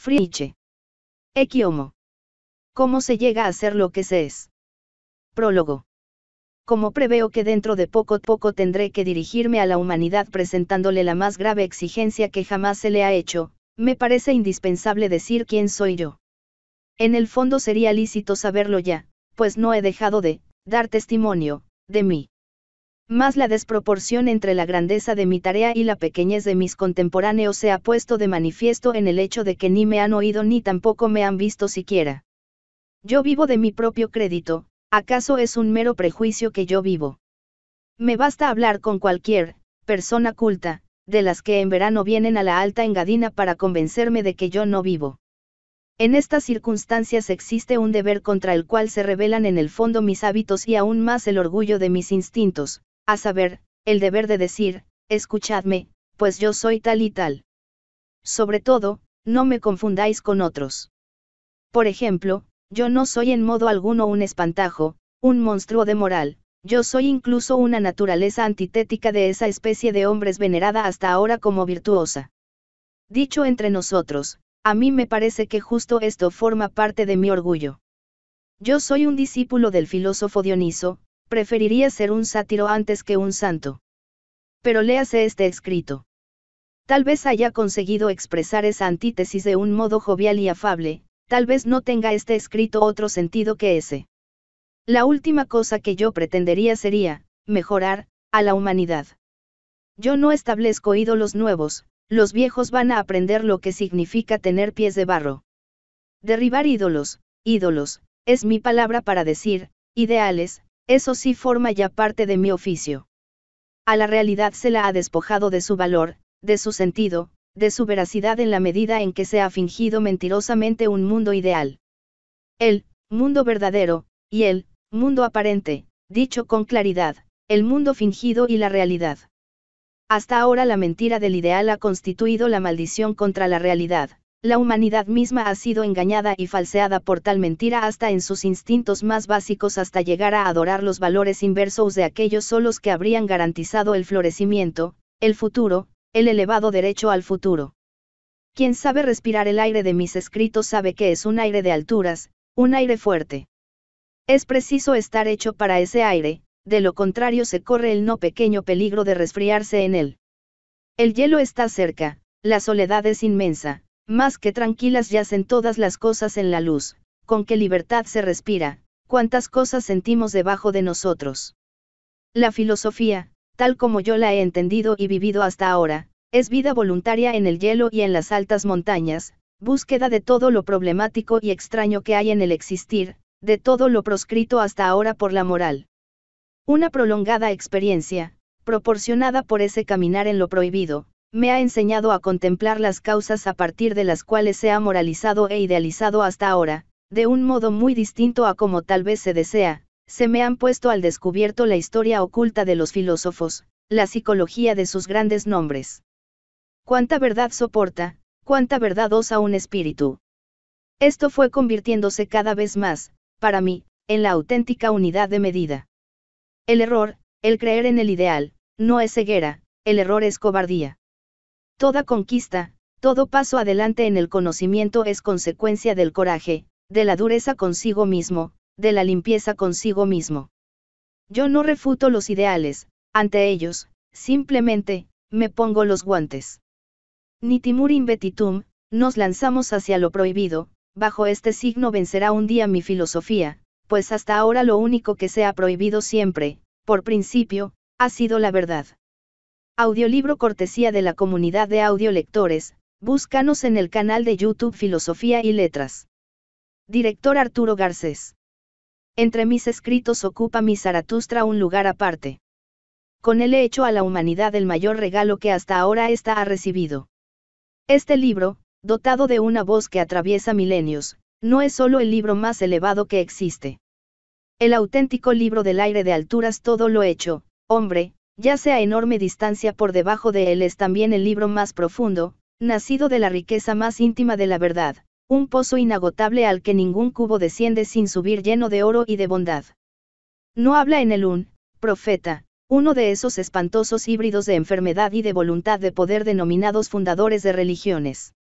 Friche. Equiomo. ¿Cómo se llega a ser lo que se es? Prólogo. Como preveo que dentro de poco poco tendré que dirigirme a la humanidad presentándole la más grave exigencia que jamás se le ha hecho, me parece indispensable decir quién soy yo. En el fondo sería lícito saberlo ya, pues no he dejado de, dar testimonio, de mí más la desproporción entre la grandeza de mi tarea y la pequeñez de mis contemporáneos se ha puesto de manifiesto en el hecho de que ni me han oído ni tampoco me han visto siquiera. Yo vivo de mi propio crédito, ¿acaso es un mero prejuicio que yo vivo? Me basta hablar con cualquier, persona culta, de las que en verano vienen a la alta engadina para convencerme de que yo no vivo. En estas circunstancias existe un deber contra el cual se revelan en el fondo mis hábitos y aún más el orgullo de mis instintos, a saber, el deber de decir, escuchadme, pues yo soy tal y tal. Sobre todo, no me confundáis con otros. Por ejemplo, yo no soy en modo alguno un espantajo, un monstruo de moral, yo soy incluso una naturaleza antitética de esa especie de hombres venerada hasta ahora como virtuosa. Dicho entre nosotros, a mí me parece que justo esto forma parte de mi orgullo. Yo soy un discípulo del filósofo Dioniso, preferiría ser un sátiro antes que un santo. Pero léase este escrito. Tal vez haya conseguido expresar esa antítesis de un modo jovial y afable, tal vez no tenga este escrito otro sentido que ese. La última cosa que yo pretendería sería, mejorar, a la humanidad. Yo no establezco ídolos nuevos, los viejos van a aprender lo que significa tener pies de barro. Derribar ídolos, ídolos, es mi palabra para decir, ideales, eso sí forma ya parte de mi oficio. A la realidad se la ha despojado de su valor, de su sentido, de su veracidad en la medida en que se ha fingido mentirosamente un mundo ideal. El mundo verdadero, y el mundo aparente, dicho con claridad, el mundo fingido y la realidad. Hasta ahora la mentira del ideal ha constituido la maldición contra la realidad, la humanidad misma ha sido engañada y falseada por tal mentira hasta en sus instintos más básicos hasta llegar a adorar los valores inversos de aquellos solos que habrían garantizado el florecimiento, el futuro, el elevado derecho al futuro. Quien sabe respirar el aire de mis escritos sabe que es un aire de alturas, un aire fuerte. Es preciso estar hecho para ese aire, de lo contrario se corre el no pequeño peligro de resfriarse en él. El hielo está cerca, la soledad es inmensa, más que tranquilas yacen todas las cosas en la luz, con qué libertad se respira, cuántas cosas sentimos debajo de nosotros. La filosofía, tal como yo la he entendido y vivido hasta ahora, es vida voluntaria en el hielo y en las altas montañas, búsqueda de todo lo problemático y extraño que hay en el existir, de todo lo proscrito hasta ahora por la moral. Una prolongada experiencia, proporcionada por ese caminar en lo prohibido, me ha enseñado a contemplar las causas a partir de las cuales se ha moralizado e idealizado hasta ahora, de un modo muy distinto a como tal vez se desea, se me han puesto al descubierto la historia oculta de los filósofos, la psicología de sus grandes nombres. ¿Cuánta verdad soporta, cuánta verdad osa un espíritu? Esto fue convirtiéndose cada vez más, para mí, en la auténtica unidad de medida. El error, el creer en el ideal, no es ceguera, el error es cobardía. Toda conquista, todo paso adelante en el conocimiento es consecuencia del coraje, de la dureza consigo mismo, de la limpieza consigo mismo. Yo no refuto los ideales, ante ellos, simplemente, me pongo los guantes. Ni timur betitum, nos lanzamos hacia lo prohibido, bajo este signo vencerá un día mi filosofía, pues hasta ahora lo único que se ha prohibido siempre, por principio, ha sido la verdad. Audiolibro cortesía de la comunidad de audiolectores, búscanos en el canal de YouTube Filosofía y Letras. Director Arturo Garcés. Entre mis escritos ocupa mi Zaratustra un lugar aparte. Con él he hecho a la humanidad el mayor regalo que hasta ahora ésta ha recibido. Este libro, dotado de una voz que atraviesa milenios, no es solo el libro más elevado que existe. El auténtico libro del aire de alturas todo lo hecho, hombre, ya sea enorme distancia por debajo de él es también el libro más profundo, nacido de la riqueza más íntima de la verdad, un pozo inagotable al que ningún cubo desciende sin subir lleno de oro y de bondad. No habla en el un, profeta, uno de esos espantosos híbridos de enfermedad y de voluntad de poder denominados fundadores de religiones.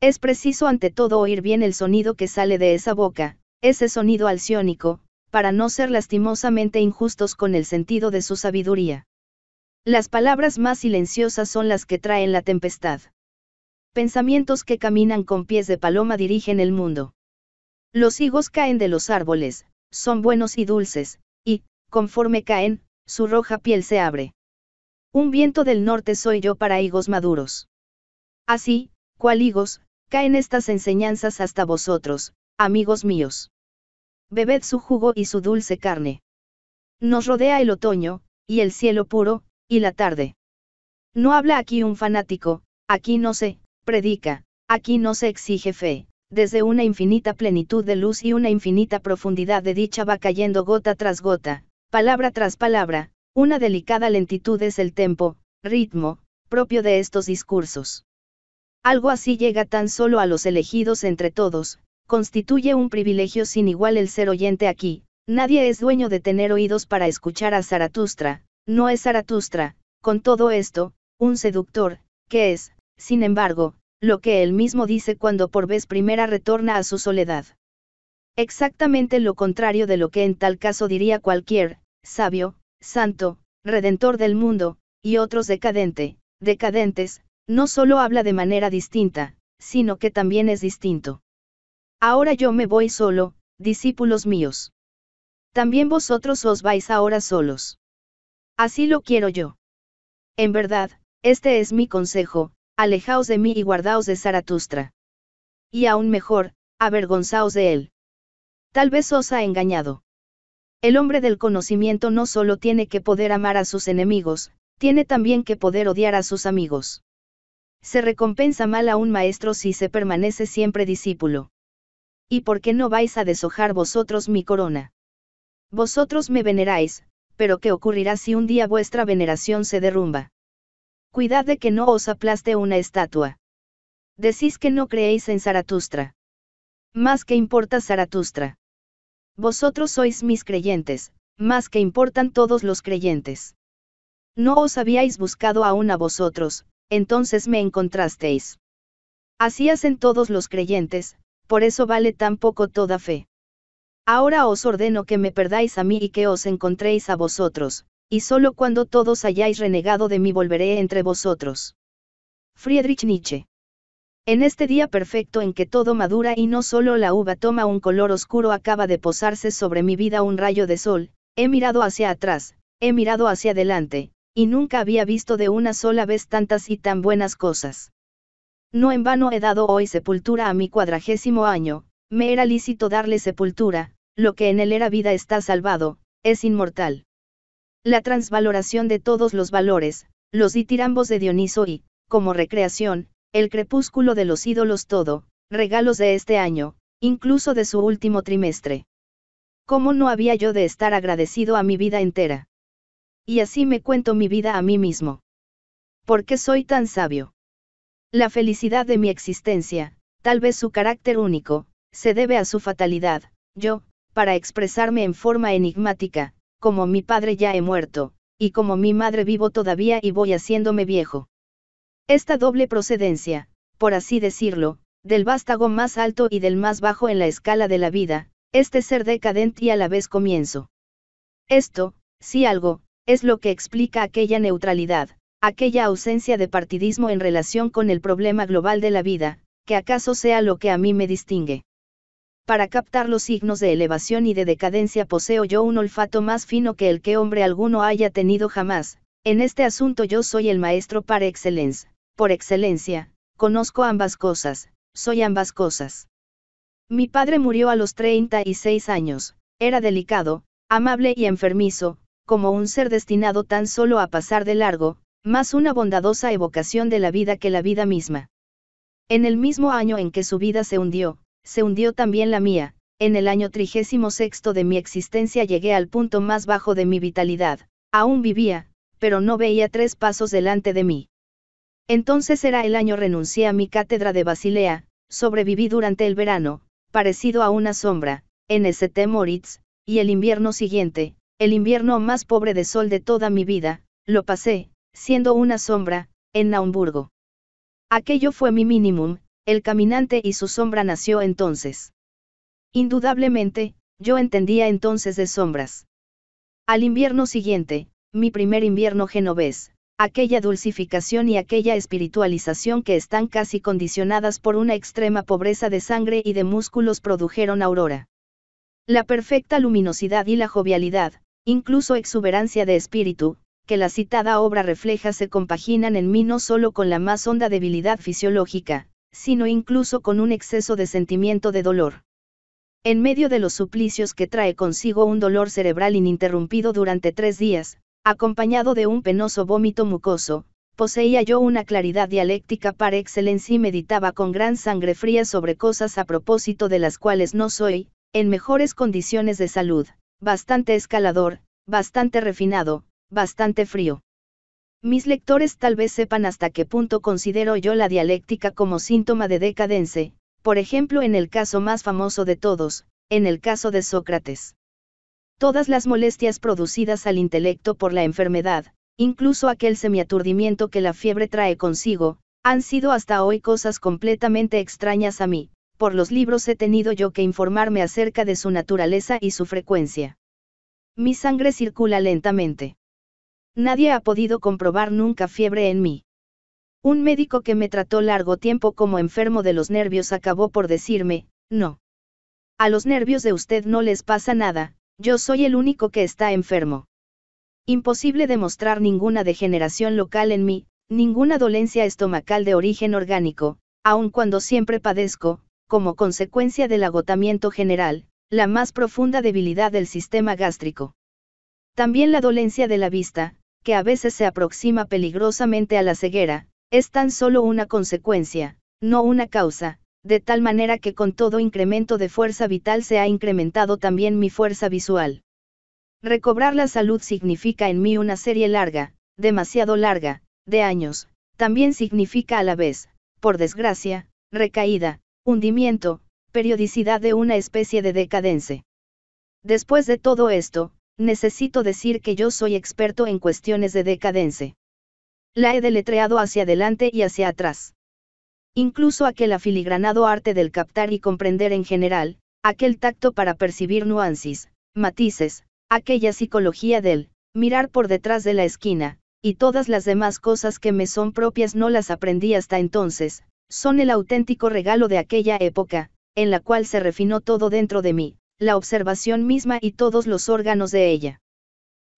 Es preciso ante todo oír bien el sonido que sale de esa boca, ese sonido alciónico, para no ser lastimosamente injustos con el sentido de su sabiduría. Las palabras más silenciosas son las que traen la tempestad. Pensamientos que caminan con pies de paloma dirigen el mundo. Los higos caen de los árboles, son buenos y dulces, y, conforme caen, su roja piel se abre. Un viento del norte soy yo para higos maduros. Así, cual higos, caen estas enseñanzas hasta vosotros, amigos míos. Bebed su jugo y su dulce carne. Nos rodea el otoño, y el cielo puro, y la tarde. No habla aquí un fanático, aquí no se predica, aquí no se exige fe, desde una infinita plenitud de luz y una infinita profundidad de dicha va cayendo gota tras gota, palabra tras palabra, una delicada lentitud es el tempo, ritmo, propio de estos discursos. Algo así llega tan solo a los elegidos entre todos, constituye un privilegio sin igual el ser oyente aquí, nadie es dueño de tener oídos para escuchar a Zaratustra, no es Zaratustra, con todo esto, un seductor, que es, sin embargo, lo que él mismo dice cuando por vez primera retorna a su soledad. Exactamente lo contrario de lo que en tal caso diría cualquier, sabio, santo, redentor del mundo, y otros decadente, decadentes, no solo habla de manera distinta, sino que también es distinto. Ahora yo me voy solo, discípulos míos. También vosotros os vais ahora solos. Así lo quiero yo. En verdad, este es mi consejo, alejaos de mí y guardaos de Zaratustra. Y aún mejor, avergonzaos de él. Tal vez os ha engañado. El hombre del conocimiento no solo tiene que poder amar a sus enemigos, tiene también que poder odiar a sus amigos. Se recompensa mal a un maestro si se permanece siempre discípulo. ¿Y por qué no vais a deshojar vosotros mi corona? Vosotros me veneráis, pero ¿qué ocurrirá si un día vuestra veneración se derrumba? Cuidad de que no os aplaste una estatua. Decís que no creéis en Zaratustra. Más que importa Zaratustra. Vosotros sois mis creyentes, más que importan todos los creyentes. No os habíais buscado aún a vosotros, entonces me encontrasteis. Así hacen todos los creyentes, por eso vale tan poco toda fe. Ahora os ordeno que me perdáis a mí y que os encontréis a vosotros, y solo cuando todos hayáis renegado de mí volveré entre vosotros. Friedrich Nietzsche. En este día perfecto en que todo madura y no solo la uva toma un color oscuro acaba de posarse sobre mi vida un rayo de sol, he mirado hacia atrás, he mirado hacia adelante, y nunca había visto de una sola vez tantas y tan buenas cosas. No en vano he dado hoy sepultura a mi cuadragésimo año, me era lícito darle sepultura, lo que en él era vida está salvado, es inmortal. La transvaloración de todos los valores, los itirambos de Dioniso y, como recreación, el crepúsculo de los ídolos todo, regalos de este año, incluso de su último trimestre. ¿Cómo no había yo de estar agradecido a mi vida entera? Y así me cuento mi vida a mí mismo. ¿Por qué soy tan sabio? La felicidad de mi existencia, tal vez su carácter único, se debe a su fatalidad, yo, para expresarme en forma enigmática, como mi padre ya he muerto, y como mi madre vivo todavía y voy haciéndome viejo. Esta doble procedencia, por así decirlo, del vástago más alto y del más bajo en la escala de la vida, este ser decadente y a la vez comienzo. Esto, si algo, es lo que explica aquella neutralidad, aquella ausencia de partidismo en relación con el problema global de la vida, que acaso sea lo que a mí me distingue para captar los signos de elevación y de decadencia poseo yo un olfato más fino que el que hombre alguno haya tenido jamás, en este asunto yo soy el maestro par excellence, por excelencia, conozco ambas cosas, soy ambas cosas. Mi padre murió a los 36 años, era delicado, amable y enfermizo, como un ser destinado tan solo a pasar de largo, más una bondadosa evocación de la vida que la vida misma. En el mismo año en que su vida se hundió, se hundió también la mía, en el año 36 de mi existencia llegué al punto más bajo de mi vitalidad, aún vivía, pero no veía tres pasos delante de mí. Entonces era el año renuncié a mi cátedra de Basilea, sobreviví durante el verano, parecido a una sombra, en St. Moritz, y el invierno siguiente, el invierno más pobre de sol de toda mi vida, lo pasé, siendo una sombra, en Naumburgo. Aquello fue mi mínimo, el caminante y su sombra nació entonces. Indudablemente, yo entendía entonces de sombras. Al invierno siguiente, mi primer invierno genovés, aquella dulcificación y aquella espiritualización que están casi condicionadas por una extrema pobreza de sangre y de músculos produjeron aurora. La perfecta luminosidad y la jovialidad, incluso exuberancia de espíritu, que la citada obra refleja se compaginan en mí no solo con la más honda debilidad fisiológica, sino incluso con un exceso de sentimiento de dolor. En medio de los suplicios que trae consigo un dolor cerebral ininterrumpido durante tres días, acompañado de un penoso vómito mucoso, poseía yo una claridad dialéctica par excelencia y meditaba con gran sangre fría sobre cosas a propósito de las cuales no soy, en mejores condiciones de salud, bastante escalador, bastante refinado, bastante frío. Mis lectores tal vez sepan hasta qué punto considero yo la dialéctica como síntoma de decadencia, por ejemplo en el caso más famoso de todos, en el caso de Sócrates. Todas las molestias producidas al intelecto por la enfermedad, incluso aquel semiaturdimiento que la fiebre trae consigo, han sido hasta hoy cosas completamente extrañas a mí, por los libros he tenido yo que informarme acerca de su naturaleza y su frecuencia. Mi sangre circula lentamente. Nadie ha podido comprobar nunca fiebre en mí. Un médico que me trató largo tiempo como enfermo de los nervios acabó por decirme, no. A los nervios de usted no les pasa nada, yo soy el único que está enfermo. Imposible demostrar ninguna degeneración local en mí, ninguna dolencia estomacal de origen orgánico, aun cuando siempre padezco, como consecuencia del agotamiento general, la más profunda debilidad del sistema gástrico. También la dolencia de la vista, que a veces se aproxima peligrosamente a la ceguera, es tan solo una consecuencia, no una causa, de tal manera que con todo incremento de fuerza vital se ha incrementado también mi fuerza visual. Recobrar la salud significa en mí una serie larga, demasiado larga, de años, también significa a la vez, por desgracia, recaída, hundimiento, periodicidad de una especie de decadence. Después de todo esto, Necesito decir que yo soy experto en cuestiones de decadencia. La he deletreado hacia adelante y hacia atrás. Incluso aquel afiligranado arte del captar y comprender en general, aquel tacto para percibir nuances, matices, aquella psicología del mirar por detrás de la esquina, y todas las demás cosas que me son propias no las aprendí hasta entonces, son el auténtico regalo de aquella época, en la cual se refinó todo dentro de mí, la observación misma y todos los órganos de ella.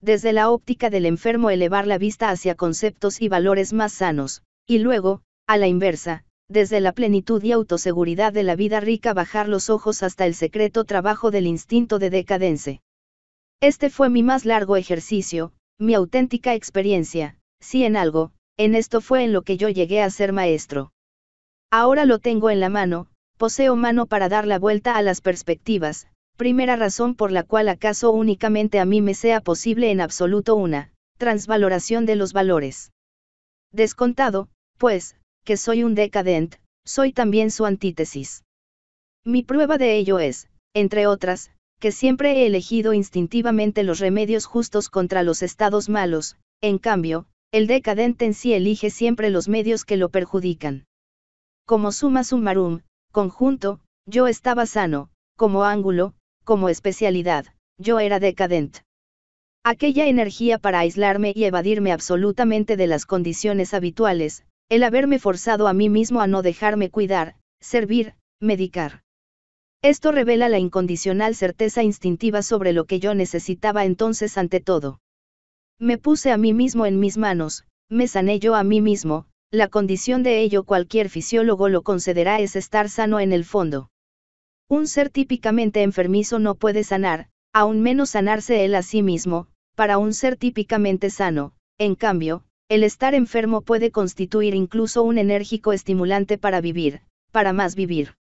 Desde la óptica del enfermo elevar la vista hacia conceptos y valores más sanos, y luego, a la inversa, desde la plenitud y autoseguridad de la vida rica bajar los ojos hasta el secreto trabajo del instinto de decadense. Este fue mi más largo ejercicio, mi auténtica experiencia, si en algo, en esto fue en lo que yo llegué a ser maestro. Ahora lo tengo en la mano, poseo mano para dar la vuelta a las perspectivas, primera razón por la cual acaso únicamente a mí me sea posible en absoluto una, transvaloración de los valores. Descontado, pues, que soy un decadente, soy también su antítesis. Mi prueba de ello es, entre otras, que siempre he elegido instintivamente los remedios justos contra los estados malos, en cambio, el decadente en sí elige siempre los medios que lo perjudican. Como suma summarum, conjunto, yo estaba sano, como ángulo, como especialidad, yo era decadente. Aquella energía para aislarme y evadirme absolutamente de las condiciones habituales, el haberme forzado a mí mismo a no dejarme cuidar, servir, medicar. Esto revela la incondicional certeza instintiva sobre lo que yo necesitaba entonces ante todo. Me puse a mí mismo en mis manos, me sané yo a mí mismo, la condición de ello cualquier fisiólogo lo concederá es estar sano en el fondo. Un ser típicamente enfermizo no puede sanar, aún menos sanarse él a sí mismo, para un ser típicamente sano, en cambio, el estar enfermo puede constituir incluso un enérgico estimulante para vivir, para más vivir.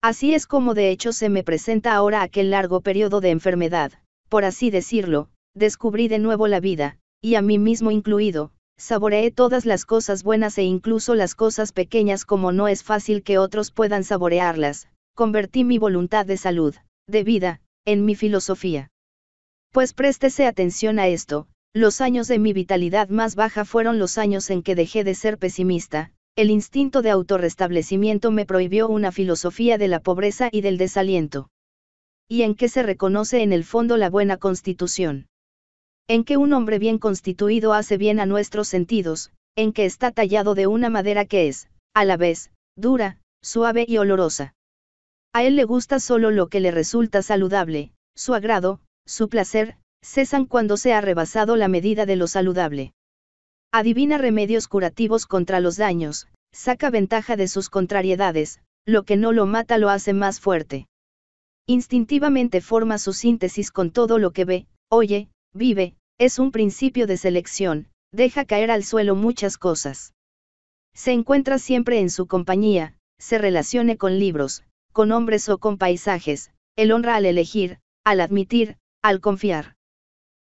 Así es como de hecho se me presenta ahora aquel largo periodo de enfermedad, por así decirlo, descubrí de nuevo la vida, y a mí mismo incluido, saboreé todas las cosas buenas e incluso las cosas pequeñas como no es fácil que otros puedan saborearlas, convertí mi voluntad de salud, de vida, en mi filosofía. Pues préstese atención a esto, los años de mi vitalidad más baja fueron los años en que dejé de ser pesimista, el instinto de autorrestablecimiento me prohibió una filosofía de la pobreza y del desaliento. ¿Y en qué se reconoce en el fondo la buena constitución? En que un hombre bien constituido hace bien a nuestros sentidos, en que está tallado de una madera que es, a la vez, dura, suave y olorosa. A él le gusta solo lo que le resulta saludable, su agrado, su placer, cesan cuando se ha rebasado la medida de lo saludable. Adivina remedios curativos contra los daños, saca ventaja de sus contrariedades, lo que no lo mata lo hace más fuerte. Instintivamente forma su síntesis con todo lo que ve, oye, vive, es un principio de selección, deja caer al suelo muchas cosas. Se encuentra siempre en su compañía, se relacione con libros, con hombres o con paisajes, el honra al elegir, al admitir, al confiar.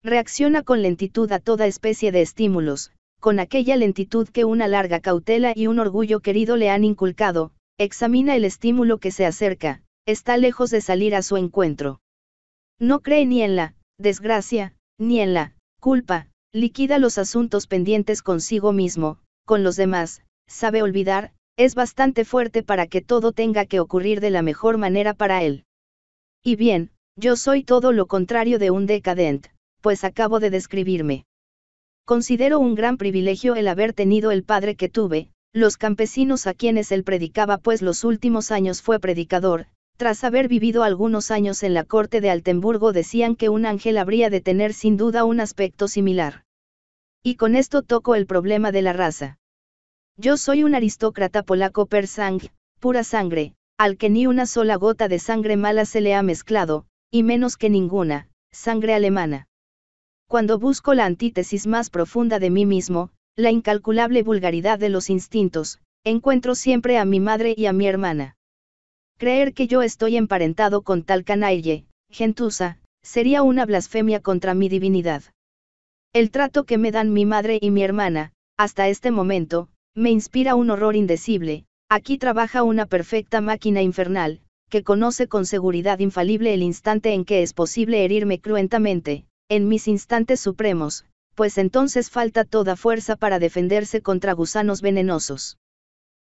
Reacciona con lentitud a toda especie de estímulos, con aquella lentitud que una larga cautela y un orgullo querido le han inculcado, examina el estímulo que se acerca, está lejos de salir a su encuentro. No cree ni en la desgracia, ni en la culpa, liquida los asuntos pendientes consigo mismo, con los demás, sabe olvidar, es bastante fuerte para que todo tenga que ocurrir de la mejor manera para él. Y bien, yo soy todo lo contrario de un decadente, pues acabo de describirme. Considero un gran privilegio el haber tenido el padre que tuve, los campesinos a quienes él predicaba pues los últimos años fue predicador, tras haber vivido algunos años en la corte de Altenburgo decían que un ángel habría de tener sin duda un aspecto similar. Y con esto toco el problema de la raza. Yo soy un aristócrata polaco per pura sangre, al que ni una sola gota de sangre mala se le ha mezclado, y menos que ninguna, sangre alemana. Cuando busco la antítesis más profunda de mí mismo, la incalculable vulgaridad de los instintos, encuentro siempre a mi madre y a mi hermana. Creer que yo estoy emparentado con tal canaille, gentusa, sería una blasfemia contra mi divinidad. El trato que me dan mi madre y mi hermana, hasta este momento, me inspira un horror indecible, aquí trabaja una perfecta máquina infernal, que conoce con seguridad infalible el instante en que es posible herirme cruentamente, en mis instantes supremos, pues entonces falta toda fuerza para defenderse contra gusanos venenosos.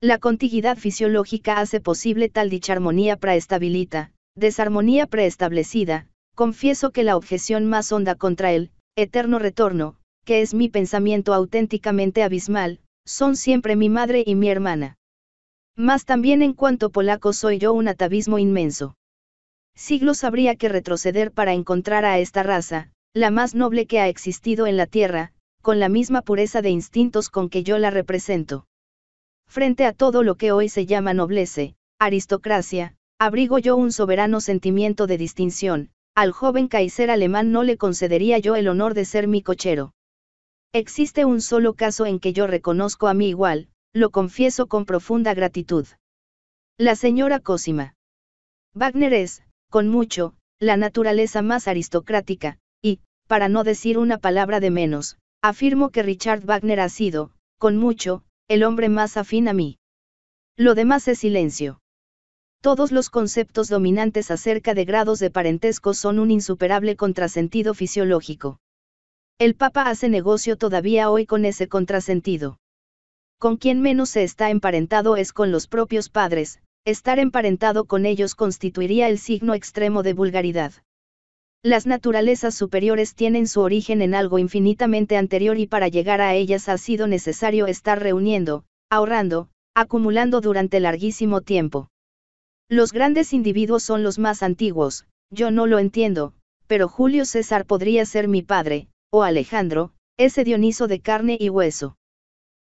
La contiguidad fisiológica hace posible tal dicha armonía preestabilita, desarmonía preestablecida, confieso que la objeción más honda contra el eterno retorno, que es mi pensamiento auténticamente abismal, son siempre mi madre y mi hermana. Más también en cuanto polaco soy yo un atavismo inmenso. Siglos habría que retroceder para encontrar a esta raza, la más noble que ha existido en la tierra, con la misma pureza de instintos con que yo la represento. Frente a todo lo que hoy se llama noblece, aristocracia, abrigo yo un soberano sentimiento de distinción, al joven Kaiser alemán no le concedería yo el honor de ser mi cochero. Existe un solo caso en que yo reconozco a mi igual, lo confieso con profunda gratitud. La señora Cosima. Wagner es, con mucho, la naturaleza más aristocrática, y, para no decir una palabra de menos, afirmo que Richard Wagner ha sido, con mucho, el hombre más afín a mí. Lo demás es silencio. Todos los conceptos dominantes acerca de grados de parentesco son un insuperable contrasentido fisiológico. El Papa hace negocio todavía hoy con ese contrasentido. Con quien menos se está emparentado es con los propios padres, estar emparentado con ellos constituiría el signo extremo de vulgaridad. Las naturalezas superiores tienen su origen en algo infinitamente anterior y para llegar a ellas ha sido necesario estar reuniendo, ahorrando, acumulando durante larguísimo tiempo. Los grandes individuos son los más antiguos, yo no lo entiendo, pero Julio César podría ser mi padre, o oh, Alejandro, ese Dioniso de carne y hueso.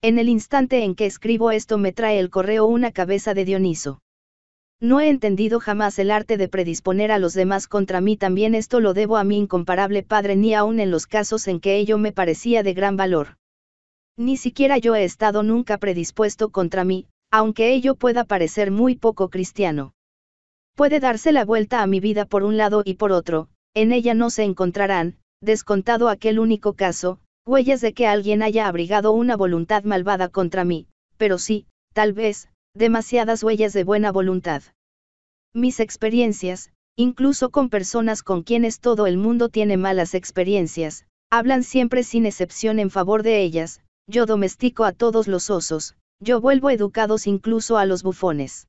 En el instante en que escribo esto me trae el correo una cabeza de Dioniso. No he entendido jamás el arte de predisponer a los demás contra mí, también esto lo debo a mi incomparable padre, ni aun en los casos en que ello me parecía de gran valor. Ni siquiera yo he estado nunca predispuesto contra mí, aunque ello pueda parecer muy poco cristiano. Puede darse la vuelta a mi vida por un lado y por otro, en ella no se encontrarán, descontado aquel único caso, huellas de que alguien haya abrigado una voluntad malvada contra mí, pero sí, tal vez, demasiadas huellas de buena voluntad. Mis experiencias, incluso con personas con quienes todo el mundo tiene malas experiencias, hablan siempre sin excepción en favor de ellas, yo domestico a todos los osos, yo vuelvo educados incluso a los bufones.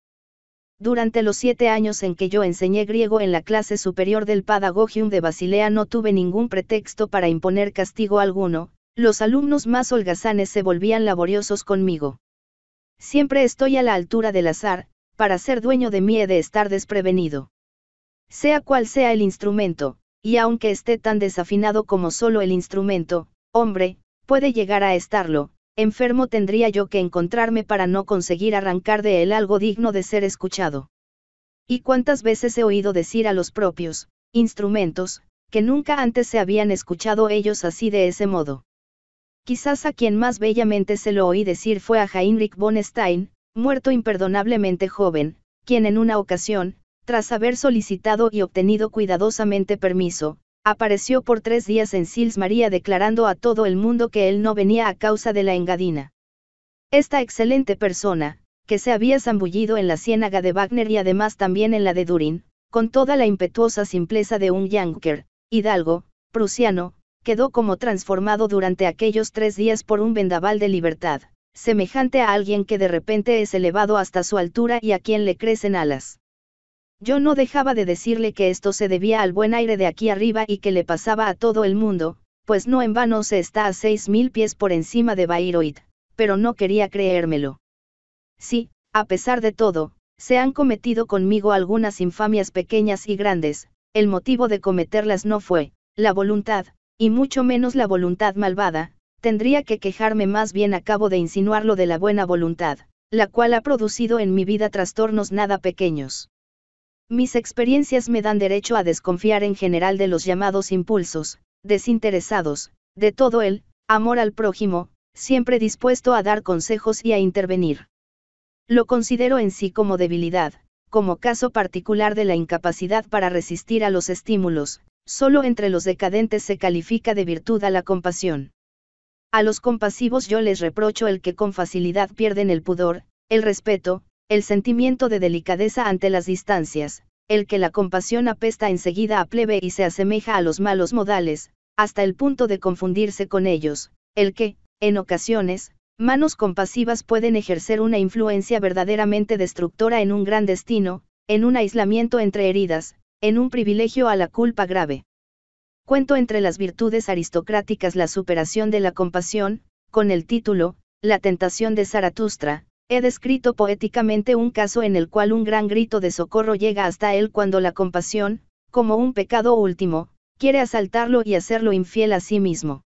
Durante los siete años en que yo enseñé griego en la clase superior del Padagogium de Basilea no tuve ningún pretexto para imponer castigo alguno, los alumnos más holgazanes se volvían laboriosos conmigo. Siempre estoy a la altura del azar, para ser dueño de mí he de estar desprevenido. Sea cual sea el instrumento, y aunque esté tan desafinado como solo el instrumento, hombre, puede llegar a estarlo, enfermo tendría yo que encontrarme para no conseguir arrancar de él algo digno de ser escuchado. ¿Y cuántas veces he oído decir a los propios, instrumentos, que nunca antes se habían escuchado ellos así de ese modo? Quizás a quien más bellamente se lo oí decir fue a Heinrich von Stein, muerto imperdonablemente joven, quien en una ocasión, tras haber solicitado y obtenido cuidadosamente permiso, apareció por tres días en Sils María declarando a todo el mundo que él no venía a causa de la engadina. Esta excelente persona, que se había zambullido en la ciénaga de Wagner y además también en la de Durin, con toda la impetuosa simpleza de un Yanker, hidalgo, prusiano, quedó como transformado durante aquellos tres días por un vendaval de libertad, semejante a alguien que de repente es elevado hasta su altura y a quien le crecen alas. Yo no dejaba de decirle que esto se debía al buen aire de aquí arriba y que le pasaba a todo el mundo, pues no en vano se está a seis mil pies por encima de Bayreuth, pero no quería creérmelo. Sí, a pesar de todo, se han cometido conmigo algunas infamias pequeñas y grandes, el motivo de cometerlas no fue, la voluntad, y mucho menos la voluntad malvada, tendría que quejarme más bien acabo de insinuarlo de la buena voluntad, la cual ha producido en mi vida trastornos nada pequeños. Mis experiencias me dan derecho a desconfiar en general de los llamados impulsos, desinteresados, de todo el amor al prójimo, siempre dispuesto a dar consejos y a intervenir. Lo considero en sí como debilidad, como caso particular de la incapacidad para resistir a los estímulos, solo entre los decadentes se califica de virtud a la compasión. A los compasivos yo les reprocho el que con facilidad pierden el pudor, el respeto, el sentimiento de delicadeza ante las distancias, el que la compasión apesta enseguida a plebe y se asemeja a los malos modales, hasta el punto de confundirse con ellos, el que, en ocasiones, manos compasivas pueden ejercer una influencia verdaderamente destructora en un gran destino, en un aislamiento entre heridas, en un privilegio a la culpa grave. Cuento entre las virtudes aristocráticas la superación de la compasión, con el título, La tentación de Zaratustra, He descrito poéticamente un caso en el cual un gran grito de socorro llega hasta él cuando la compasión, como un pecado último, quiere asaltarlo y hacerlo infiel a sí mismo.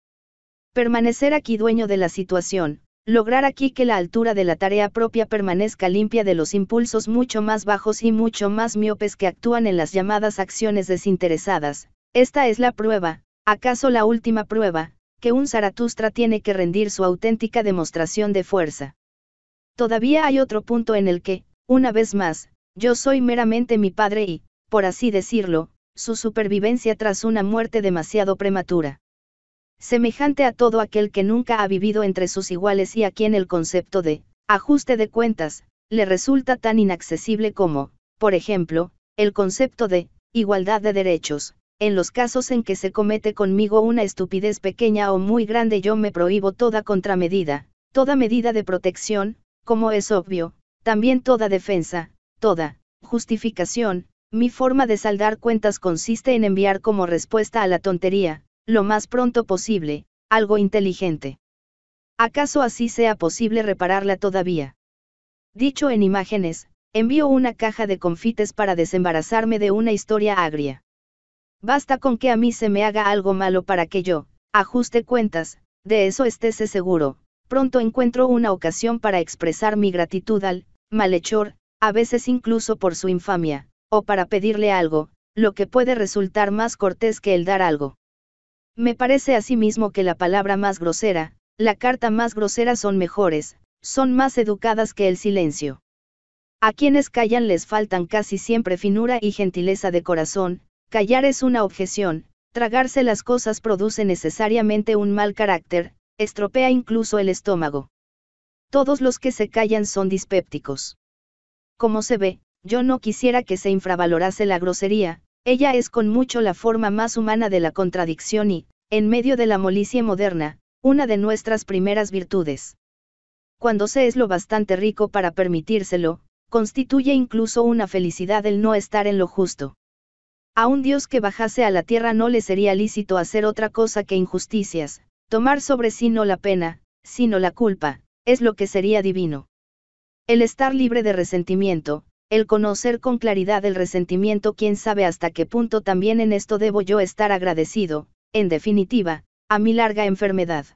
Permanecer aquí dueño de la situación, lograr aquí que la altura de la tarea propia permanezca limpia de los impulsos mucho más bajos y mucho más miopes que actúan en las llamadas acciones desinteresadas. Esta es la prueba, acaso la última prueba, que un Zaratustra tiene que rendir su auténtica demostración de fuerza. Todavía hay otro punto en el que, una vez más, yo soy meramente mi padre y, por así decirlo, su supervivencia tras una muerte demasiado prematura. Semejante a todo aquel que nunca ha vivido entre sus iguales y a quien el concepto de ajuste de cuentas le resulta tan inaccesible como, por ejemplo, el concepto de igualdad de derechos. En los casos en que se comete conmigo una estupidez pequeña o muy grande yo me prohíbo toda contramedida, toda medida de protección, como es obvio, también toda defensa, toda, justificación, mi forma de saldar cuentas consiste en enviar como respuesta a la tontería, lo más pronto posible, algo inteligente. ¿Acaso así sea posible repararla todavía? Dicho en imágenes, envío una caja de confites para desembarazarme de una historia agria. Basta con que a mí se me haga algo malo para que yo, ajuste cuentas, de eso estése seguro, pronto encuentro una ocasión para expresar mi gratitud al malhechor, a veces incluso por su infamia, o para pedirle algo, lo que puede resultar más cortés que el dar algo. Me parece asimismo que la palabra más grosera, la carta más grosera son mejores, son más educadas que el silencio. A quienes callan les faltan casi siempre finura y gentileza de corazón, callar es una objeción, tragarse las cosas produce necesariamente un mal carácter, estropea incluso el estómago. Todos los que se callan son dispépticos. Como se ve, yo no quisiera que se infravalorase la grosería, ella es con mucho la forma más humana de la contradicción y, en medio de la molicie moderna, una de nuestras primeras virtudes. Cuando se es lo bastante rico para permitírselo, constituye incluso una felicidad el no estar en lo justo. A un Dios que bajase a la tierra no le sería lícito hacer otra cosa que injusticias, Tomar sobre sí no la pena, sino la culpa, es lo que sería divino. El estar libre de resentimiento, el conocer con claridad el resentimiento, quién sabe hasta qué punto también en esto debo yo estar agradecido, en definitiva, a mi larga enfermedad.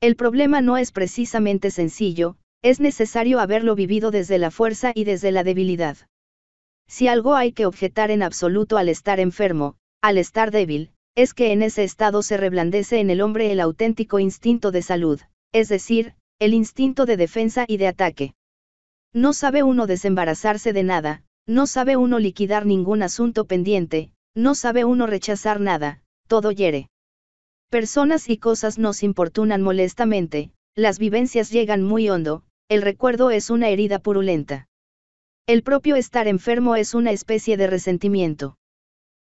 El problema no es precisamente sencillo, es necesario haberlo vivido desde la fuerza y desde la debilidad. Si algo hay que objetar en absoluto al estar enfermo, al estar débil, es que en ese estado se reblandece en el hombre el auténtico instinto de salud, es decir, el instinto de defensa y de ataque. No sabe uno desembarazarse de nada, no sabe uno liquidar ningún asunto pendiente, no sabe uno rechazar nada, todo hiere. Personas y cosas nos importunan molestamente, las vivencias llegan muy hondo, el recuerdo es una herida purulenta. El propio estar enfermo es una especie de resentimiento.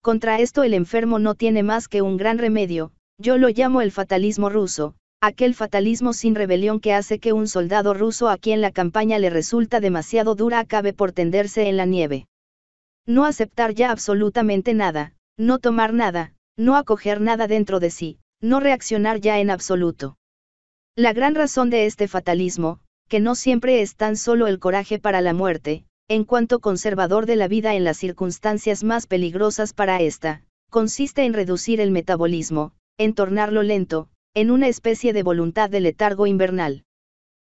Contra esto el enfermo no tiene más que un gran remedio, yo lo llamo el fatalismo ruso, aquel fatalismo sin rebelión que hace que un soldado ruso a quien la campaña le resulta demasiado dura acabe por tenderse en la nieve. No aceptar ya absolutamente nada, no tomar nada, no acoger nada dentro de sí, no reaccionar ya en absoluto. La gran razón de este fatalismo, que no siempre es tan solo el coraje para la muerte, en cuanto conservador de la vida en las circunstancias más peligrosas para esta, consiste en reducir el metabolismo, en tornarlo lento, en una especie de voluntad de letargo invernal.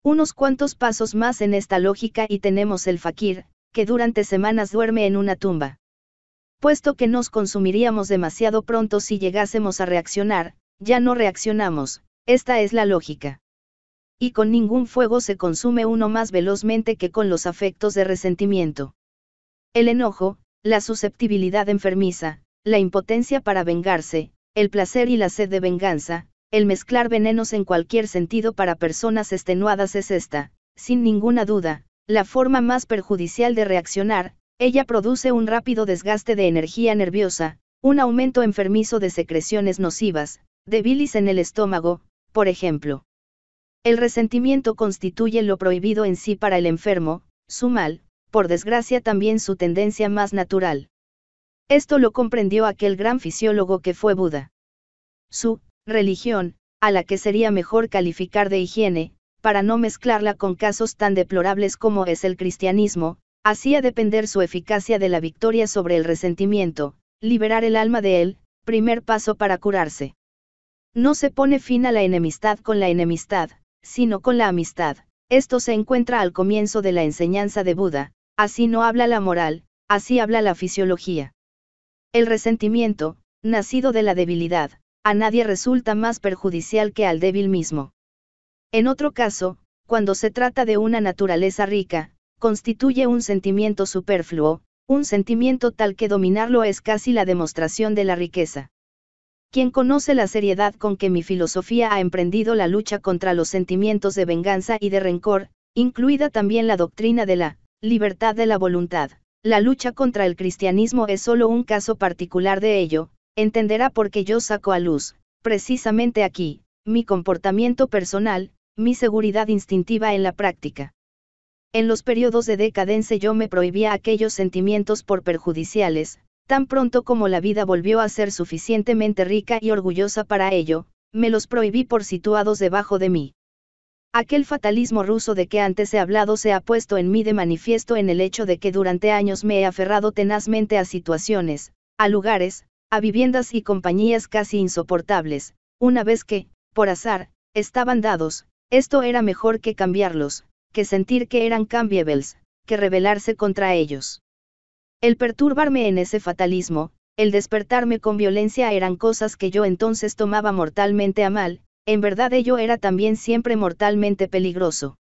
Unos cuantos pasos más en esta lógica y tenemos el fakir, que durante semanas duerme en una tumba. Puesto que nos consumiríamos demasiado pronto si llegásemos a reaccionar, ya no reaccionamos, esta es la lógica y con ningún fuego se consume uno más velozmente que con los afectos de resentimiento. El enojo, la susceptibilidad enfermiza, la impotencia para vengarse, el placer y la sed de venganza, el mezclar venenos en cualquier sentido para personas extenuadas es esta, sin ninguna duda, la forma más perjudicial de reaccionar, ella produce un rápido desgaste de energía nerviosa, un aumento enfermizo de secreciones nocivas, de bilis en el estómago, por ejemplo. El resentimiento constituye lo prohibido en sí para el enfermo, su mal, por desgracia también su tendencia más natural. Esto lo comprendió aquel gran fisiólogo que fue Buda. Su religión, a la que sería mejor calificar de higiene, para no mezclarla con casos tan deplorables como es el cristianismo, hacía depender su eficacia de la victoria sobre el resentimiento, liberar el alma de él, primer paso para curarse. No se pone fin a la enemistad con la enemistad, sino con la amistad. Esto se encuentra al comienzo de la enseñanza de Buda, así no habla la moral, así habla la fisiología. El resentimiento, nacido de la debilidad, a nadie resulta más perjudicial que al débil mismo. En otro caso, cuando se trata de una naturaleza rica, constituye un sentimiento superfluo, un sentimiento tal que dominarlo es casi la demostración de la riqueza quien conoce la seriedad con que mi filosofía ha emprendido la lucha contra los sentimientos de venganza y de rencor, incluida también la doctrina de la libertad de la voluntad. La lucha contra el cristianismo es solo un caso particular de ello, entenderá por qué yo saco a luz, precisamente aquí, mi comportamiento personal, mi seguridad instintiva en la práctica. En los periodos de decadencia yo me prohibía aquellos sentimientos por perjudiciales, Tan pronto como la vida volvió a ser suficientemente rica y orgullosa para ello, me los prohibí por situados debajo de mí. Aquel fatalismo ruso de que antes he hablado se ha puesto en mí de manifiesto en el hecho de que durante años me he aferrado tenazmente a situaciones, a lugares, a viviendas y compañías casi insoportables, una vez que, por azar, estaban dados, esto era mejor que cambiarlos, que sentir que eran cambiables, que rebelarse contra ellos. El perturbarme en ese fatalismo, el despertarme con violencia eran cosas que yo entonces tomaba mortalmente a mal, en verdad ello era también siempre mortalmente peligroso.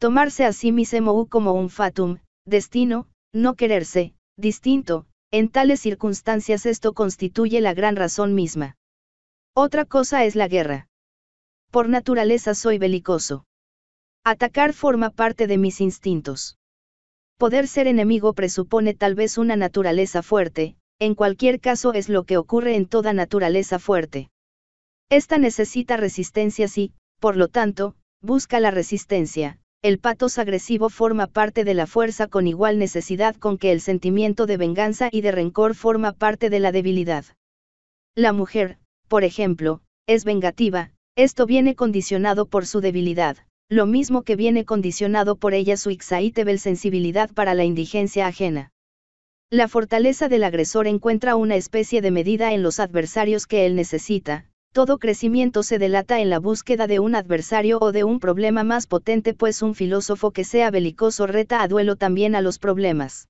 Tomarse así mi mismo como un fatum, destino, no quererse, distinto, en tales circunstancias esto constituye la gran razón misma. Otra cosa es la guerra. Por naturaleza soy belicoso. Atacar forma parte de mis instintos. Poder ser enemigo presupone tal vez una naturaleza fuerte, en cualquier caso es lo que ocurre en toda naturaleza fuerte. Esta necesita resistencia si, por lo tanto, busca la resistencia. El patos agresivo forma parte de la fuerza con igual necesidad con que el sentimiento de venganza y de rencor forma parte de la debilidad. La mujer, por ejemplo, es vengativa, esto viene condicionado por su debilidad lo mismo que viene condicionado por ella su ixaitebel sensibilidad para la indigencia ajena. La fortaleza del agresor encuentra una especie de medida en los adversarios que él necesita, todo crecimiento se delata en la búsqueda de un adversario o de un problema más potente pues un filósofo que sea belicoso reta a duelo también a los problemas.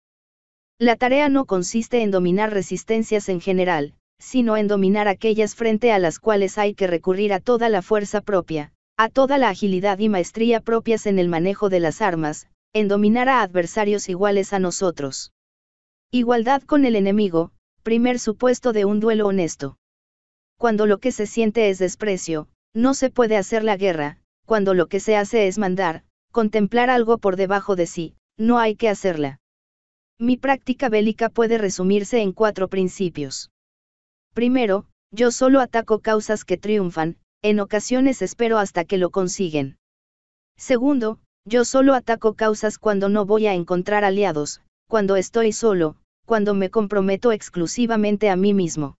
La tarea no consiste en dominar resistencias en general, sino en dominar aquellas frente a las cuales hay que recurrir a toda la fuerza propia, a toda la agilidad y maestría propias en el manejo de las armas, en dominar a adversarios iguales a nosotros. Igualdad con el enemigo, primer supuesto de un duelo honesto. Cuando lo que se siente es desprecio, no se puede hacer la guerra, cuando lo que se hace es mandar, contemplar algo por debajo de sí, no hay que hacerla. Mi práctica bélica puede resumirse en cuatro principios. Primero, yo solo ataco causas que triunfan, en ocasiones espero hasta que lo consiguen. Segundo, yo solo ataco causas cuando no voy a encontrar aliados, cuando estoy solo, cuando me comprometo exclusivamente a mí mismo.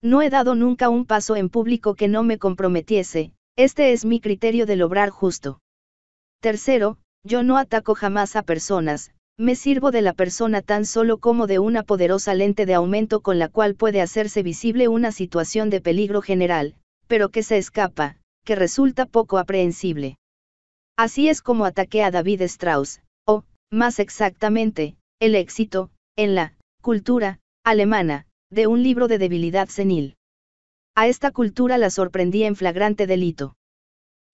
No he dado nunca un paso en público que no me comprometiese, este es mi criterio de lograr justo. Tercero, yo no ataco jamás a personas, me sirvo de la persona tan solo como de una poderosa lente de aumento con la cual puede hacerse visible una situación de peligro general, pero que se escapa, que resulta poco aprehensible. Así es como ataqué a David Strauss, o, más exactamente, el éxito, en la cultura alemana, de un libro de debilidad senil. A esta cultura la sorprendí en flagrante delito.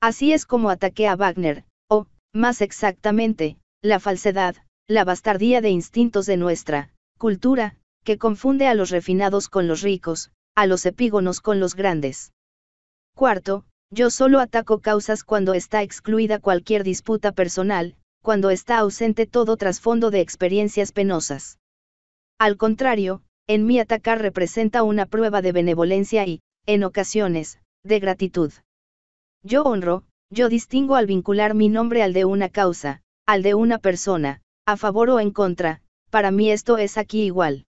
Así es como ataqué a Wagner, o, más exactamente, la falsedad, la bastardía de instintos de nuestra cultura, que confunde a los refinados con los ricos, a los epígonos con los grandes. Cuarto, yo solo ataco causas cuando está excluida cualquier disputa personal, cuando está ausente todo trasfondo de experiencias penosas. Al contrario, en mí atacar representa una prueba de benevolencia y, en ocasiones, de gratitud. Yo honro, yo distingo al vincular mi nombre al de una causa, al de una persona, a favor o en contra, para mí esto es aquí igual.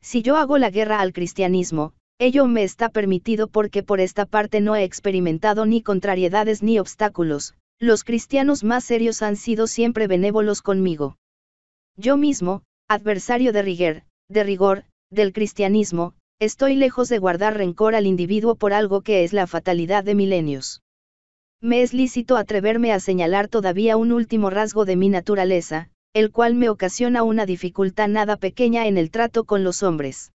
Si yo hago la guerra al cristianismo, Ello me está permitido porque por esta parte no he experimentado ni contrariedades ni obstáculos, los cristianos más serios han sido siempre benévolos conmigo. Yo mismo, adversario de rigor, de rigor, del cristianismo, estoy lejos de guardar rencor al individuo por algo que es la fatalidad de milenios. Me es lícito atreverme a señalar todavía un último rasgo de mi naturaleza, el cual me ocasiona una dificultad nada pequeña en el trato con los hombres.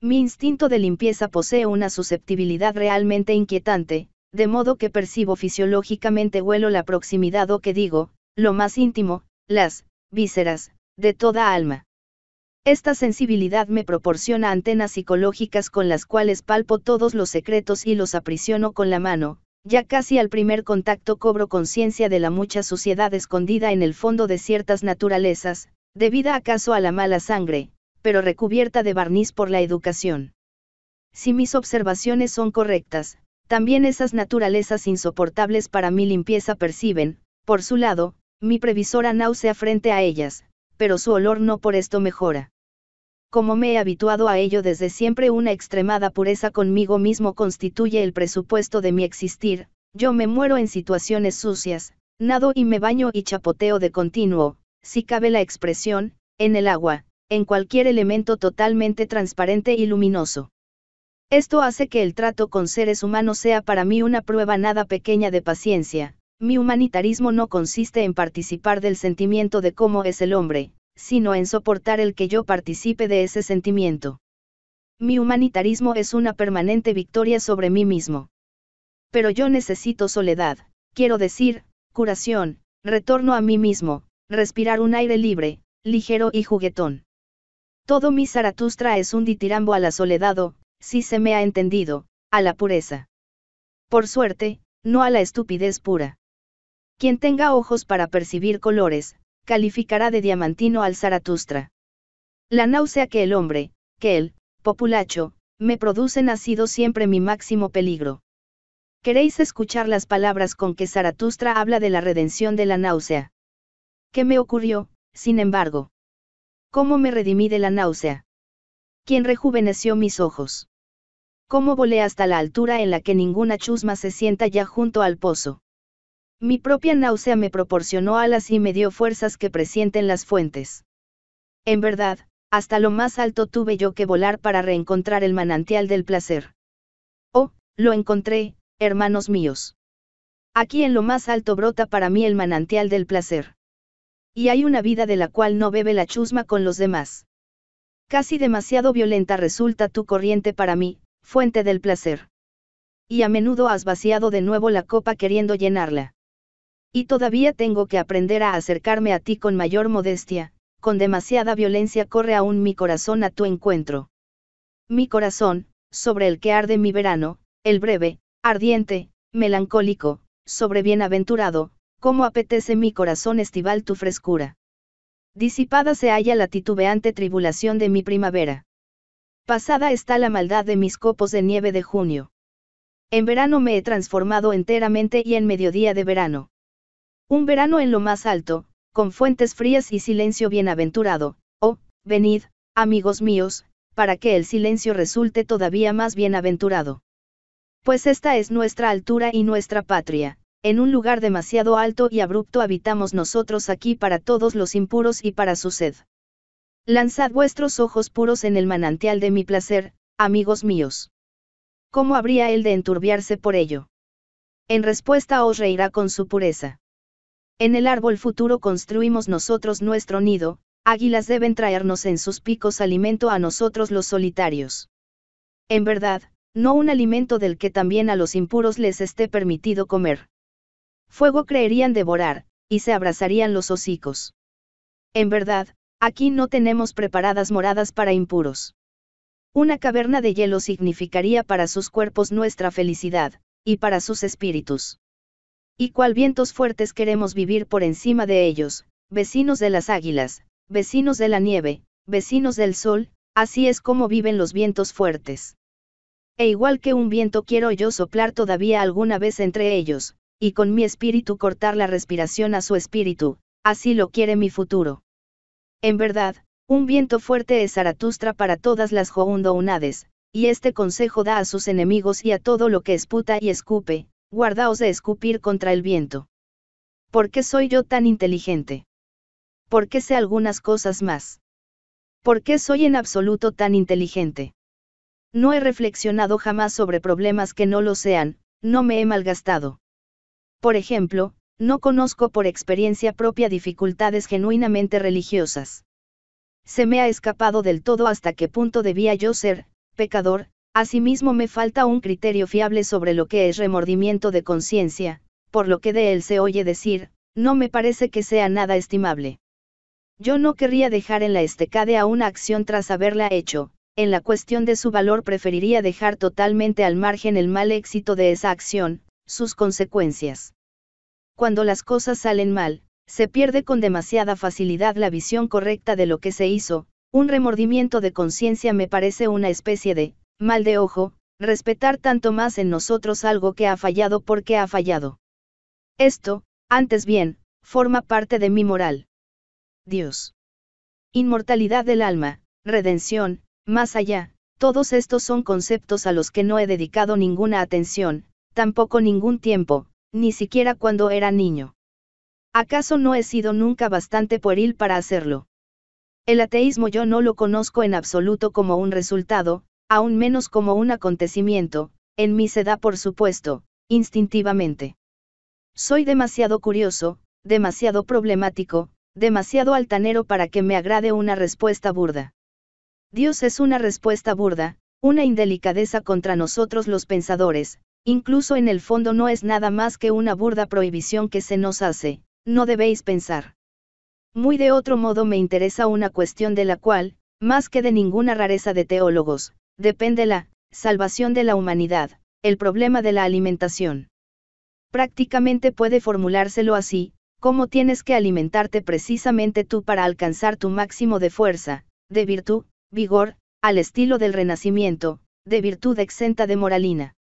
Mi instinto de limpieza posee una susceptibilidad realmente inquietante, de modo que percibo fisiológicamente huelo la proximidad o que digo, lo más íntimo, las vísceras, de toda alma. Esta sensibilidad me proporciona antenas psicológicas con las cuales palpo todos los secretos y los aprisiono con la mano, ya casi al primer contacto cobro conciencia de la mucha suciedad escondida en el fondo de ciertas naturalezas, debida acaso a la mala sangre, pero recubierta de barniz por la educación. Si mis observaciones son correctas, también esas naturalezas insoportables para mi limpieza perciben, por su lado, mi previsora náusea frente a ellas, pero su olor no por esto mejora. Como me he habituado a ello desde siempre, una extremada pureza conmigo mismo constituye el presupuesto de mi existir, yo me muero en situaciones sucias, nado y me baño y chapoteo de continuo, si cabe la expresión, en el agua, en cualquier elemento totalmente transparente y luminoso. Esto hace que el trato con seres humanos sea para mí una prueba nada pequeña de paciencia. Mi humanitarismo no consiste en participar del sentimiento de cómo es el hombre, sino en soportar el que yo participe de ese sentimiento. Mi humanitarismo es una permanente victoria sobre mí mismo. Pero yo necesito soledad, quiero decir, curación, retorno a mí mismo, respirar un aire libre, ligero y juguetón. Todo mi Zaratustra es un ditirambo a la soledad o, oh, si se me ha entendido, a la pureza. Por suerte, no a la estupidez pura. Quien tenga ojos para percibir colores, calificará de diamantino al Zaratustra. La náusea que el hombre, que él, populacho, me produce ha sido siempre mi máximo peligro. ¿Queréis escuchar las palabras con que Zaratustra habla de la redención de la náusea? ¿Qué me ocurrió, sin embargo? ¿Cómo me redimí de la náusea? ¿Quién rejuveneció mis ojos? ¿Cómo volé hasta la altura en la que ninguna chusma se sienta ya junto al pozo? Mi propia náusea me proporcionó alas y me dio fuerzas que presienten las fuentes. En verdad, hasta lo más alto tuve yo que volar para reencontrar el manantial del placer. Oh, lo encontré, hermanos míos. Aquí en lo más alto brota para mí el manantial del placer. Y hay una vida de la cual no bebe la chusma con los demás. Casi demasiado violenta resulta tu corriente para mí, fuente del placer. Y a menudo has vaciado de nuevo la copa queriendo llenarla. Y todavía tengo que aprender a acercarme a ti con mayor modestia, con demasiada violencia corre aún mi corazón a tu encuentro. Mi corazón, sobre el que arde mi verano, el breve, ardiente, melancólico, sobre bienaventurado, cómo apetece mi corazón estival tu frescura. Disipada se halla la titubeante tribulación de mi primavera. Pasada está la maldad de mis copos de nieve de junio. En verano me he transformado enteramente y en mediodía de verano. Un verano en lo más alto, con fuentes frías y silencio bienaventurado, oh, venid, amigos míos, para que el silencio resulte todavía más bienaventurado. Pues esta es nuestra altura y nuestra patria, en un lugar demasiado alto y abrupto habitamos nosotros aquí para todos los impuros y para su sed. Lanzad vuestros ojos puros en el manantial de mi placer, amigos míos. ¿Cómo habría él de enturbiarse por ello? En respuesta os reirá con su pureza. En el árbol futuro construimos nosotros nuestro nido, águilas deben traernos en sus picos alimento a nosotros los solitarios. En verdad, no un alimento del que también a los impuros les esté permitido comer. Fuego creerían devorar, y se abrazarían los hocicos. En verdad, aquí no tenemos preparadas moradas para impuros. Una caverna de hielo significaría para sus cuerpos nuestra felicidad, y para sus espíritus. Y cual vientos fuertes queremos vivir por encima de ellos, vecinos de las águilas, vecinos de la nieve, vecinos del sol, así es como viven los vientos fuertes. E igual que un viento quiero yo soplar todavía alguna vez entre ellos, y con mi espíritu cortar la respiración a su espíritu, así lo quiere mi futuro. En verdad, un viento fuerte es Zaratustra para todas las Joundounades, y este consejo da a sus enemigos y a todo lo que esputa y escupe, guardaos de escupir contra el viento. ¿Por qué soy yo tan inteligente? ¿Por qué sé algunas cosas más? ¿Por qué soy en absoluto tan inteligente? No he reflexionado jamás sobre problemas que no lo sean, no me he malgastado por ejemplo, no conozco por experiencia propia dificultades genuinamente religiosas. Se me ha escapado del todo hasta qué punto debía yo ser, pecador, asimismo me falta un criterio fiable sobre lo que es remordimiento de conciencia, por lo que de él se oye decir, no me parece que sea nada estimable. Yo no querría dejar en la estecade a una acción tras haberla hecho, en la cuestión de su valor preferiría dejar totalmente al margen el mal éxito de esa acción, sus consecuencias. Cuando las cosas salen mal, se pierde con demasiada facilidad la visión correcta de lo que se hizo, un remordimiento de conciencia me parece una especie de mal de ojo, respetar tanto más en nosotros algo que ha fallado porque ha fallado. Esto, antes bien, forma parte de mi moral. Dios. Inmortalidad del alma, redención, más allá, todos estos son conceptos a los que no he dedicado ninguna atención, tampoco ningún tiempo, ni siquiera cuando era niño. ¿Acaso no he sido nunca bastante pueril para hacerlo? El ateísmo yo no lo conozco en absoluto como un resultado, aún menos como un acontecimiento, en mí se da por supuesto, instintivamente. Soy demasiado curioso, demasiado problemático, demasiado altanero para que me agrade una respuesta burda. Dios es una respuesta burda, una indelicadeza contra nosotros los pensadores, Incluso en el fondo no es nada más que una burda prohibición que se nos hace, no debéis pensar. Muy de otro modo me interesa una cuestión de la cual, más que de ninguna rareza de teólogos, depende la salvación de la humanidad, el problema de la alimentación. Prácticamente puede formulárselo así, cómo tienes que alimentarte precisamente tú para alcanzar tu máximo de fuerza, de virtud, vigor, al estilo del Renacimiento, de virtud exenta de moralina.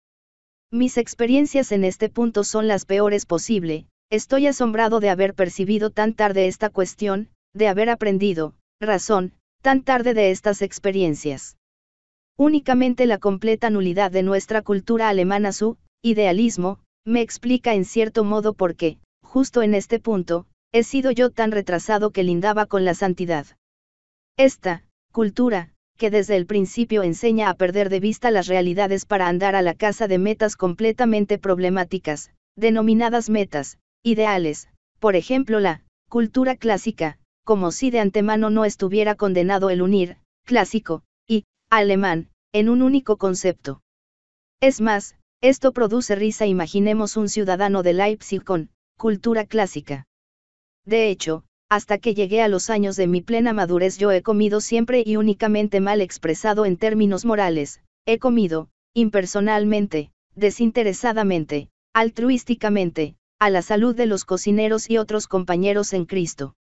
Mis experiencias en este punto son las peores posible, estoy asombrado de haber percibido tan tarde esta cuestión, de haber aprendido, razón, tan tarde de estas experiencias. Únicamente la completa nulidad de nuestra cultura alemana, su idealismo, me explica en cierto modo por qué, justo en este punto, he sido yo tan retrasado que lindaba con la santidad. Esta, cultura, que desde el principio enseña a perder de vista las realidades para andar a la caza de metas completamente problemáticas, denominadas metas, ideales, por ejemplo la cultura clásica, como si de antemano no estuviera condenado el unir, clásico, y, alemán, en un único concepto. Es más, esto produce risa, imaginemos un ciudadano de Leipzig con, cultura clásica. De hecho, hasta que llegué a los años de mi plena madurez yo he comido siempre y únicamente mal expresado en términos morales, he comido, impersonalmente, desinteresadamente, altruísticamente, a la salud de los cocineros y otros compañeros en Cristo.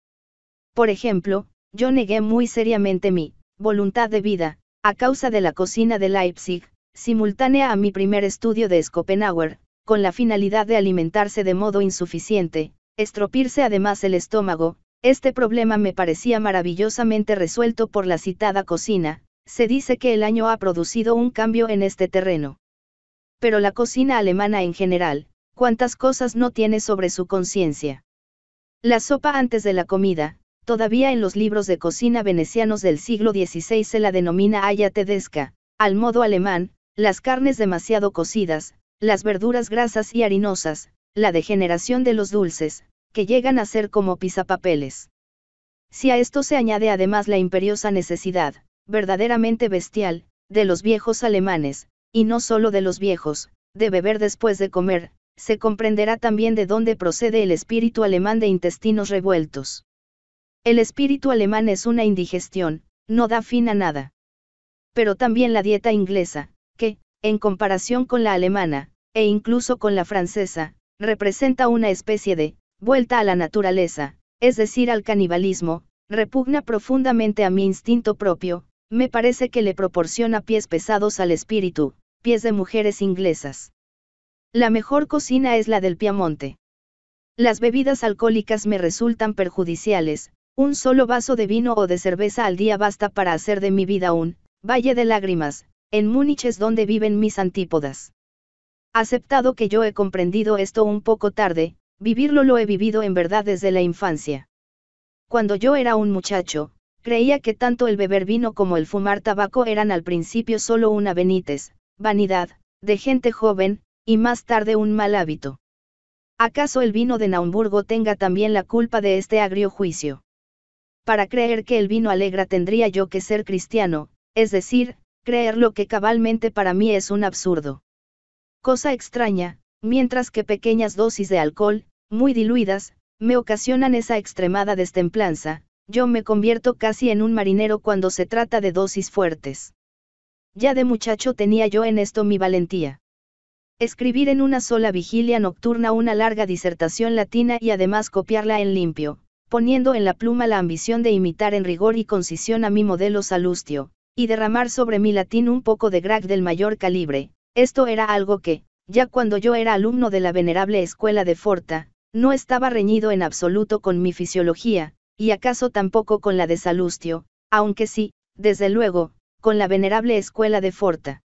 Por ejemplo, yo negué muy seriamente mi voluntad de vida, a causa de la cocina de Leipzig, simultánea a mi primer estudio de Schopenhauer, con la finalidad de alimentarse de modo insuficiente, estropirse además el estómago, este problema me parecía maravillosamente resuelto por la citada cocina, se dice que el año ha producido un cambio en este terreno. Pero la cocina alemana en general, cuántas cosas no tiene sobre su conciencia. La sopa antes de la comida, todavía en los libros de cocina venecianos del siglo XVI se la denomina aya tedesca, al modo alemán, las carnes demasiado cocidas, las verduras grasas y harinosas, la degeneración de los dulces, que llegan a ser como pisapapeles. Si a esto se añade además la imperiosa necesidad, verdaderamente bestial, de los viejos alemanes, y no solo de los viejos, de beber después de comer, se comprenderá también de dónde procede el espíritu alemán de intestinos revueltos. El espíritu alemán es una indigestión, no da fin a nada. Pero también la dieta inglesa, que, en comparación con la alemana, e incluso con la francesa, representa una especie de vuelta a la naturaleza, es decir, al canibalismo, repugna profundamente a mi instinto propio, me parece que le proporciona pies pesados al espíritu, pies de mujeres inglesas. La mejor cocina es la del Piamonte. Las bebidas alcohólicas me resultan perjudiciales, un solo vaso de vino o de cerveza al día basta para hacer de mi vida un valle de lágrimas, en Múnich es donde viven mis antípodas. Aceptado que yo he comprendido esto un poco tarde, Vivirlo lo he vivido en verdad desde la infancia. Cuando yo era un muchacho, creía que tanto el beber vino como el fumar tabaco eran al principio solo una benítez, vanidad, de gente joven, y más tarde un mal hábito. ¿Acaso el vino de Naumburgo tenga también la culpa de este agrio juicio? Para creer que el vino alegra tendría yo que ser cristiano, es decir, creer lo que cabalmente para mí es un absurdo. Cosa extraña, mientras que pequeñas dosis de alcohol, muy diluidas, me ocasionan esa extremada destemplanza, yo me convierto casi en un marinero cuando se trata de dosis fuertes. Ya de muchacho tenía yo en esto mi valentía. Escribir en una sola vigilia nocturna una larga disertación latina y además copiarla en limpio, poniendo en la pluma la ambición de imitar en rigor y concisión a mi modelo Salustio, y derramar sobre mi latín un poco de Grag del mayor calibre, esto era algo que, ya cuando yo era alumno de la venerable escuela de Forta, no estaba reñido en absoluto con mi fisiología, y acaso tampoco con la de Salustio, aunque sí, desde luego, con la venerable escuela de Forta.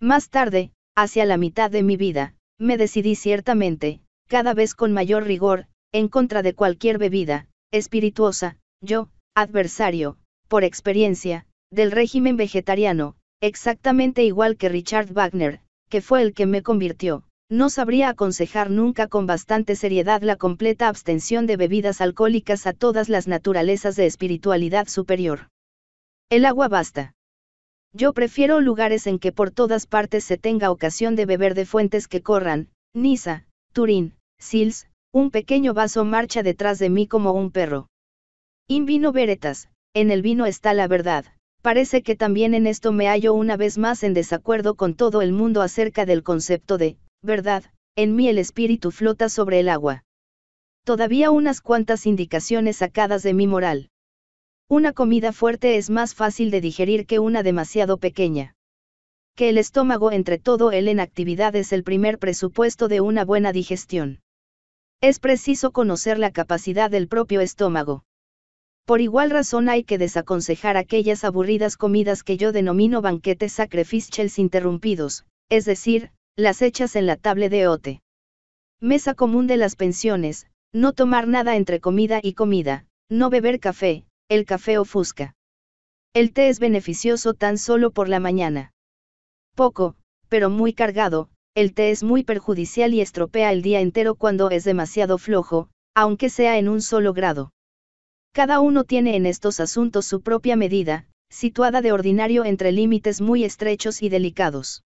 Más tarde, hacia la mitad de mi vida, me decidí ciertamente, cada vez con mayor rigor, en contra de cualquier bebida, espirituosa, yo, adversario, por experiencia, del régimen vegetariano, exactamente igual que Richard Wagner, que fue el que me convirtió. No sabría aconsejar nunca con bastante seriedad la completa abstención de bebidas alcohólicas a todas las naturalezas de espiritualidad superior. El agua basta. Yo prefiero lugares en que por todas partes se tenga ocasión de beber de fuentes que corran, Niza, Turín, Sils, un pequeño vaso marcha detrás de mí como un perro. In vino veretas, en el vino está la verdad. Parece que también en esto me hallo una vez más en desacuerdo con todo el mundo acerca del concepto de verdad, en mí el espíritu flota sobre el agua. Todavía unas cuantas indicaciones sacadas de mi moral. Una comida fuerte es más fácil de digerir que una demasiado pequeña. Que el estómago entre todo él en actividad es el primer presupuesto de una buena digestión. Es preciso conocer la capacidad del propio estómago. Por igual razón hay que desaconsejar aquellas aburridas comidas que yo denomino banquetes sacrificiales interrumpidos, es decir, las hechas en la table de ote. Mesa común de las pensiones, no tomar nada entre comida y comida, no beber café, el café ofusca. El té es beneficioso tan solo por la mañana. Poco, pero muy cargado, el té es muy perjudicial y estropea el día entero cuando es demasiado flojo, aunque sea en un solo grado. Cada uno tiene en estos asuntos su propia medida, situada de ordinario entre límites muy estrechos y delicados.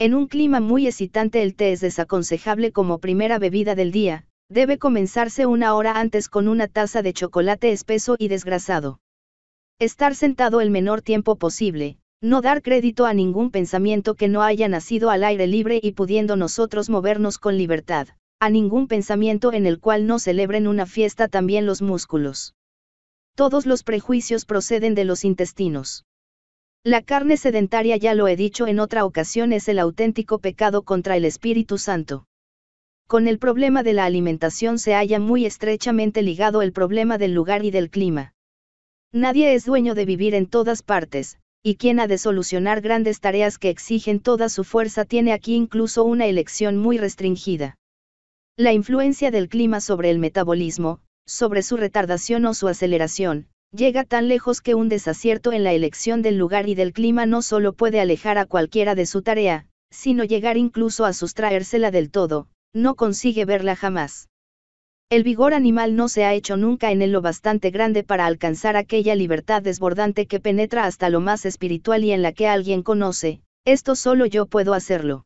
En un clima muy excitante el té es desaconsejable como primera bebida del día, debe comenzarse una hora antes con una taza de chocolate espeso y desgrasado. Estar sentado el menor tiempo posible, no dar crédito a ningún pensamiento que no haya nacido al aire libre y pudiendo nosotros movernos con libertad, a ningún pensamiento en el cual no celebren una fiesta también los músculos. Todos los prejuicios proceden de los intestinos. La carne sedentaria, ya lo he dicho en otra ocasión, es el auténtico pecado contra el Espíritu Santo. Con el problema de la alimentación se halla muy estrechamente ligado el problema del lugar y del clima. Nadie es dueño de vivir en todas partes, y quien ha de solucionar grandes tareas que exigen toda su fuerza tiene aquí incluso una elección muy restringida. La influencia del clima sobre el metabolismo, sobre su retardación o su aceleración, Llega tan lejos que un desacierto en la elección del lugar y del clima no solo puede alejar a cualquiera de su tarea, sino llegar incluso a sustraérsela del todo, no consigue verla jamás. El vigor animal no se ha hecho nunca en él lo bastante grande para alcanzar aquella libertad desbordante que penetra hasta lo más espiritual y en la que alguien conoce, esto solo yo puedo hacerlo.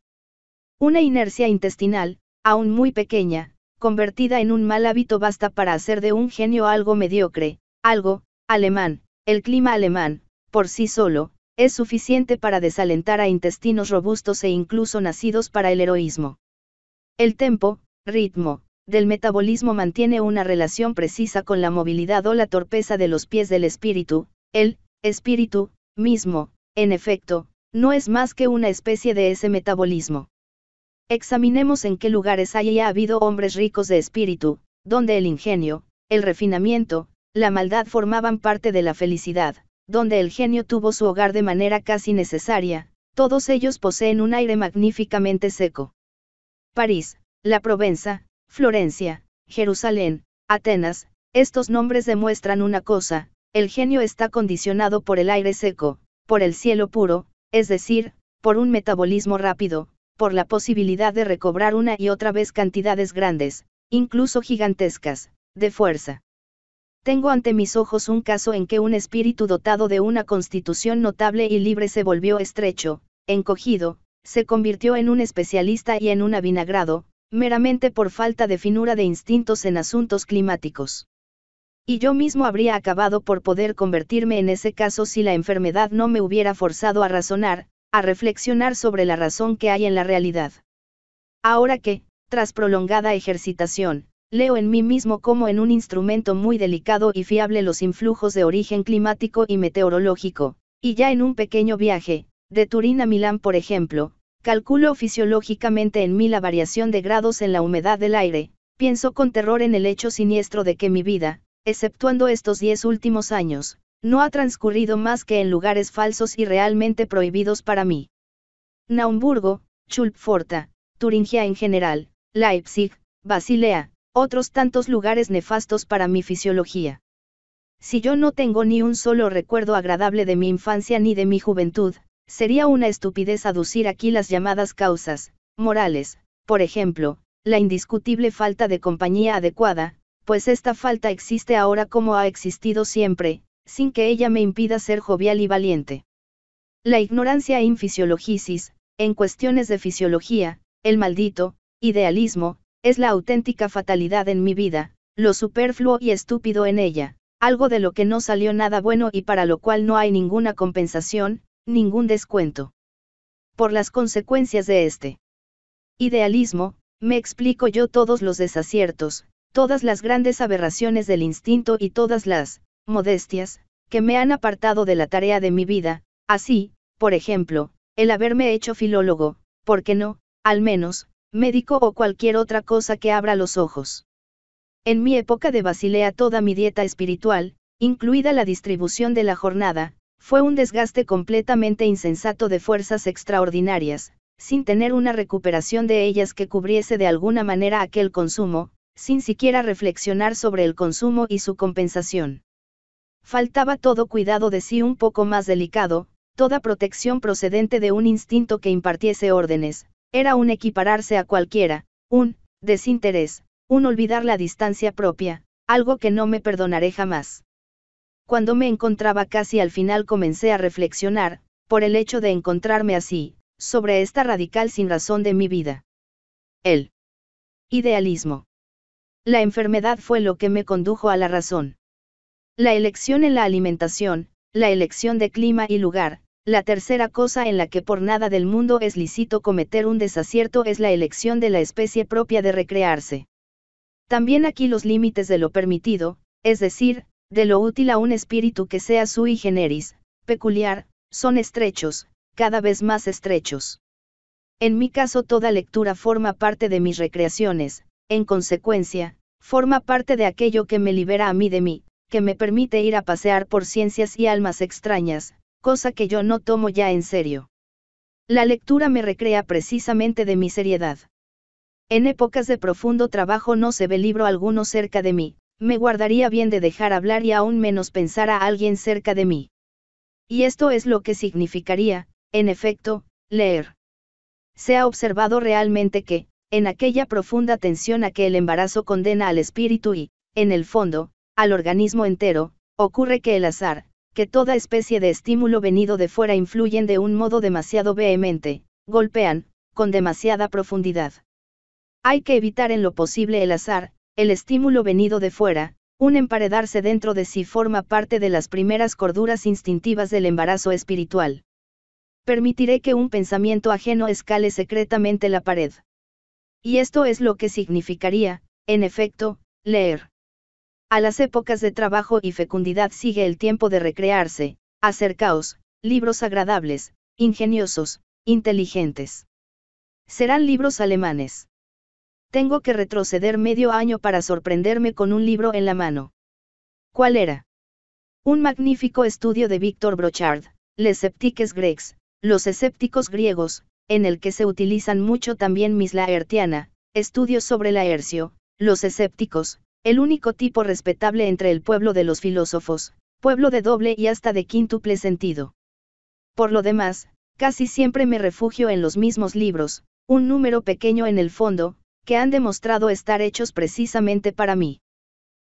Una inercia intestinal, aún muy pequeña, convertida en un mal hábito basta para hacer de un genio algo mediocre, algo, alemán, el clima alemán, por sí solo, es suficiente para desalentar a intestinos robustos e incluso nacidos para el heroísmo. El tempo, ritmo, del metabolismo mantiene una relación precisa con la movilidad o la torpeza de los pies del espíritu, el espíritu, mismo, en efecto, no es más que una especie de ese metabolismo. Examinemos en qué lugares haya habido hombres ricos de espíritu, donde el ingenio, el refinamiento, la maldad formaban parte de la felicidad, donde el genio tuvo su hogar de manera casi necesaria, todos ellos poseen un aire magníficamente seco. París, La Provenza, Florencia, Jerusalén, Atenas, estos nombres demuestran una cosa, el genio está condicionado por el aire seco, por el cielo puro, es decir, por un metabolismo rápido, por la posibilidad de recobrar una y otra vez cantidades grandes, incluso gigantescas, de fuerza. Tengo ante mis ojos un caso en que un espíritu dotado de una constitución notable y libre se volvió estrecho, encogido, se convirtió en un especialista y en un avinagrado, meramente por falta de finura de instintos en asuntos climáticos. Y yo mismo habría acabado por poder convertirme en ese caso si la enfermedad no me hubiera forzado a razonar, a reflexionar sobre la razón que hay en la realidad. Ahora que, tras prolongada ejercitación, Leo en mí mismo como en un instrumento muy delicado y fiable los influjos de origen climático y meteorológico, y ya en un pequeño viaje, de Turín a Milán por ejemplo, calculo fisiológicamente en mí la variación de grados en la humedad del aire, pienso con terror en el hecho siniestro de que mi vida, exceptuando estos diez últimos años, no ha transcurrido más que en lugares falsos y realmente prohibidos para mí. Naumburgo, Chulpforta, Turingia en general, Leipzig, Basilea, otros tantos lugares nefastos para mi fisiología. Si yo no tengo ni un solo recuerdo agradable de mi infancia ni de mi juventud, sería una estupidez aducir aquí las llamadas causas, morales, por ejemplo, la indiscutible falta de compañía adecuada, pues esta falta existe ahora como ha existido siempre, sin que ella me impida ser jovial y valiente. La ignorancia in fisiologisis, en cuestiones de fisiología, el maldito, idealismo, es la auténtica fatalidad en mi vida, lo superfluo y estúpido en ella, algo de lo que no salió nada bueno y para lo cual no hay ninguna compensación, ningún descuento. Por las consecuencias de este idealismo, me explico yo todos los desaciertos, todas las grandes aberraciones del instinto y todas las modestias, que me han apartado de la tarea de mi vida, así, por ejemplo, el haberme hecho filólogo, porque no, al menos, médico o cualquier otra cosa que abra los ojos. En mi época de Basilea toda mi dieta espiritual, incluida la distribución de la jornada, fue un desgaste completamente insensato de fuerzas extraordinarias, sin tener una recuperación de ellas que cubriese de alguna manera aquel consumo, sin siquiera reflexionar sobre el consumo y su compensación. Faltaba todo cuidado de sí un poco más delicado, toda protección procedente de un instinto que impartiese órdenes, era un equipararse a cualquiera, un desinterés, un olvidar la distancia propia, algo que no me perdonaré jamás. Cuando me encontraba casi al final comencé a reflexionar, por el hecho de encontrarme así, sobre esta radical sin razón de mi vida. El idealismo. La enfermedad fue lo que me condujo a la razón. La elección en la alimentación, la elección de clima y lugar, la tercera cosa en la que por nada del mundo es lícito cometer un desacierto es la elección de la especie propia de recrearse. También aquí los límites de lo permitido, es decir, de lo útil a un espíritu que sea sui generis, peculiar, son estrechos, cada vez más estrechos. En mi caso toda lectura forma parte de mis recreaciones, en consecuencia, forma parte de aquello que me libera a mí de mí, que me permite ir a pasear por ciencias y almas extrañas, cosa que yo no tomo ya en serio. La lectura me recrea precisamente de mi seriedad. En épocas de profundo trabajo no se ve libro alguno cerca de mí, me guardaría bien de dejar hablar y aún menos pensar a alguien cerca de mí. Y esto es lo que significaría, en efecto, leer. Se ha observado realmente que, en aquella profunda tensión a que el embarazo condena al espíritu y, en el fondo, al organismo entero, ocurre que el azar, que toda especie de estímulo venido de fuera influyen de un modo demasiado vehemente, golpean, con demasiada profundidad. Hay que evitar en lo posible el azar, el estímulo venido de fuera, un emparedarse dentro de sí forma parte de las primeras corduras instintivas del embarazo espiritual. Permitiré que un pensamiento ajeno escale secretamente la pared. Y esto es lo que significaría, en efecto, leer. A las épocas de trabajo y fecundidad sigue el tiempo de recrearse, acercaos, libros agradables, ingeniosos, inteligentes. Serán libros alemanes. Tengo que retroceder medio año para sorprenderme con un libro en la mano. ¿Cuál era? Un magnífico estudio de Víctor Brochard, Les Septiques Grecs, Los Escépticos Griegos, en el que se utilizan mucho también mis Laertiana, estudios sobre Laercio, los escépticos, el único tipo respetable entre el pueblo de los filósofos, pueblo de doble y hasta de quíntuple sentido. Por lo demás, casi siempre me refugio en los mismos libros, un número pequeño en el fondo, que han demostrado estar hechos precisamente para mí.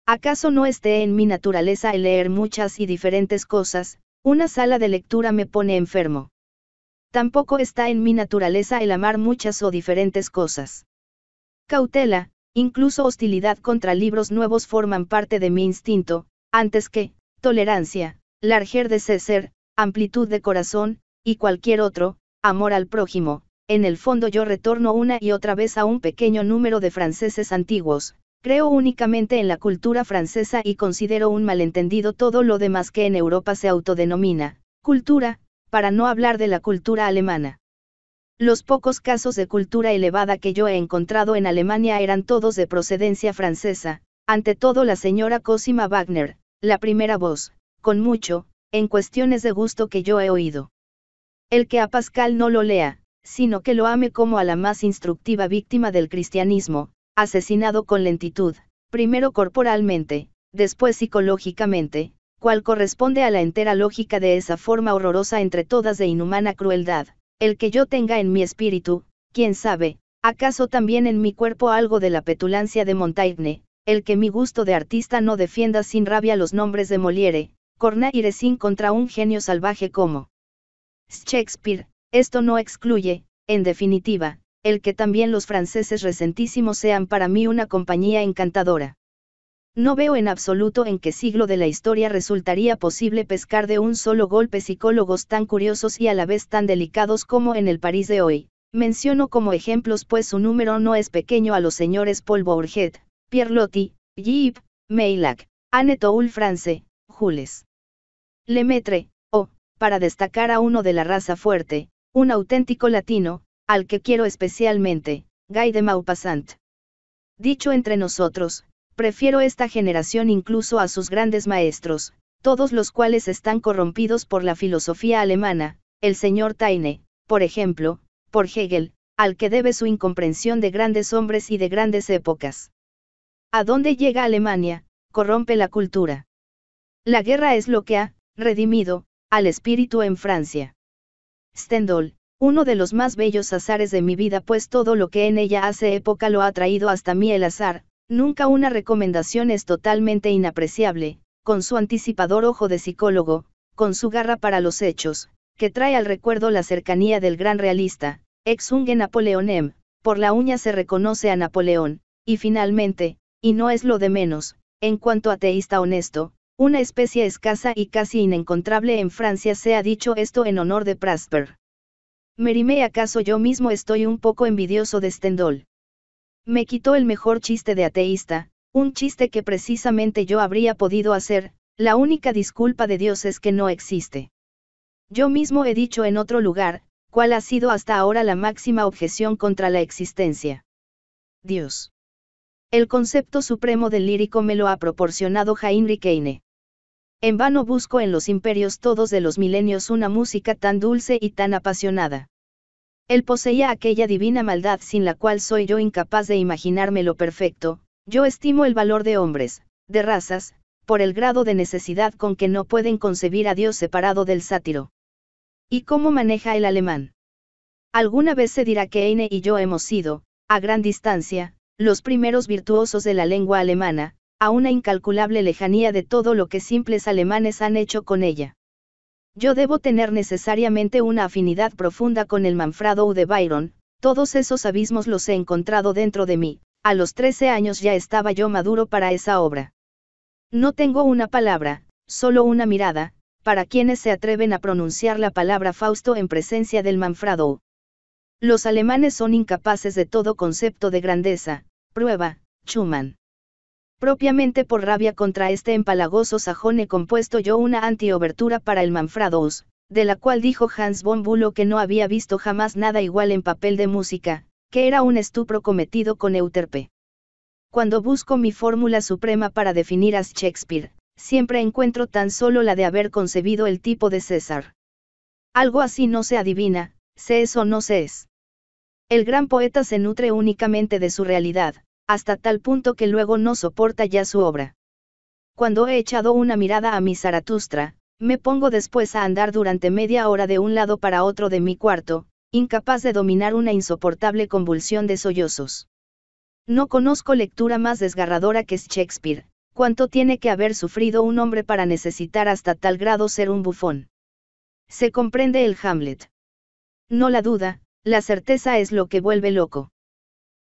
¿Acaso no esté en mi naturaleza el leer muchas y diferentes cosas? Una sala de lectura me pone enfermo. Tampoco está en mi naturaleza el amar muchas o diferentes cosas. Cautela, Incluso hostilidad contra libros nuevos forman parte de mi instinto, antes que, tolerancia, larger de ser, amplitud de corazón, y cualquier otro, amor al prójimo. En el fondo yo retorno una y otra vez a un pequeño número de franceses antiguos, creo únicamente en la cultura francesa y considero un malentendido todo lo demás que en Europa se autodenomina, cultura, para no hablar de la cultura alemana. Los pocos casos de cultura elevada que yo he encontrado en Alemania eran todos de procedencia francesa, ante todo la señora Cosima Wagner, la primera voz, con mucho, en cuestiones de gusto que yo he oído. El que a Pascal no lo lea, sino que lo ame como a la más instructiva víctima del cristianismo, asesinado con lentitud, primero corporalmente, después psicológicamente, cual corresponde a la entera lógica de esa forma horrorosa entre todas de inhumana crueldad, el que yo tenga en mi espíritu, quién sabe, acaso también en mi cuerpo algo de la petulancia de Montaigne, el que mi gusto de artista no defienda sin rabia los nombres de Moliere, Molière, sin contra un genio salvaje como Shakespeare, esto no excluye, en definitiva, el que también los franceses recentísimos sean para mí una compañía encantadora. No veo en absoluto en qué siglo de la historia resultaría posible pescar de un solo golpe psicólogos tan curiosos y a la vez tan delicados como en el París de hoy. Menciono como ejemplos pues su número no es pequeño a los señores Paul Bourget, Pierre Lotti, Yves, Meilac, Anne Oul France, Jules. Lemaitre, o, para destacar a uno de la raza fuerte, un auténtico latino, al que quiero especialmente, Guy de Maupassant. Dicho entre nosotros, Prefiero esta generación incluso a sus grandes maestros, todos los cuales están corrompidos por la filosofía alemana, el señor Taine, por ejemplo, por Hegel, al que debe su incomprensión de grandes hombres y de grandes épocas. ¿A dónde llega Alemania? Corrompe la cultura. La guerra es lo que ha, redimido, al espíritu en Francia. Stendhal, uno de los más bellos azares de mi vida, pues todo lo que en ella hace época lo ha traído hasta mí el azar, Nunca una recomendación es totalmente inapreciable, con su anticipador ojo de psicólogo, con su garra para los hechos, que trae al recuerdo la cercanía del gran realista, ex-hungue unge Napoleonem, por la uña se reconoce a Napoleón, y finalmente, y no es lo de menos, en cuanto teísta honesto, una especie escasa y casi inencontrable en Francia se ha dicho esto en honor de Prasper. ¿Merimé acaso yo mismo estoy un poco envidioso de Stendhal. Me quitó el mejor chiste de ateísta, un chiste que precisamente yo habría podido hacer, la única disculpa de Dios es que no existe. Yo mismo he dicho en otro lugar, cuál ha sido hasta ahora la máxima objeción contra la existencia. Dios. El concepto supremo del lírico me lo ha proporcionado Heinrich Heine. En vano busco en los imperios todos de los milenios una música tan dulce y tan apasionada. Él poseía aquella divina maldad sin la cual soy yo incapaz de imaginarme lo perfecto, yo estimo el valor de hombres, de razas, por el grado de necesidad con que no pueden concebir a Dios separado del sátiro. ¿Y cómo maneja el alemán? Alguna vez se dirá que Heine y yo hemos sido, a gran distancia, los primeros virtuosos de la lengua alemana, a una incalculable lejanía de todo lo que simples alemanes han hecho con ella. Yo debo tener necesariamente una afinidad profunda con el Manfrado de Byron, todos esos abismos los he encontrado dentro de mí, a los 13 años ya estaba yo maduro para esa obra. No tengo una palabra, solo una mirada, para quienes se atreven a pronunciar la palabra Fausto en presencia del Manfrado. Los alemanes son incapaces de todo concepto de grandeza, prueba, Schumann propiamente por rabia contra este empalagoso sajón he compuesto yo una antiobertura para el Manfrados, de la cual dijo Hans von Bülow que no había visto jamás nada igual en papel de música, que era un estupro cometido con Euterpe. Cuando busco mi fórmula suprema para definir a Shakespeare, siempre encuentro tan solo la de haber concebido el tipo de César. Algo así no se adivina, se es o no se es. El gran poeta se nutre únicamente de su realidad, hasta tal punto que luego no soporta ya su obra. Cuando he echado una mirada a mi Zaratustra, me pongo después a andar durante media hora de un lado para otro de mi cuarto, incapaz de dominar una insoportable convulsión de sollozos. No conozco lectura más desgarradora que Shakespeare, cuánto tiene que haber sufrido un hombre para necesitar hasta tal grado ser un bufón. Se comprende el Hamlet. No la duda, la certeza es lo que vuelve loco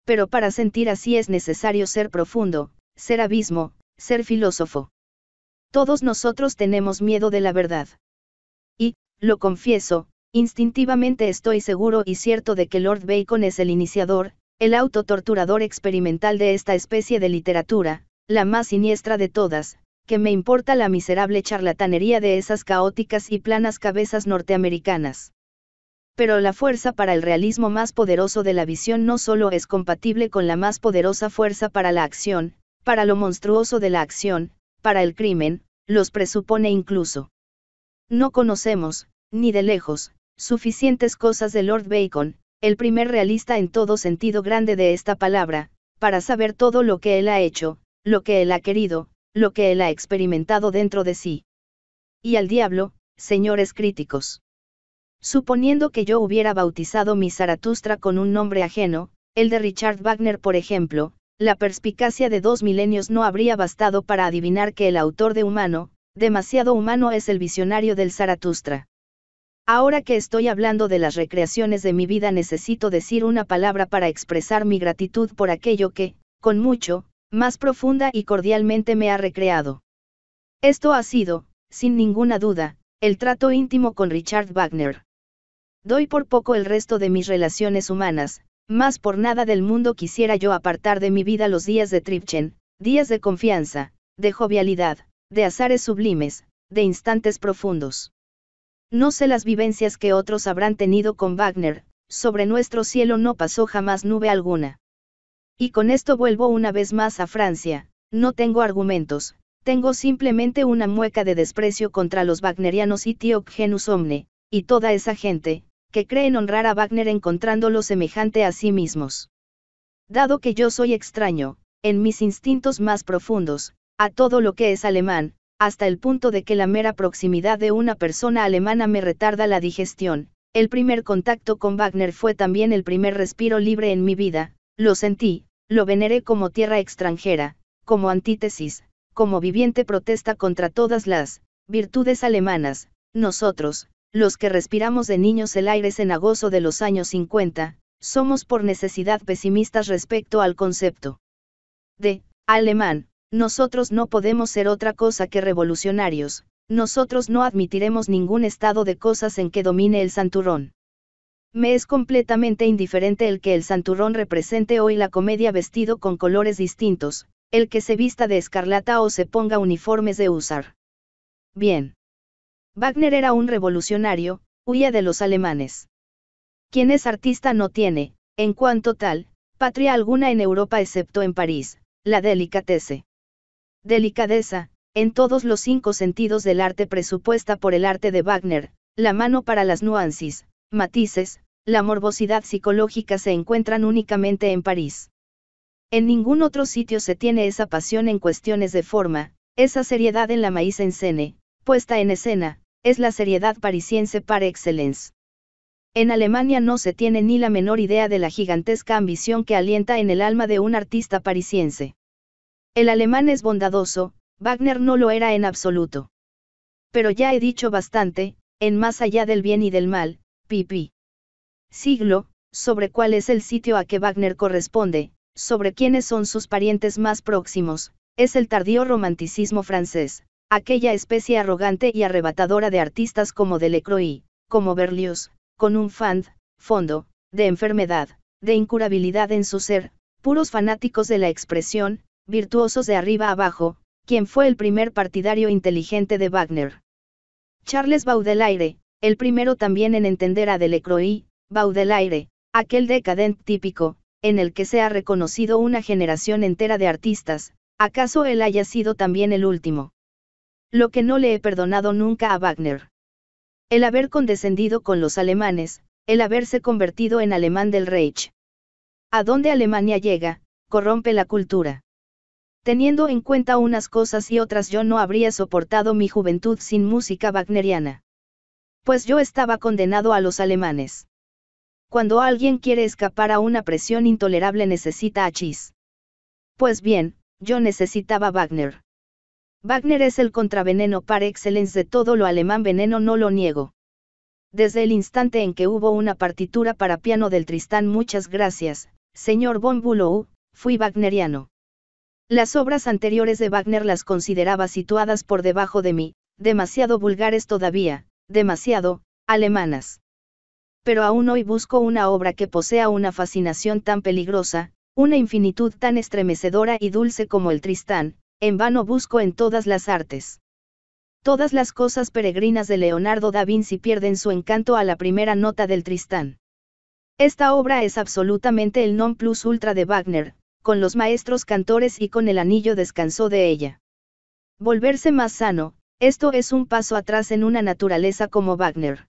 pero para sentir así es necesario ser profundo, ser abismo, ser filósofo. Todos nosotros tenemos miedo de la verdad. Y, lo confieso, instintivamente estoy seguro y cierto de que Lord Bacon es el iniciador, el autotorturador experimental de esta especie de literatura, la más siniestra de todas, que me importa la miserable charlatanería de esas caóticas y planas cabezas norteamericanas pero la fuerza para el realismo más poderoso de la visión no solo es compatible con la más poderosa fuerza para la acción, para lo monstruoso de la acción, para el crimen, los presupone incluso. No conocemos, ni de lejos, suficientes cosas de Lord Bacon, el primer realista en todo sentido grande de esta palabra, para saber todo lo que él ha hecho, lo que él ha querido, lo que él ha experimentado dentro de sí. Y al diablo, señores críticos. Suponiendo que yo hubiera bautizado mi Zaratustra con un nombre ajeno, el de Richard Wagner por ejemplo, la perspicacia de dos milenios no habría bastado para adivinar que el autor de Humano, demasiado humano es el visionario del Zaratustra. Ahora que estoy hablando de las recreaciones de mi vida necesito decir una palabra para expresar mi gratitud por aquello que, con mucho, más profunda y cordialmente me ha recreado. Esto ha sido, sin ninguna duda, el trato íntimo con Richard Wagner. Doy por poco el resto de mis relaciones humanas, más por nada del mundo quisiera yo apartar de mi vida los días de Tripchen, días de confianza, de jovialidad, de azares sublimes, de instantes profundos. No sé las vivencias que otros habrán tenido con Wagner, sobre nuestro cielo no pasó jamás nube alguna. Y con esto vuelvo una vez más a Francia, no tengo argumentos, tengo simplemente una mueca de desprecio contra los wagnerianos y genus Omne, y toda esa gente, que creen honrar a Wagner encontrándolo semejante a sí mismos. Dado que yo soy extraño, en mis instintos más profundos, a todo lo que es alemán, hasta el punto de que la mera proximidad de una persona alemana me retarda la digestión, el primer contacto con Wagner fue también el primer respiro libre en mi vida, lo sentí, lo veneré como tierra extranjera, como antítesis, como viviente protesta contra todas las virtudes alemanas, nosotros, los que respiramos de niños el aire cenagoso de los años 50, somos por necesidad pesimistas respecto al concepto de alemán, nosotros no podemos ser otra cosa que revolucionarios, nosotros no admitiremos ningún estado de cosas en que domine el santurrón. Me es completamente indiferente el que el santurrón represente hoy la comedia vestido con colores distintos, el que se vista de escarlata o se ponga uniformes de usar. Bien. Wagner era un revolucionario, huía de los alemanes. Quien es artista no tiene, en cuanto tal, patria alguna en Europa excepto en París, la delicatese. Delicadeza, en todos los cinco sentidos del arte presupuesta por el arte de Wagner, la mano para las nuances, matices, la morbosidad psicológica se encuentran únicamente en París. En ningún otro sitio se tiene esa pasión en cuestiones de forma, esa seriedad en la maíz en cene, puesta en escena, es la seriedad parisiense par excellence. En Alemania no se tiene ni la menor idea de la gigantesca ambición que alienta en el alma de un artista parisiense. El alemán es bondadoso, Wagner no lo era en absoluto. Pero ya he dicho bastante, en Más allá del bien y del mal, pipi. Siglo, sobre cuál es el sitio a que Wagner corresponde, sobre quiénes son sus parientes más próximos, es el tardío romanticismo francés aquella especie arrogante y arrebatadora de artistas como Delecroix, como Berlioz, con un fan, fondo, de enfermedad, de incurabilidad en su ser, puros fanáticos de la expresión, virtuosos de arriba abajo, quien fue el primer partidario inteligente de Wagner. Charles Baudelaire, el primero también en entender a Delecroix, Baudelaire, aquel decadent típico, en el que se ha reconocido una generación entera de artistas, acaso él haya sido también el último. Lo que no le he perdonado nunca a Wagner. El haber condescendido con los alemanes, el haberse convertido en alemán del Reich. A donde Alemania llega, corrompe la cultura. Teniendo en cuenta unas cosas y otras yo no habría soportado mi juventud sin música wagneriana. Pues yo estaba condenado a los alemanes. Cuando alguien quiere escapar a una presión intolerable necesita a Pues bien, yo necesitaba Wagner. Wagner es el contraveneno par excellence de todo lo alemán veneno, no lo niego. Desde el instante en que hubo una partitura para piano del Tristán, muchas gracias, señor von Bülow, fui wagneriano. Las obras anteriores de Wagner las consideraba situadas por debajo de mí, demasiado vulgares todavía, demasiado, alemanas. Pero aún hoy busco una obra que posea una fascinación tan peligrosa, una infinitud tan estremecedora y dulce como el Tristán, en vano busco en todas las artes. Todas las cosas peregrinas de Leonardo da Vinci pierden su encanto a la primera nota del Tristán. Esta obra es absolutamente el non plus ultra de Wagner, con los maestros cantores y con el anillo descansó de ella. Volverse más sano, esto es un paso atrás en una naturaleza como Wagner.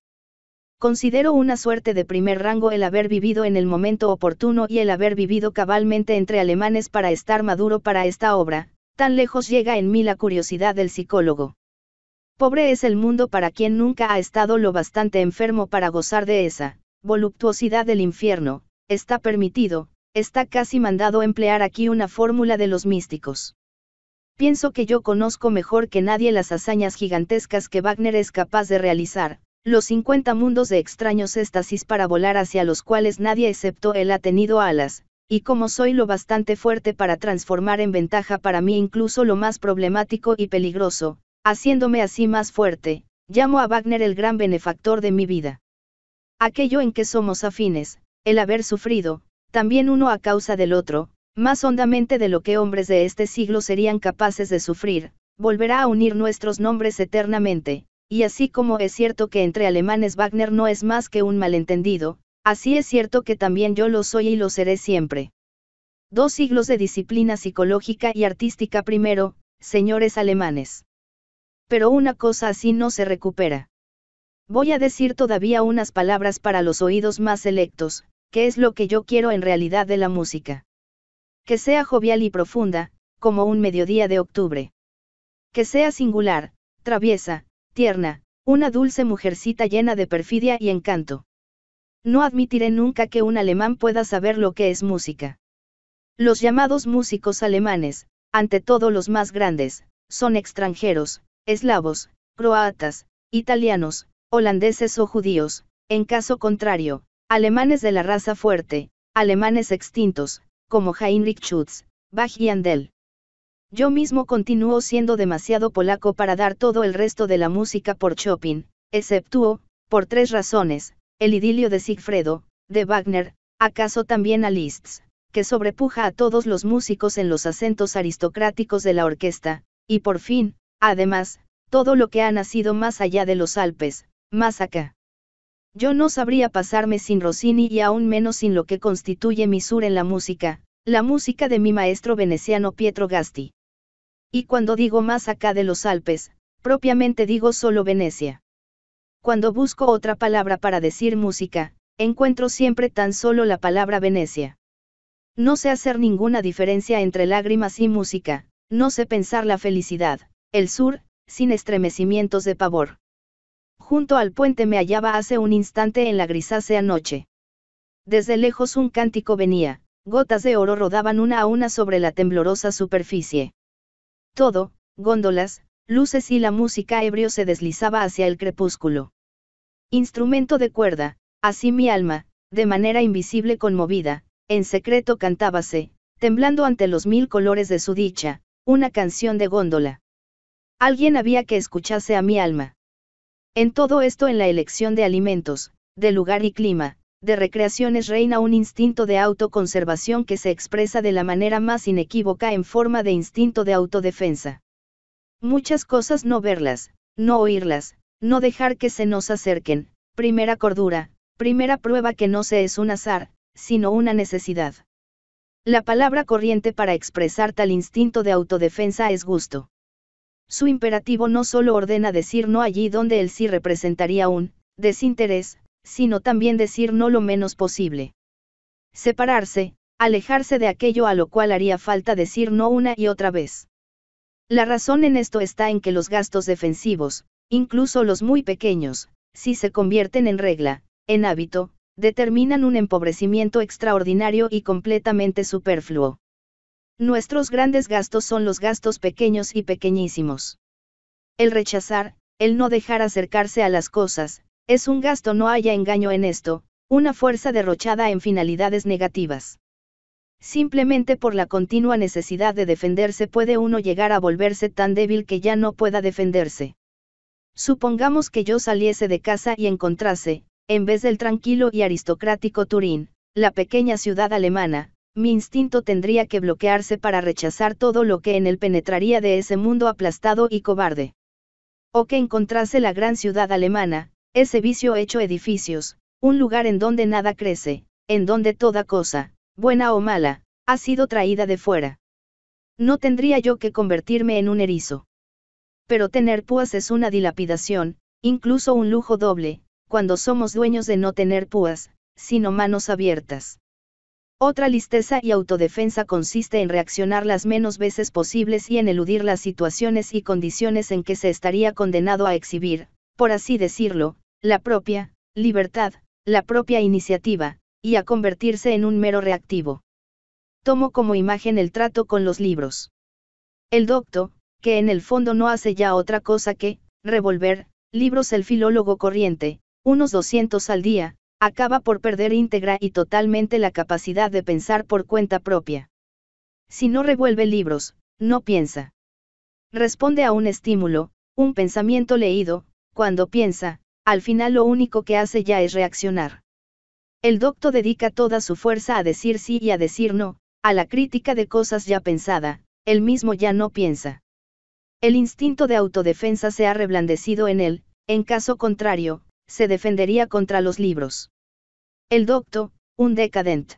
Considero una suerte de primer rango el haber vivido en el momento oportuno y el haber vivido cabalmente entre alemanes para estar maduro para esta obra, Tan lejos llega en mí la curiosidad del psicólogo. Pobre es el mundo para quien nunca ha estado lo bastante enfermo para gozar de esa voluptuosidad del infierno, está permitido, está casi mandado emplear aquí una fórmula de los místicos. Pienso que yo conozco mejor que nadie las hazañas gigantescas que Wagner es capaz de realizar, los 50 mundos de extraños éstasis para volar hacia los cuales nadie excepto él ha tenido alas, y como soy lo bastante fuerte para transformar en ventaja para mí incluso lo más problemático y peligroso, haciéndome así más fuerte, llamo a Wagner el gran benefactor de mi vida. Aquello en que somos afines, el haber sufrido, también uno a causa del otro, más hondamente de lo que hombres de este siglo serían capaces de sufrir, volverá a unir nuestros nombres eternamente, y así como es cierto que entre alemanes Wagner no es más que un malentendido, Así es cierto que también yo lo soy y lo seré siempre. Dos siglos de disciplina psicológica y artística primero, señores alemanes. Pero una cosa así no se recupera. Voy a decir todavía unas palabras para los oídos más selectos, que es lo que yo quiero en realidad de la música. Que sea jovial y profunda, como un mediodía de octubre. Que sea singular, traviesa, tierna, una dulce mujercita llena de perfidia y encanto. No admitiré nunca que un alemán pueda saber lo que es música. Los llamados músicos alemanes, ante todo los más grandes, son extranjeros, eslavos, croatas, italianos, holandeses o judíos, en caso contrario, alemanes de la raza fuerte, alemanes extintos, como Heinrich Schutz, Bach y Andel. Yo mismo continúo siendo demasiado polaco para dar todo el resto de la música por Chopin, exceptuo, por tres razones, el idilio de Sigfredo, de Wagner, acaso también a Liszt, que sobrepuja a todos los músicos en los acentos aristocráticos de la orquesta, y por fin, además, todo lo que ha nacido más allá de los Alpes, más acá. Yo no sabría pasarme sin Rossini y aún menos sin lo que constituye mi sur en la música, la música de mi maestro veneciano Pietro Gasti. Y cuando digo más acá de los Alpes, propiamente digo solo Venecia. Cuando busco otra palabra para decir música, encuentro siempre tan solo la palabra Venecia. No sé hacer ninguna diferencia entre lágrimas y música, no sé pensar la felicidad, el sur, sin estremecimientos de pavor. Junto al puente me hallaba hace un instante en la grisácea noche. Desde lejos un cántico venía, gotas de oro rodaban una a una sobre la temblorosa superficie. Todo, góndolas, luces y la música ebrio se deslizaba hacia el crepúsculo. Instrumento de cuerda, así mi alma, de manera invisible conmovida, en secreto cantábase, temblando ante los mil colores de su dicha, una canción de góndola. Alguien había que escuchase a mi alma. En todo esto en la elección de alimentos, de lugar y clima, de recreaciones reina un instinto de autoconservación que se expresa de la manera más inequívoca en forma de instinto de autodefensa. Muchas cosas no verlas, no oírlas, no dejar que se nos acerquen, primera cordura, primera prueba que no se es un azar, sino una necesidad. La palabra corriente para expresar tal instinto de autodefensa es gusto. Su imperativo no solo ordena decir no allí donde el sí representaría un desinterés, sino también decir no lo menos posible. Separarse, alejarse de aquello a lo cual haría falta decir no una y otra vez. La razón en esto está en que los gastos defensivos, Incluso los muy pequeños, si se convierten en regla, en hábito, determinan un empobrecimiento extraordinario y completamente superfluo. Nuestros grandes gastos son los gastos pequeños y pequeñísimos. El rechazar, el no dejar acercarse a las cosas, es un gasto, no haya engaño en esto, una fuerza derrochada en finalidades negativas. Simplemente por la continua necesidad de defenderse puede uno llegar a volverse tan débil que ya no pueda defenderse. Supongamos que yo saliese de casa y encontrase, en vez del tranquilo y aristocrático Turín, la pequeña ciudad alemana, mi instinto tendría que bloquearse para rechazar todo lo que en él penetraría de ese mundo aplastado y cobarde. O que encontrase la gran ciudad alemana, ese vicio hecho edificios, un lugar en donde nada crece, en donde toda cosa, buena o mala, ha sido traída de fuera. No tendría yo que convertirme en un erizo pero tener púas es una dilapidación, incluso un lujo doble, cuando somos dueños de no tener púas, sino manos abiertas. Otra listeza y autodefensa consiste en reaccionar las menos veces posibles y en eludir las situaciones y condiciones en que se estaría condenado a exhibir, por así decirlo, la propia libertad, la propia iniciativa, y a convertirse en un mero reactivo. Tomo como imagen el trato con los libros. El docto, que en el fondo no hace ya otra cosa que, revolver, libros el filólogo corriente, unos 200 al día, acaba por perder íntegra y totalmente la capacidad de pensar por cuenta propia. Si no revuelve libros, no piensa. Responde a un estímulo, un pensamiento leído, cuando piensa, al final lo único que hace ya es reaccionar. El docto dedica toda su fuerza a decir sí y a decir no, a la crítica de cosas ya pensada, él mismo ya no piensa. El instinto de autodefensa se ha reblandecido en él, en caso contrario, se defendería contra los libros. El docto, un decadent.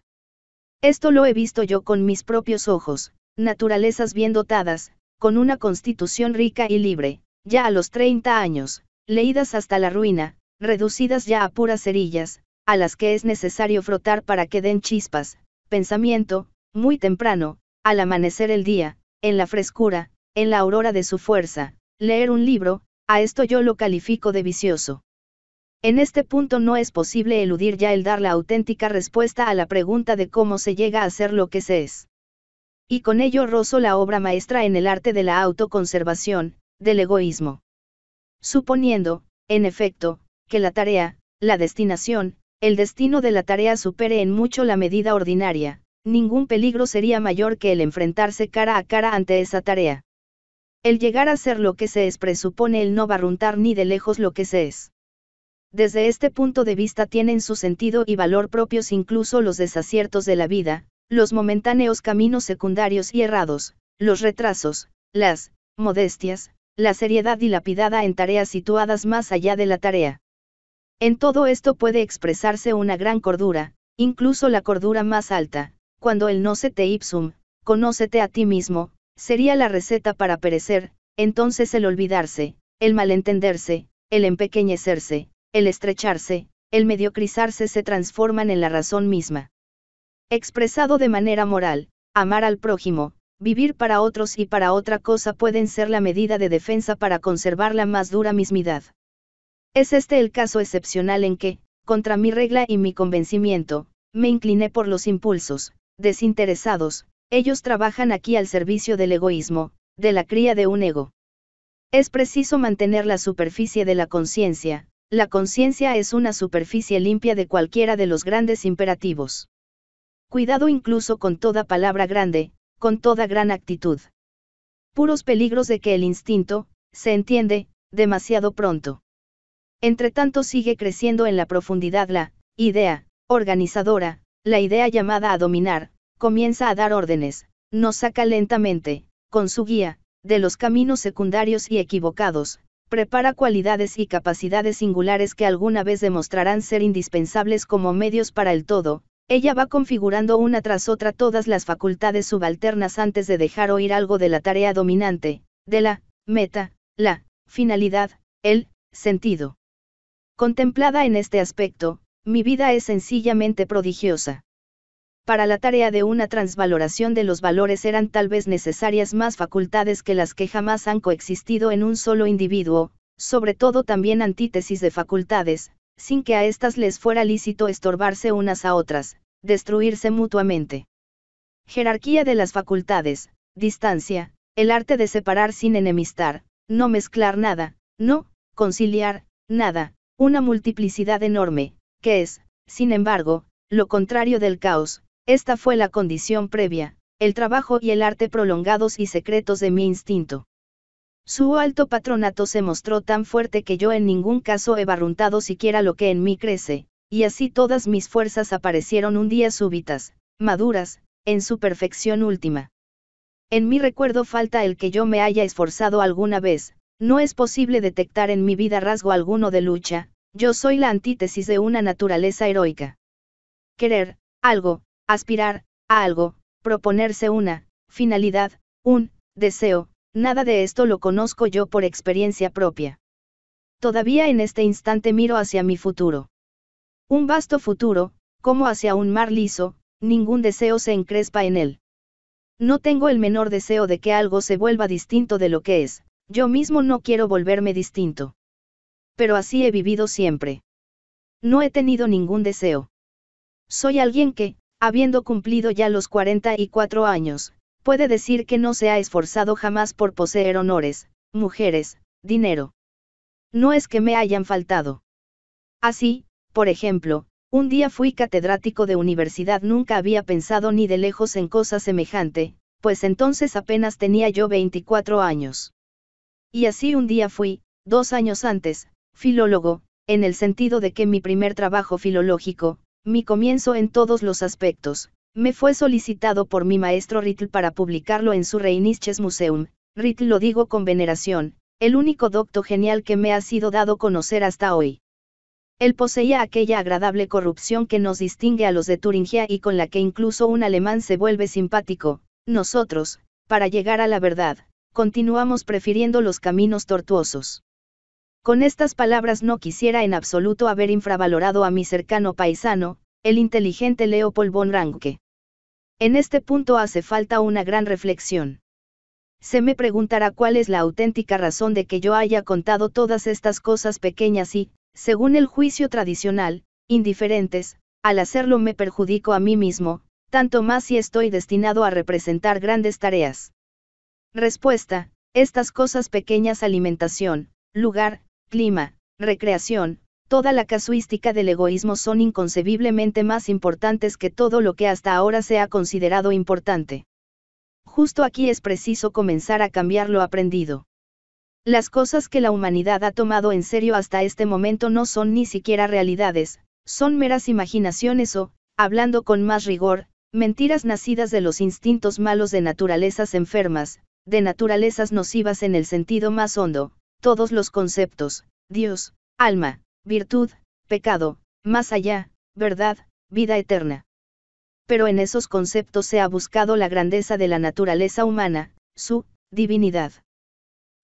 Esto lo he visto yo con mis propios ojos, naturalezas bien dotadas, con una constitución rica y libre, ya a los 30 años, leídas hasta la ruina, reducidas ya a puras cerillas, a las que es necesario frotar para que den chispas, pensamiento, muy temprano, al amanecer el día, en la frescura, en la aurora de su fuerza, leer un libro, a esto yo lo califico de vicioso. En este punto no es posible eludir ya el dar la auténtica respuesta a la pregunta de cómo se llega a ser lo que se es. Y con ello rozo la obra maestra en el arte de la autoconservación, del egoísmo. Suponiendo, en efecto, que la tarea, la destinación, el destino de la tarea supere en mucho la medida ordinaria, ningún peligro sería mayor que el enfrentarse cara a cara ante esa tarea. El llegar a ser lo que se es presupone el no barruntar ni de lejos lo que se es. Desde este punto de vista tienen su sentido y valor propios incluso los desaciertos de la vida, los momentáneos caminos secundarios y errados, los retrasos, las modestias, la seriedad dilapidada en tareas situadas más allá de la tarea. En todo esto puede expresarse una gran cordura, incluso la cordura más alta, cuando el no se te ipsum, conócete a ti mismo, Sería la receta para perecer, entonces el olvidarse, el malentenderse, el empequeñecerse, el estrecharse, el mediocrizarse se transforman en la razón misma. Expresado de manera moral, amar al prójimo, vivir para otros y para otra cosa pueden ser la medida de defensa para conservar la más dura mismidad. Es este el caso excepcional en que, contra mi regla y mi convencimiento, me incliné por los impulsos, desinteresados, ellos trabajan aquí al servicio del egoísmo, de la cría de un ego. Es preciso mantener la superficie de la conciencia, la conciencia es una superficie limpia de cualquiera de los grandes imperativos. Cuidado incluso con toda palabra grande, con toda gran actitud. Puros peligros de que el instinto, se entiende, demasiado pronto. Entretanto sigue creciendo en la profundidad la idea organizadora, la idea llamada a dominar, comienza a dar órdenes, nos saca lentamente, con su guía, de los caminos secundarios y equivocados, prepara cualidades y capacidades singulares que alguna vez demostrarán ser indispensables como medios para el todo, ella va configurando una tras otra todas las facultades subalternas antes de dejar oír algo de la tarea dominante, de la meta, la finalidad, el sentido. Contemplada en este aspecto, mi vida es sencillamente prodigiosa para la tarea de una transvaloración de los valores eran tal vez necesarias más facultades que las que jamás han coexistido en un solo individuo, sobre todo también antítesis de facultades, sin que a éstas les fuera lícito estorbarse unas a otras, destruirse mutuamente. Jerarquía de las facultades, distancia, el arte de separar sin enemistar, no mezclar nada, no, conciliar, nada, una multiplicidad enorme, que es, sin embargo, lo contrario del caos, esta fue la condición previa, el trabajo y el arte prolongados y secretos de mi instinto. Su alto patronato se mostró tan fuerte que yo en ningún caso he barruntado siquiera lo que en mí crece, y así todas mis fuerzas aparecieron un día súbitas, maduras, en su perfección última. En mi recuerdo falta el que yo me haya esforzado alguna vez, no es posible detectar en mi vida rasgo alguno de lucha, yo soy la antítesis de una naturaleza heroica. Querer, algo, aspirar, a algo, proponerse una, finalidad, un, deseo, nada de esto lo conozco yo por experiencia propia. Todavía en este instante miro hacia mi futuro. Un vasto futuro, como hacia un mar liso, ningún deseo se encrespa en él. No tengo el menor deseo de que algo se vuelva distinto de lo que es, yo mismo no quiero volverme distinto. Pero así he vivido siempre. No he tenido ningún deseo. Soy alguien que, habiendo cumplido ya los 44 años, puede decir que no se ha esforzado jamás por poseer honores, mujeres, dinero. No es que me hayan faltado. Así, por ejemplo, un día fui catedrático de universidad, nunca había pensado ni de lejos en cosa semejante, pues entonces apenas tenía yo 24 años. Y así un día fui, dos años antes, filólogo, en el sentido de que mi primer trabajo filológico, mi comienzo en todos los aspectos, me fue solicitado por mi maestro Rittl para publicarlo en su Reinisches Museum, Rittl lo digo con veneración, el único docto genial que me ha sido dado conocer hasta hoy. Él poseía aquella agradable corrupción que nos distingue a los de Turingia y con la que incluso un alemán se vuelve simpático, nosotros, para llegar a la verdad, continuamos prefiriendo los caminos tortuosos. Con estas palabras no quisiera en absoluto haber infravalorado a mi cercano paisano, el inteligente Leopold von Ranke. En este punto hace falta una gran reflexión. Se me preguntará cuál es la auténtica razón de que yo haya contado todas estas cosas pequeñas y, según el juicio tradicional, indiferentes, al hacerlo me perjudico a mí mismo, tanto más si estoy destinado a representar grandes tareas. Respuesta, estas cosas pequeñas alimentación, lugar, clima, recreación, toda la casuística del egoísmo son inconcebiblemente más importantes que todo lo que hasta ahora se ha considerado importante. Justo aquí es preciso comenzar a cambiar lo aprendido. Las cosas que la humanidad ha tomado en serio hasta este momento no son ni siquiera realidades, son meras imaginaciones o, hablando con más rigor, mentiras nacidas de los instintos malos de naturalezas enfermas, de naturalezas nocivas en el sentido más hondo, todos los conceptos, Dios, alma, virtud, pecado, más allá, verdad, vida eterna. Pero en esos conceptos se ha buscado la grandeza de la naturaleza humana, su divinidad.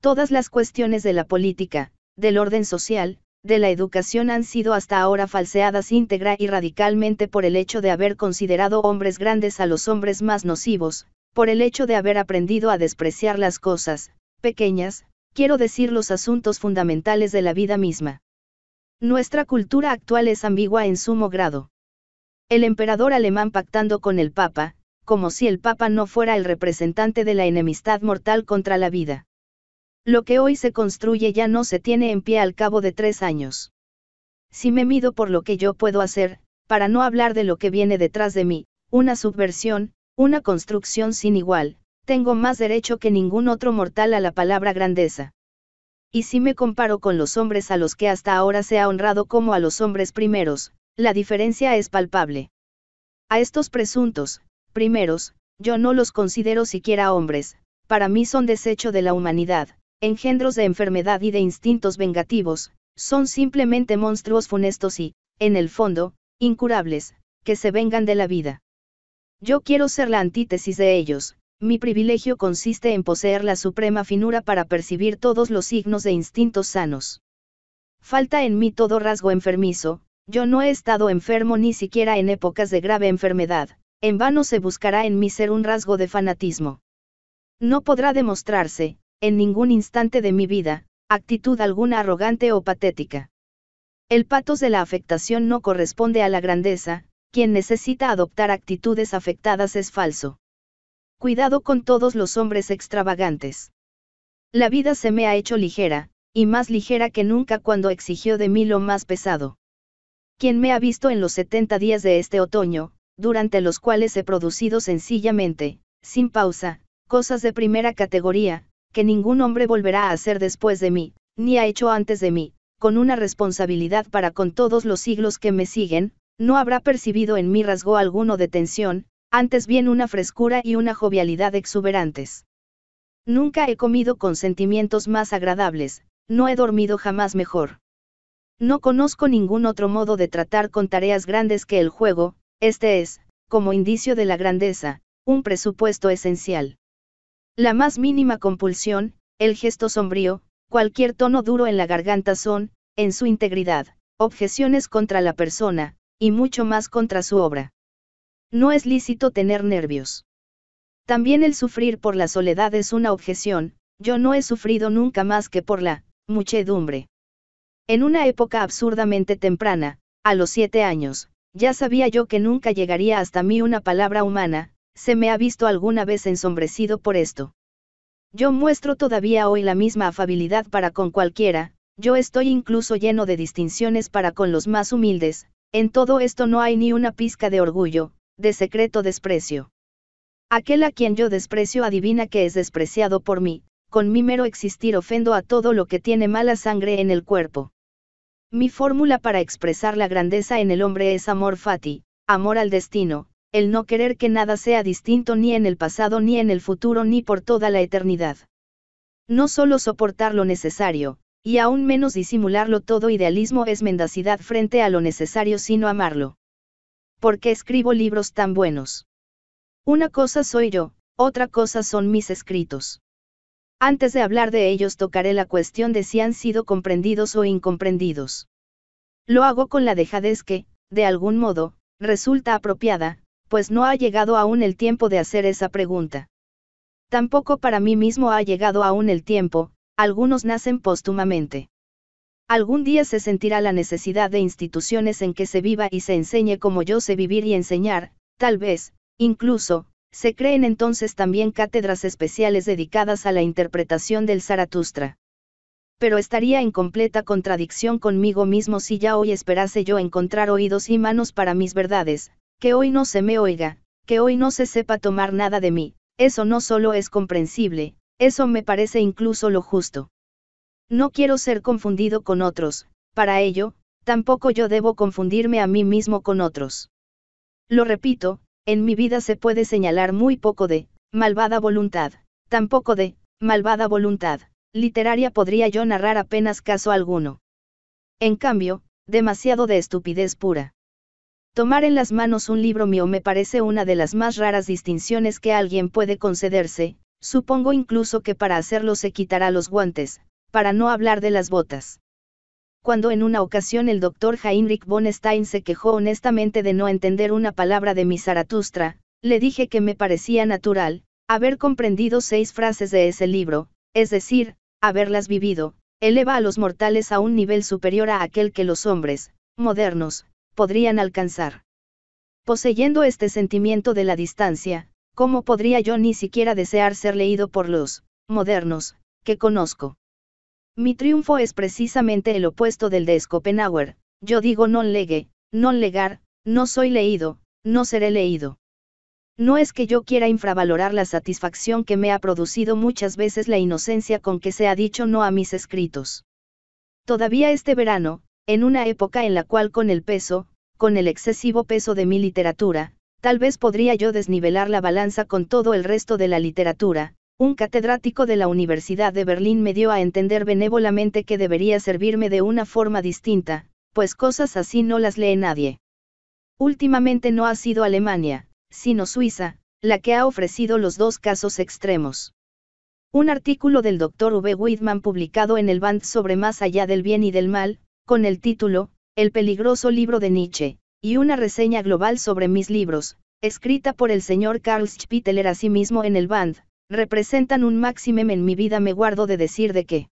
Todas las cuestiones de la política, del orden social, de la educación han sido hasta ahora falseadas íntegra y radicalmente por el hecho de haber considerado hombres grandes a los hombres más nocivos, por el hecho de haber aprendido a despreciar las cosas, pequeñas, quiero decir los asuntos fundamentales de la vida misma. Nuestra cultura actual es ambigua en sumo grado. El emperador alemán pactando con el Papa, como si el Papa no fuera el representante de la enemistad mortal contra la vida. Lo que hoy se construye ya no se tiene en pie al cabo de tres años. Si me mido por lo que yo puedo hacer, para no hablar de lo que viene detrás de mí, una subversión, una construcción sin igual, tengo más derecho que ningún otro mortal a la palabra grandeza. Y si me comparo con los hombres a los que hasta ahora se ha honrado como a los hombres primeros, la diferencia es palpable. A estos presuntos, primeros, yo no los considero siquiera hombres, para mí son desecho de la humanidad, engendros de enfermedad y de instintos vengativos, son simplemente monstruos funestos y, en el fondo, incurables, que se vengan de la vida. Yo quiero ser la antítesis de ellos, mi privilegio consiste en poseer la suprema finura para percibir todos los signos de instintos sanos. Falta en mí todo rasgo enfermizo, yo no he estado enfermo ni siquiera en épocas de grave enfermedad, en vano se buscará en mí ser un rasgo de fanatismo. No podrá demostrarse, en ningún instante de mi vida, actitud alguna arrogante o patética. El patos de la afectación no corresponde a la grandeza, quien necesita adoptar actitudes afectadas es falso. Cuidado con todos los hombres extravagantes. La vida se me ha hecho ligera, y más ligera que nunca cuando exigió de mí lo más pesado. Quien me ha visto en los 70 días de este otoño, durante los cuales he producido sencillamente, sin pausa, cosas de primera categoría, que ningún hombre volverá a hacer después de mí, ni ha hecho antes de mí, con una responsabilidad para con todos los siglos que me siguen, no habrá percibido en mí rasgo alguno de tensión, antes bien una frescura y una jovialidad exuberantes. Nunca he comido con sentimientos más agradables, no he dormido jamás mejor. No conozco ningún otro modo de tratar con tareas grandes que el juego, este es, como indicio de la grandeza, un presupuesto esencial. La más mínima compulsión, el gesto sombrío, cualquier tono duro en la garganta son, en su integridad, objeciones contra la persona, y mucho más contra su obra. No es lícito tener nervios. También el sufrir por la soledad es una objeción, yo no he sufrido nunca más que por la muchedumbre. En una época absurdamente temprana, a los siete años, ya sabía yo que nunca llegaría hasta mí una palabra humana, se me ha visto alguna vez ensombrecido por esto. Yo muestro todavía hoy la misma afabilidad para con cualquiera, yo estoy incluso lleno de distinciones para con los más humildes, en todo esto no hay ni una pizca de orgullo, de secreto desprecio. Aquel a quien yo desprecio adivina que es despreciado por mí, con mi mero existir ofendo a todo lo que tiene mala sangre en el cuerpo. Mi fórmula para expresar la grandeza en el hombre es amor fati, amor al destino, el no querer que nada sea distinto ni en el pasado ni en el futuro ni por toda la eternidad. No solo soportar lo necesario, y aún menos disimularlo todo idealismo es mendacidad frente a lo necesario sino amarlo. ¿por qué escribo libros tan buenos? Una cosa soy yo, otra cosa son mis escritos. Antes de hablar de ellos tocaré la cuestión de si han sido comprendidos o incomprendidos. Lo hago con la dejadez que, de algún modo, resulta apropiada, pues no ha llegado aún el tiempo de hacer esa pregunta. Tampoco para mí mismo ha llegado aún el tiempo, algunos nacen póstumamente. Algún día se sentirá la necesidad de instituciones en que se viva y se enseñe como yo sé vivir y enseñar, tal vez, incluso, se creen entonces también cátedras especiales dedicadas a la interpretación del Zaratustra. Pero estaría en completa contradicción conmigo mismo si ya hoy esperase yo encontrar oídos y manos para mis verdades, que hoy no se me oiga, que hoy no se sepa tomar nada de mí, eso no solo es comprensible, eso me parece incluso lo justo. No quiero ser confundido con otros, para ello, tampoco yo debo confundirme a mí mismo con otros. Lo repito, en mi vida se puede señalar muy poco de, malvada voluntad, tampoco de, malvada voluntad, literaria podría yo narrar apenas caso alguno. En cambio, demasiado de estupidez pura. Tomar en las manos un libro mío me parece una de las más raras distinciones que alguien puede concederse, supongo incluso que para hacerlo se quitará los guantes, para no hablar de las botas. Cuando en una ocasión el doctor Heinrich von Stein se quejó honestamente de no entender una palabra de mi Zaratustra, le dije que me parecía natural, haber comprendido seis frases de ese libro, es decir, haberlas vivido, eleva a los mortales a un nivel superior a aquel que los hombres, modernos, podrían alcanzar. Poseyendo este sentimiento de la distancia, ¿cómo podría yo ni siquiera desear ser leído por los modernos que conozco? Mi triunfo es precisamente el opuesto del de Schopenhauer, yo digo non legue, non legar, no soy leído, no seré leído. No es que yo quiera infravalorar la satisfacción que me ha producido muchas veces la inocencia con que se ha dicho no a mis escritos. Todavía este verano, en una época en la cual con el peso, con el excesivo peso de mi literatura, tal vez podría yo desnivelar la balanza con todo el resto de la literatura, un catedrático de la Universidad de Berlín me dio a entender benévolamente que debería servirme de una forma distinta, pues cosas así no las lee nadie. Últimamente no ha sido Alemania, sino Suiza, la que ha ofrecido los dos casos extremos. Un artículo del Dr. V. Whitman publicado en el Band sobre Más allá del bien y del mal, con el título, El peligroso libro de Nietzsche, y una reseña global sobre mis libros, escrita por el señor Karl Spitteler asimismo en el Band, representan un máximo en mi vida me guardo de decir de qué.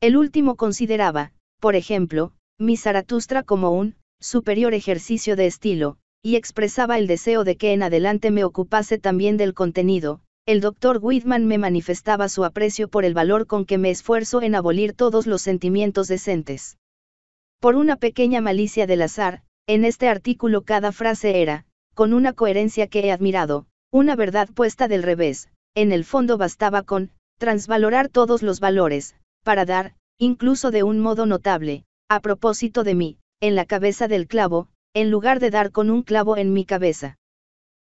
El último consideraba, por ejemplo, mi Zaratustra como un superior ejercicio de estilo, y expresaba el deseo de que en adelante me ocupase también del contenido, el doctor Whitman me manifestaba su aprecio por el valor con que me esfuerzo en abolir todos los sentimientos decentes. Por una pequeña malicia del azar, en este artículo cada frase era, con una coherencia que he admirado, una verdad puesta del revés, en el fondo bastaba con, transvalorar todos los valores, para dar, incluso de un modo notable, a propósito de mí, en la cabeza del clavo, en lugar de dar con un clavo en mi cabeza.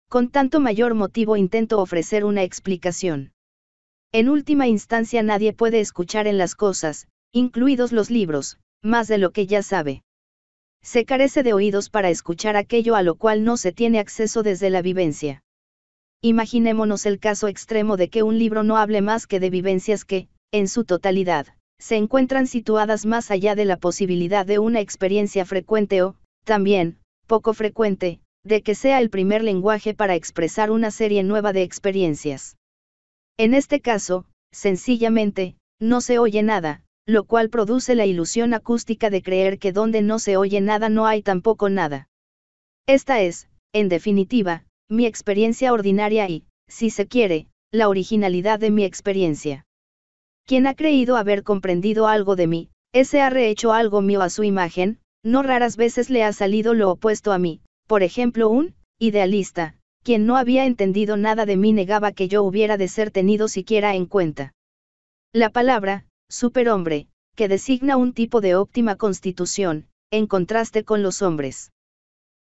Con tanto mayor motivo intento ofrecer una explicación. En última instancia nadie puede escuchar en las cosas, incluidos los libros, más de lo que ya sabe. Se carece de oídos para escuchar aquello a lo cual no se tiene acceso desde la vivencia. Imaginémonos el caso extremo de que un libro no hable más que de vivencias que, en su totalidad, se encuentran situadas más allá de la posibilidad de una experiencia frecuente o, también, poco frecuente, de que sea el primer lenguaje para expresar una serie nueva de experiencias. En este caso, sencillamente, no se oye nada, lo cual produce la ilusión acústica de creer que donde no se oye nada no hay tampoco nada. Esta es, en definitiva, mi experiencia ordinaria y, si se quiere, la originalidad de mi experiencia. Quien ha creído haber comprendido algo de mí, ese ha rehecho algo mío a su imagen, no raras veces le ha salido lo opuesto a mí, por ejemplo un, idealista, quien no había entendido nada de mí negaba que yo hubiera de ser tenido siquiera en cuenta. La palabra, superhombre, que designa un tipo de óptima constitución, en contraste con los hombres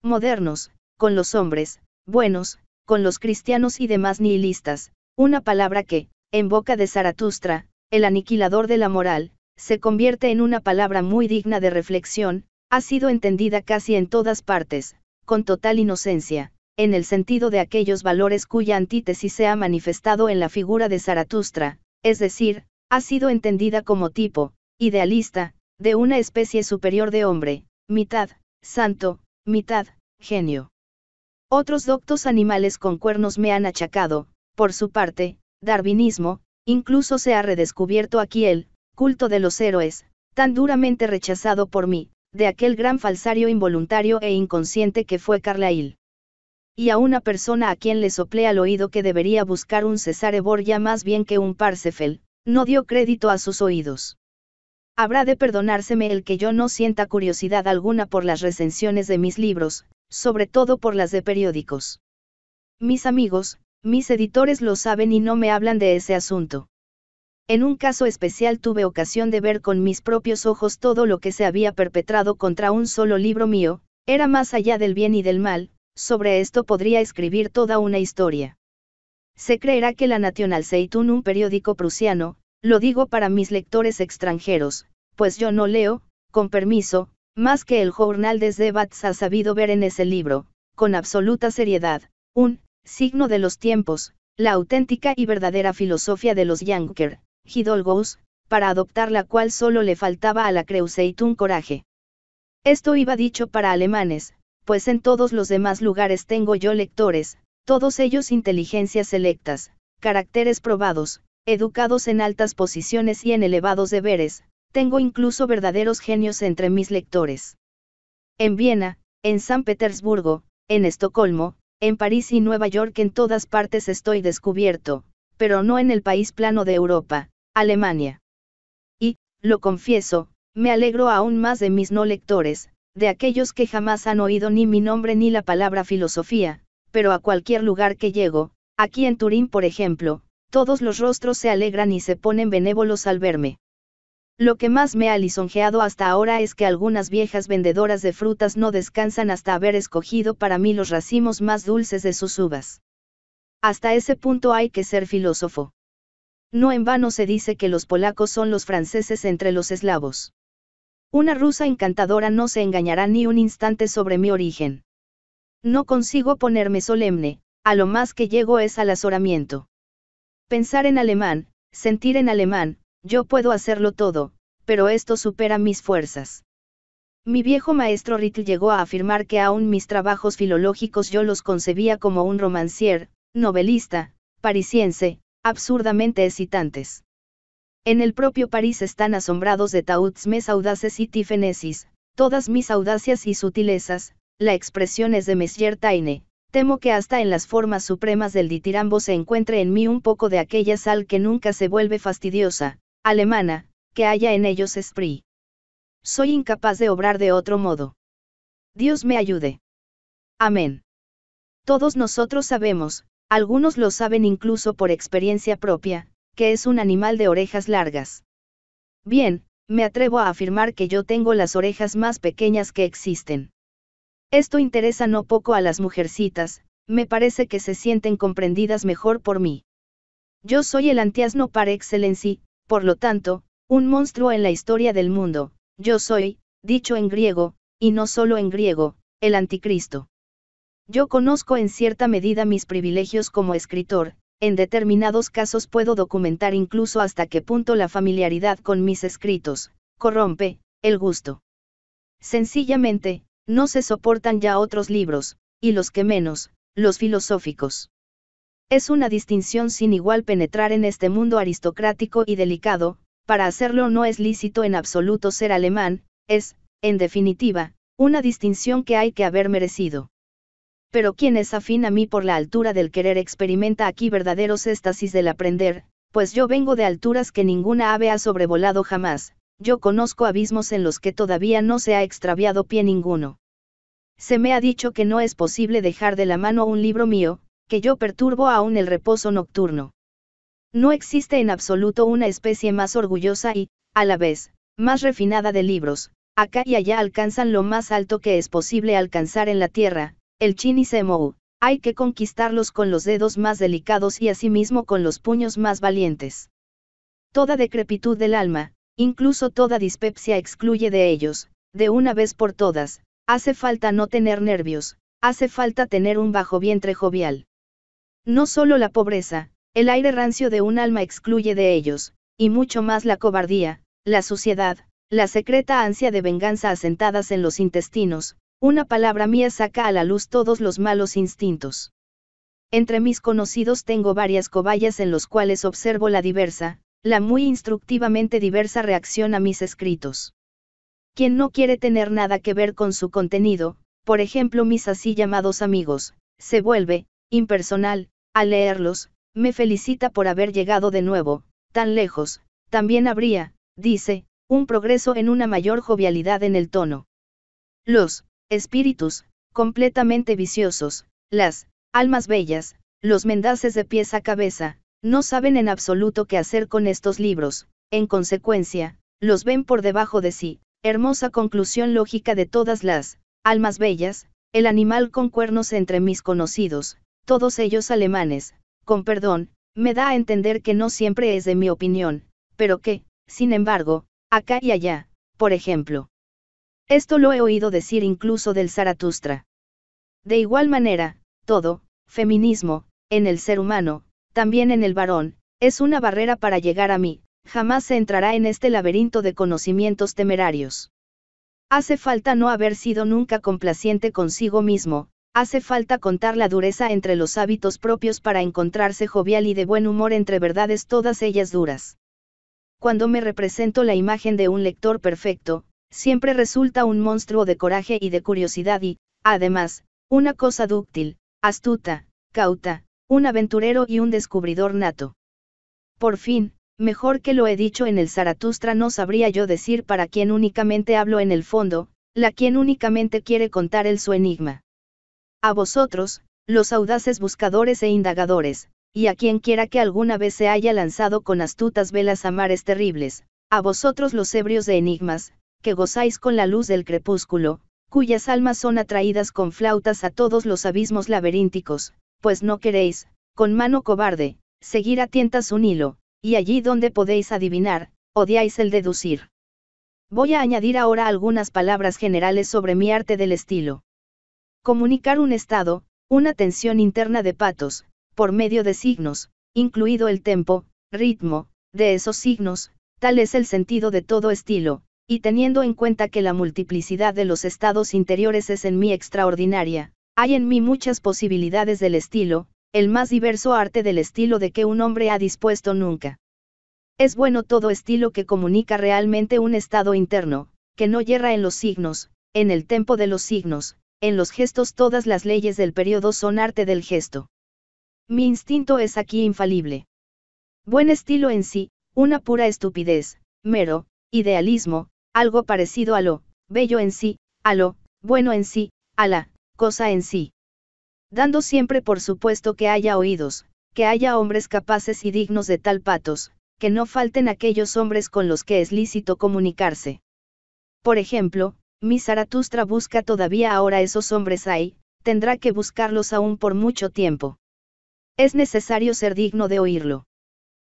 modernos, con los hombres, buenos, con los cristianos y demás nihilistas, una palabra que, en boca de Zaratustra, el aniquilador de la moral, se convierte en una palabra muy digna de reflexión, ha sido entendida casi en todas partes, con total inocencia, en el sentido de aquellos valores cuya antítesis se ha manifestado en la figura de Zaratustra, es decir, ha sido entendida como tipo, idealista, de una especie superior de hombre, mitad, santo, mitad, genio. Otros doctos animales con cuernos me han achacado, por su parte, darwinismo, incluso se ha redescubierto aquí el culto de los héroes, tan duramente rechazado por mí, de aquel gran falsario involuntario e inconsciente que fue Carlyle. Y a una persona a quien le soplé al oído que debería buscar un Ebor ya más bien que un Parsefel, no dio crédito a sus oídos. Habrá de perdonárseme el que yo no sienta curiosidad alguna por las recensiones de mis libros, sobre todo por las de periódicos. Mis amigos, mis editores lo saben y no me hablan de ese asunto. En un caso especial tuve ocasión de ver con mis propios ojos todo lo que se había perpetrado contra un solo libro mío, era más allá del bien y del mal, sobre esto podría escribir toda una historia. Se creerá que la National Zeitung, un periódico prusiano, lo digo para mis lectores extranjeros, pues yo no leo, con permiso, más que el jornal de Debats ha sabido ver en ese libro, con absoluta seriedad, un signo de los tiempos, la auténtica y verdadera filosofía de los Janker, Hidolgous, para adoptar la cual solo le faltaba a la Creuset un coraje. Esto iba dicho para alemanes, pues en todos los demás lugares tengo yo lectores, todos ellos inteligencias selectas, caracteres probados, educados en altas posiciones y en elevados deberes, tengo incluso verdaderos genios entre mis lectores. En Viena, en San Petersburgo, en Estocolmo, en París y Nueva York en todas partes estoy descubierto, pero no en el país plano de Europa, Alemania. Y, lo confieso, me alegro aún más de mis no lectores, de aquellos que jamás han oído ni mi nombre ni la palabra filosofía, pero a cualquier lugar que llego, aquí en Turín por ejemplo, todos los rostros se alegran y se ponen benévolos al verme. Lo que más me ha lisonjeado hasta ahora es que algunas viejas vendedoras de frutas no descansan hasta haber escogido para mí los racimos más dulces de sus uvas. Hasta ese punto hay que ser filósofo. No en vano se dice que los polacos son los franceses entre los eslavos. Una rusa encantadora no se engañará ni un instante sobre mi origen. No consigo ponerme solemne, a lo más que llego es al azoramiento. Pensar en alemán, sentir en alemán, yo puedo hacerlo todo, pero esto supera mis fuerzas. Mi viejo maestro Rittl llegó a afirmar que aún mis trabajos filológicos yo los concebía como un romancier, novelista, parisiense, absurdamente excitantes. En el propio París están asombrados de Taut's mes audaces y tifenesis, todas mis audacias y sutilezas, la expresión es de Messier Taine, temo que hasta en las formas supremas del ditirambo se encuentre en mí un poco de aquella sal que nunca se vuelve fastidiosa, alemana, que haya en ellos esprit. Soy incapaz de obrar de otro modo. Dios me ayude. Amén. Todos nosotros sabemos, algunos lo saben incluso por experiencia propia, que es un animal de orejas largas. Bien, me atrevo a afirmar que yo tengo las orejas más pequeñas que existen. Esto interesa no poco a las mujercitas, me parece que se sienten comprendidas mejor por mí. Yo soy el antiasno par excelencia, por lo tanto, un monstruo en la historia del mundo, yo soy, dicho en griego, y no solo en griego, el anticristo. Yo conozco en cierta medida mis privilegios como escritor, en determinados casos puedo documentar incluso hasta qué punto la familiaridad con mis escritos, corrompe, el gusto. Sencillamente, no se soportan ya otros libros, y los que menos, los filosóficos. Es una distinción sin igual penetrar en este mundo aristocrático y delicado, para hacerlo no es lícito en absoluto ser alemán, es, en definitiva, una distinción que hay que haber merecido. Pero quien es afín a mí por la altura del querer experimenta aquí verdaderos éxtasis del aprender, pues yo vengo de alturas que ninguna ave ha sobrevolado jamás, yo conozco abismos en los que todavía no se ha extraviado pie ninguno. Se me ha dicho que no es posible dejar de la mano un libro mío, que yo perturbo aún el reposo nocturno. No existe en absoluto una especie más orgullosa y, a la vez, más refinada de libros, acá y allá alcanzan lo más alto que es posible alcanzar en la tierra, el chin y semou, hay que conquistarlos con los dedos más delicados y asimismo con los puños más valientes. Toda decrepitud del alma, incluso toda dispepsia excluye de ellos, de una vez por todas, hace falta no tener nervios, hace falta tener un bajo vientre jovial. No solo la pobreza, el aire rancio de un alma excluye de ellos, y mucho más la cobardía, la suciedad, la secreta ansia de venganza asentadas en los intestinos, una palabra mía saca a la luz todos los malos instintos. Entre mis conocidos tengo varias cobayas en los cuales observo la diversa, la muy instructivamente diversa reacción a mis escritos. Quien no quiere tener nada que ver con su contenido, por ejemplo mis así llamados amigos, se vuelve, impersonal, al leerlos, me felicita por haber llegado de nuevo, tan lejos, también habría, dice, un progreso en una mayor jovialidad en el tono. Los espíritus, completamente viciosos, las almas bellas, los mendaces de pies a cabeza, no saben en absoluto qué hacer con estos libros, en consecuencia, los ven por debajo de sí, hermosa conclusión lógica de todas las almas bellas, el animal con cuernos entre mis conocidos, todos ellos alemanes, con perdón, me da a entender que no siempre es de mi opinión, pero que, sin embargo, acá y allá, por ejemplo. Esto lo he oído decir incluso del Zaratustra. De igual manera, todo, feminismo, en el ser humano, también en el varón, es una barrera para llegar a mí, jamás se entrará en este laberinto de conocimientos temerarios. Hace falta no haber sido nunca complaciente consigo mismo, Hace falta contar la dureza entre los hábitos propios para encontrarse jovial y de buen humor entre verdades todas ellas duras. Cuando me represento la imagen de un lector perfecto, siempre resulta un monstruo de coraje y de curiosidad y, además, una cosa dúctil, astuta, cauta, un aventurero y un descubridor nato. Por fin, mejor que lo he dicho en el Zaratustra no sabría yo decir para quien únicamente hablo en el fondo, la quien únicamente quiere contar el su enigma. A vosotros, los audaces buscadores e indagadores, y a quien quiera que alguna vez se haya lanzado con astutas velas a mares terribles, a vosotros los ebrios de enigmas, que gozáis con la luz del crepúsculo, cuyas almas son atraídas con flautas a todos los abismos laberínticos, pues no queréis, con mano cobarde, seguir a tientas un hilo, y allí donde podéis adivinar, odiáis el deducir. Voy a añadir ahora algunas palabras generales sobre mi arte del estilo. Comunicar un estado, una tensión interna de patos, por medio de signos, incluido el tempo, ritmo, de esos signos, tal es el sentido de todo estilo, y teniendo en cuenta que la multiplicidad de los estados interiores es en mí extraordinaria, hay en mí muchas posibilidades del estilo, el más diverso arte del estilo de que un hombre ha dispuesto nunca. Es bueno todo estilo que comunica realmente un estado interno, que no yerra en los signos, en el tempo de los signos, en los gestos todas las leyes del periodo son arte del gesto. Mi instinto es aquí infalible. Buen estilo en sí, una pura estupidez, mero, idealismo, algo parecido a lo, bello en sí, a lo, bueno en sí, a la, cosa en sí. Dando siempre por supuesto que haya oídos, que haya hombres capaces y dignos de tal patos, que no falten aquellos hombres con los que es lícito comunicarse. Por ejemplo, mi Zaratustra busca todavía ahora esos hombres ahí, tendrá que buscarlos aún por mucho tiempo. Es necesario ser digno de oírlo.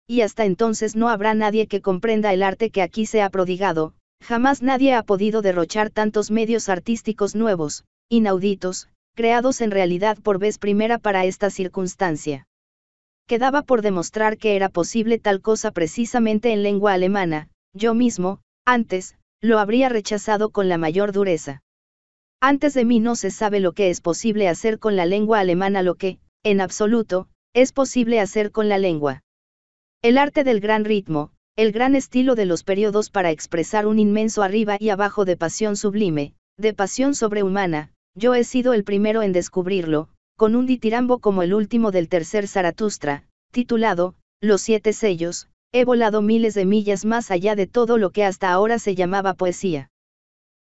Y hasta entonces no habrá nadie que comprenda el arte que aquí se ha prodigado, jamás nadie ha podido derrochar tantos medios artísticos nuevos, inauditos, creados en realidad por vez primera para esta circunstancia. Quedaba por demostrar que era posible tal cosa precisamente en lengua alemana, yo mismo, antes, lo habría rechazado con la mayor dureza. Antes de mí no se sabe lo que es posible hacer con la lengua alemana, lo que, en absoluto, es posible hacer con la lengua. El arte del gran ritmo, el gran estilo de los periodos para expresar un inmenso arriba y abajo de pasión sublime, de pasión sobrehumana, yo he sido el primero en descubrirlo, con un ditirambo como el último del tercer Zaratustra, titulado, Los siete sellos, he volado miles de millas más allá de todo lo que hasta ahora se llamaba poesía.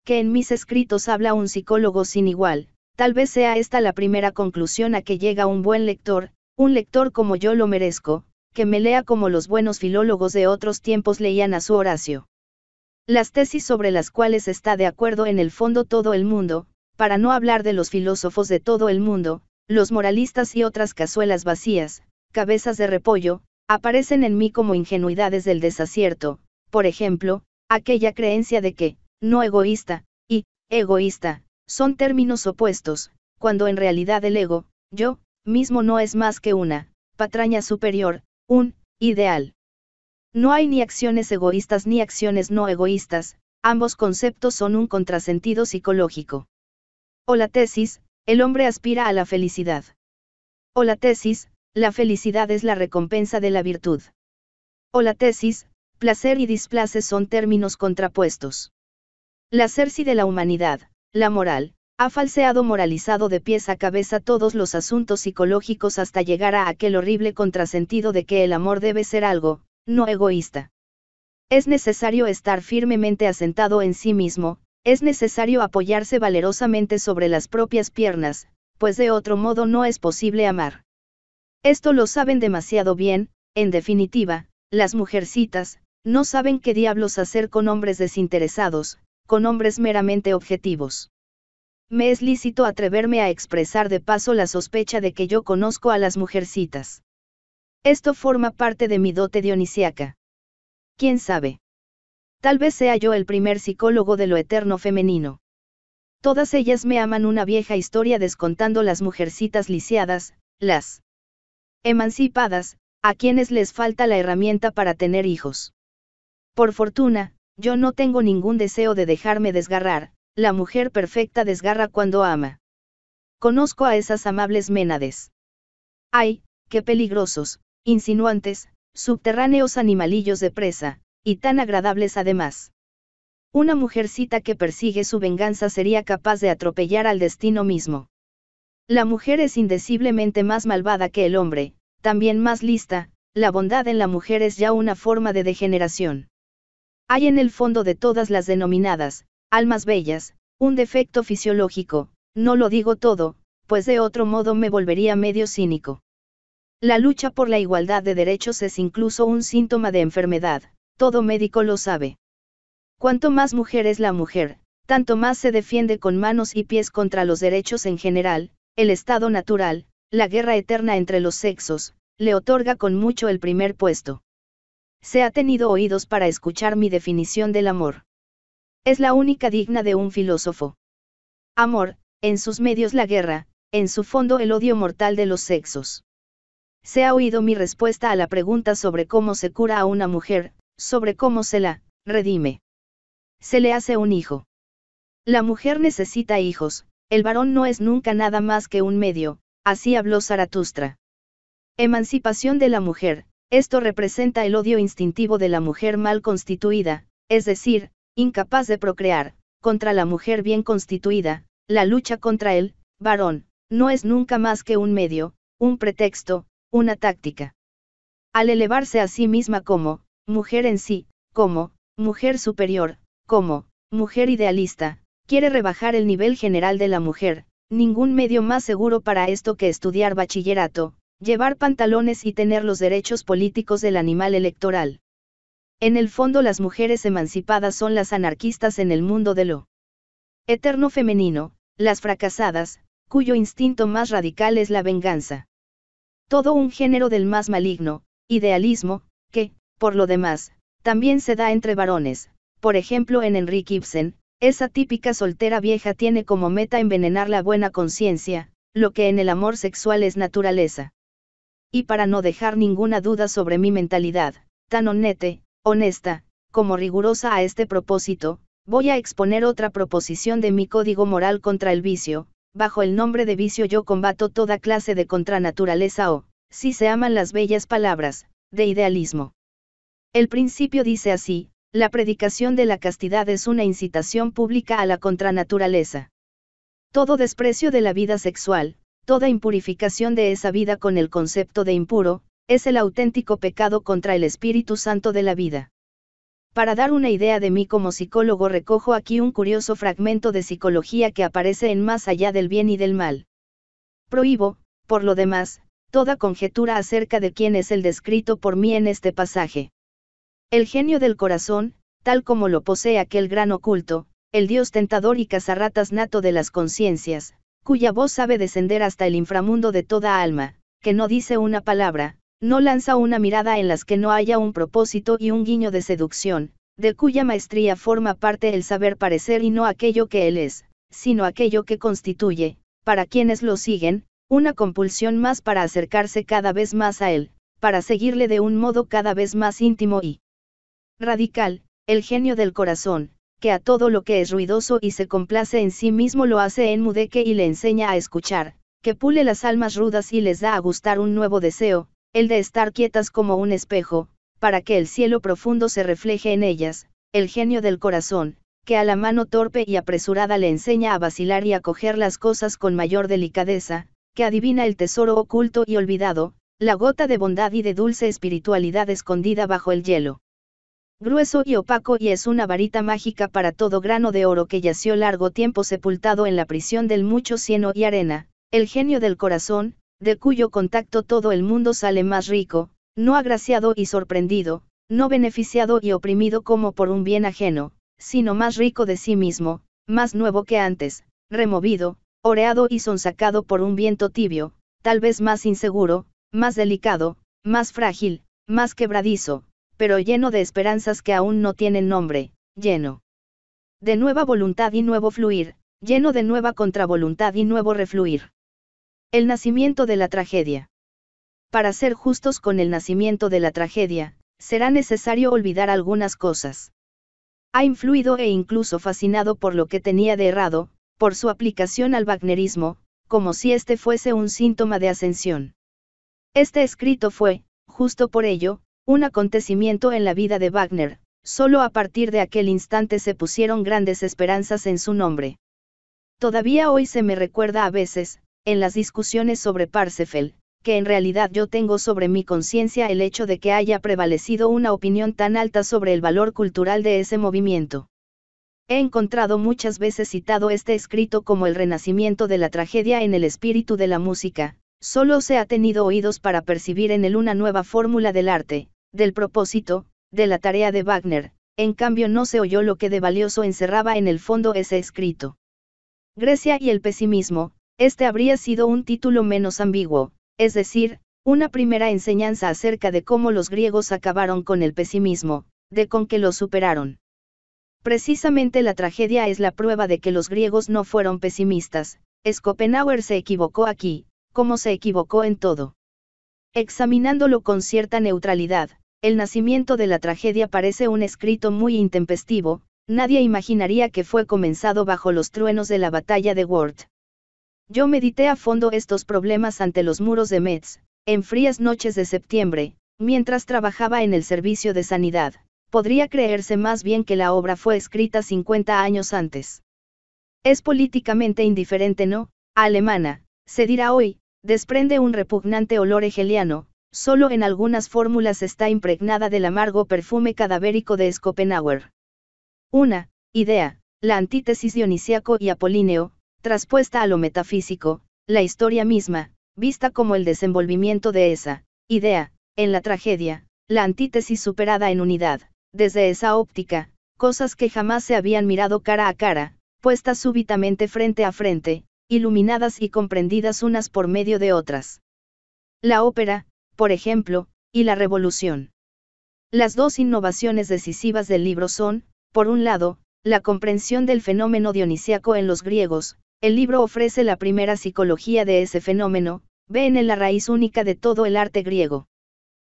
Que en mis escritos habla un psicólogo sin igual, tal vez sea esta la primera conclusión a que llega un buen lector, un lector como yo lo merezco, que me lea como los buenos filólogos de otros tiempos leían a su Horacio. Las tesis sobre las cuales está de acuerdo en el fondo todo el mundo, para no hablar de los filósofos de todo el mundo, los moralistas y otras cazuelas vacías, cabezas de repollo, aparecen en mí como ingenuidades del desacierto, por ejemplo, aquella creencia de que, no egoísta, y, egoísta, son términos opuestos, cuando en realidad el ego, yo, mismo no es más que una, patraña superior, un, ideal. No hay ni acciones egoístas ni acciones no egoístas, ambos conceptos son un contrasentido psicológico. O la tesis, el hombre aspira a la felicidad. O la tesis, la felicidad es la recompensa de la virtud. O la tesis, placer y displace son términos contrapuestos. La Cerci de la humanidad, la moral, ha falseado moralizado de pies a cabeza todos los asuntos psicológicos hasta llegar a aquel horrible contrasentido de que el amor debe ser algo, no egoísta. Es necesario estar firmemente asentado en sí mismo, es necesario apoyarse valerosamente sobre las propias piernas, pues de otro modo no es posible amar. Esto lo saben demasiado bien, en definitiva, las mujercitas, no saben qué diablos hacer con hombres desinteresados, con hombres meramente objetivos. Me es lícito atreverme a expresar de paso la sospecha de que yo conozco a las mujercitas. Esto forma parte de mi dote dionisíaca. ¿Quién sabe? Tal vez sea yo el primer psicólogo de lo eterno femenino. Todas ellas me aman una vieja historia descontando las mujercitas lisiadas, las emancipadas, a quienes les falta la herramienta para tener hijos. Por fortuna, yo no tengo ningún deseo de dejarme desgarrar, la mujer perfecta desgarra cuando ama. Conozco a esas amables ménades. ¡Ay, qué peligrosos, insinuantes, subterráneos animalillos de presa, y tan agradables además! Una mujercita que persigue su venganza sería capaz de atropellar al destino mismo. La mujer es indeciblemente más malvada que el hombre, también más lista, la bondad en la mujer es ya una forma de degeneración. Hay en el fondo de todas las denominadas, almas bellas, un defecto fisiológico, no lo digo todo, pues de otro modo me volvería medio cínico. La lucha por la igualdad de derechos es incluso un síntoma de enfermedad, todo médico lo sabe. Cuanto más mujer es la mujer, tanto más se defiende con manos y pies contra los derechos en general, el estado natural, la guerra eterna entre los sexos, le otorga con mucho el primer puesto. Se ha tenido oídos para escuchar mi definición del amor. Es la única digna de un filósofo. Amor, en sus medios la guerra, en su fondo el odio mortal de los sexos. Se ha oído mi respuesta a la pregunta sobre cómo se cura a una mujer, sobre cómo se la redime. Se le hace un hijo. La mujer necesita hijos, el varón no es nunca nada más que un medio, así habló Zaratustra. Emancipación de la mujer, esto representa el odio instintivo de la mujer mal constituida, es decir, incapaz de procrear, contra la mujer bien constituida, la lucha contra el varón, no es nunca más que un medio, un pretexto, una táctica. Al elevarse a sí misma como, mujer en sí, como, mujer superior, como, mujer idealista, quiere rebajar el nivel general de la mujer, ningún medio más seguro para esto que estudiar bachillerato, llevar pantalones y tener los derechos políticos del animal electoral. En el fondo las mujeres emancipadas son las anarquistas en el mundo de lo eterno femenino, las fracasadas, cuyo instinto más radical es la venganza. Todo un género del más maligno, idealismo, que, por lo demás, también se da entre varones, por ejemplo en Henry Ibsen, esa típica soltera vieja tiene como meta envenenar la buena conciencia, lo que en el amor sexual es naturaleza. Y para no dejar ninguna duda sobre mi mentalidad, tan honete, honesta, como rigurosa a este propósito, voy a exponer otra proposición de mi código moral contra el vicio, bajo el nombre de vicio yo combato toda clase de contranaturaleza o, si se aman las bellas palabras, de idealismo. El principio dice así, la predicación de la castidad es una incitación pública a la contranaturaleza. Todo desprecio de la vida sexual, toda impurificación de esa vida con el concepto de impuro, es el auténtico pecado contra el Espíritu Santo de la vida. Para dar una idea de mí como psicólogo recojo aquí un curioso fragmento de psicología que aparece en Más allá del bien y del mal. Prohíbo, por lo demás, toda conjetura acerca de quién es el descrito por mí en este pasaje. El genio del corazón, tal como lo posee aquel gran oculto, el dios tentador y cazarratas nato de las conciencias, cuya voz sabe descender hasta el inframundo de toda alma, que no dice una palabra, no lanza una mirada en las que no haya un propósito y un guiño de seducción, de cuya maestría forma parte el saber parecer y no aquello que él es, sino aquello que constituye, para quienes lo siguen, una compulsión más para acercarse cada vez más a él, para seguirle de un modo cada vez más íntimo y, Radical, el genio del corazón, que a todo lo que es ruidoso y se complace en sí mismo lo hace enmudeque y le enseña a escuchar, que pule las almas rudas y les da a gustar un nuevo deseo, el de estar quietas como un espejo, para que el cielo profundo se refleje en ellas, el genio del corazón, que a la mano torpe y apresurada le enseña a vacilar y a coger las cosas con mayor delicadeza, que adivina el tesoro oculto y olvidado, la gota de bondad y de dulce espiritualidad escondida bajo el hielo grueso y opaco y es una varita mágica para todo grano de oro que yació largo tiempo sepultado en la prisión del mucho cieno y arena, el genio del corazón, de cuyo contacto todo el mundo sale más rico, no agraciado y sorprendido, no beneficiado y oprimido como por un bien ajeno, sino más rico de sí mismo, más nuevo que antes, removido, oreado y sonsacado por un viento tibio, tal vez más inseguro, más delicado, más frágil, más quebradizo, pero lleno de esperanzas que aún no tienen nombre, lleno de nueva voluntad y nuevo fluir, lleno de nueva contravoluntad y nuevo refluir. El nacimiento de la tragedia. Para ser justos con el nacimiento de la tragedia, será necesario olvidar algunas cosas. Ha influido e incluso fascinado por lo que tenía de errado, por su aplicación al Wagnerismo, como si este fuese un síntoma de ascensión. Este escrito fue, justo por ello, un acontecimiento en la vida de Wagner, solo a partir de aquel instante se pusieron grandes esperanzas en su nombre. Todavía hoy se me recuerda a veces, en las discusiones sobre Parsifal, que en realidad yo tengo sobre mi conciencia el hecho de que haya prevalecido una opinión tan alta sobre el valor cultural de ese movimiento. He encontrado muchas veces citado este escrito como el renacimiento de la tragedia en el espíritu de la música, solo se ha tenido oídos para percibir en él una nueva fórmula del arte, del propósito, de la tarea de Wagner, en cambio no se oyó lo que de valioso encerraba en el fondo ese escrito. Grecia y el pesimismo, este habría sido un título menos ambiguo, es decir, una primera enseñanza acerca de cómo los griegos acabaron con el pesimismo, de con que lo superaron. Precisamente la tragedia es la prueba de que los griegos no fueron pesimistas, Schopenhauer se equivocó aquí, como se equivocó en todo. Examinándolo con cierta neutralidad, el nacimiento de la tragedia parece un escrito muy intempestivo, nadie imaginaría que fue comenzado bajo los truenos de la batalla de Ward. Yo medité a fondo estos problemas ante los muros de Metz, en frías noches de septiembre, mientras trabajaba en el servicio de sanidad. Podría creerse más bien que la obra fue escrita 50 años antes. Es políticamente indiferente, ¿no? alemana, se dirá hoy, desprende un repugnante olor hegeliano, solo en algunas fórmulas está impregnada del amargo perfume cadavérico de Schopenhauer. Una, idea, la antítesis dionisíaco y apolíneo, traspuesta a lo metafísico, la historia misma, vista como el desenvolvimiento de esa, idea, en la tragedia, la antítesis superada en unidad, desde esa óptica, cosas que jamás se habían mirado cara a cara, puestas súbitamente frente a frente, iluminadas y comprendidas unas por medio de otras. La ópera, por ejemplo, y la revolución. Las dos innovaciones decisivas del libro son, por un lado, la comprensión del fenómeno dionisíaco en los griegos, el libro ofrece la primera psicología de ese fenómeno, ven en la raíz única de todo el arte griego.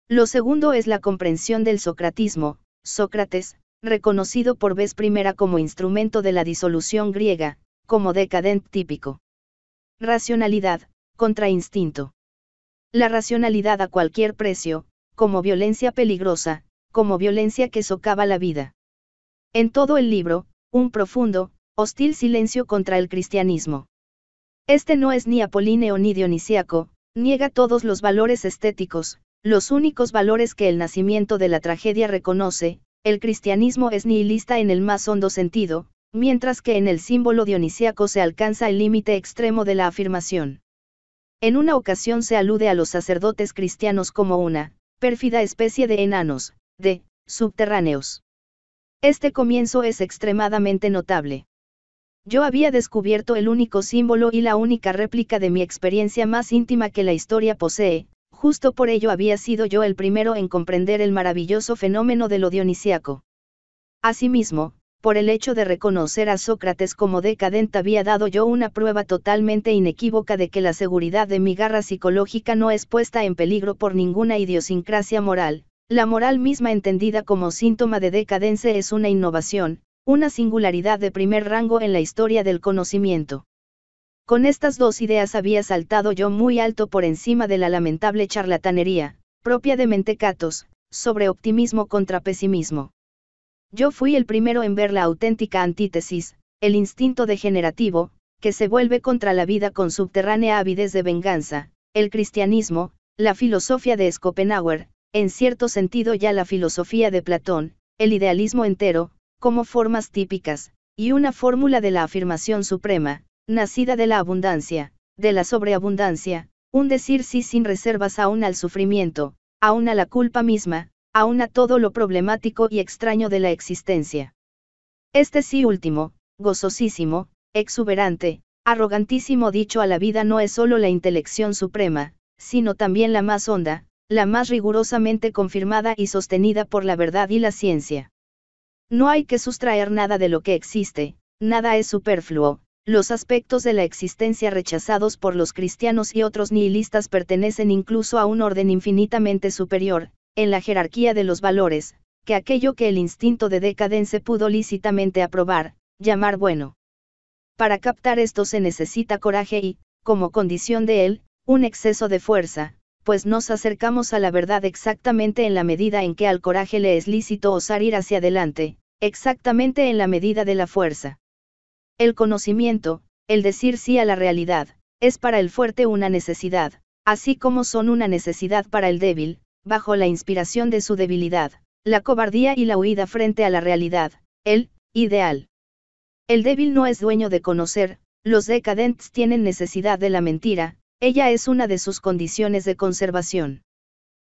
Lo segundo es la comprensión del socratismo, Sócrates, reconocido por vez primera como instrumento de la disolución griega, como decadente típico. Racionalidad, contra instinto. La racionalidad a cualquier precio, como violencia peligrosa, como violencia que socava la vida. En todo el libro, un profundo, hostil silencio contra el cristianismo. Este no es ni apolíneo ni dionisíaco, niega todos los valores estéticos, los únicos valores que el nacimiento de la tragedia reconoce, el cristianismo es nihilista en el más hondo sentido, mientras que en el símbolo dionisíaco se alcanza el límite extremo de la afirmación. En una ocasión se alude a los sacerdotes cristianos como una, pérfida especie de enanos, de, subterráneos. Este comienzo es extremadamente notable. Yo había descubierto el único símbolo y la única réplica de mi experiencia más íntima que la historia posee, justo por ello había sido yo el primero en comprender el maravilloso fenómeno de lo dionisíaco. Asimismo, por el hecho de reconocer a Sócrates como decadente había dado yo una prueba totalmente inequívoca de que la seguridad de mi garra psicológica no es puesta en peligro por ninguna idiosincrasia moral. La moral misma entendida como síntoma de decadencia es una innovación, una singularidad de primer rango en la historia del conocimiento. Con estas dos ideas había saltado yo muy alto por encima de la lamentable charlatanería, propia de mentecatos, sobre optimismo contra pesimismo. Yo fui el primero en ver la auténtica antítesis, el instinto degenerativo, que se vuelve contra la vida con subterránea avidez de venganza, el cristianismo, la filosofía de Schopenhauer, en cierto sentido ya la filosofía de Platón, el idealismo entero, como formas típicas, y una fórmula de la afirmación suprema, nacida de la abundancia, de la sobreabundancia, un decir sí sin reservas aún al sufrimiento, aún a la culpa misma, Aún a todo lo problemático y extraño de la existencia. Este sí último, gozosísimo, exuberante, arrogantísimo dicho a la vida no es solo la intelección suprema, sino también la más honda, la más rigurosamente confirmada y sostenida por la verdad y la ciencia. No hay que sustraer nada de lo que existe, nada es superfluo, los aspectos de la existencia rechazados por los cristianos y otros nihilistas pertenecen incluso a un orden infinitamente superior, en la jerarquía de los valores, que aquello que el instinto de decadence pudo lícitamente aprobar, llamar bueno. Para captar esto se necesita coraje y, como condición de él, un exceso de fuerza, pues nos acercamos a la verdad exactamente en la medida en que al coraje le es lícito osar ir hacia adelante, exactamente en la medida de la fuerza. El conocimiento, el decir sí a la realidad, es para el fuerte una necesidad, así como son una necesidad para el débil, bajo la inspiración de su debilidad, la cobardía y la huida frente a la realidad, el ideal. El débil no es dueño de conocer, los decadentes tienen necesidad de la mentira, ella es una de sus condiciones de conservación.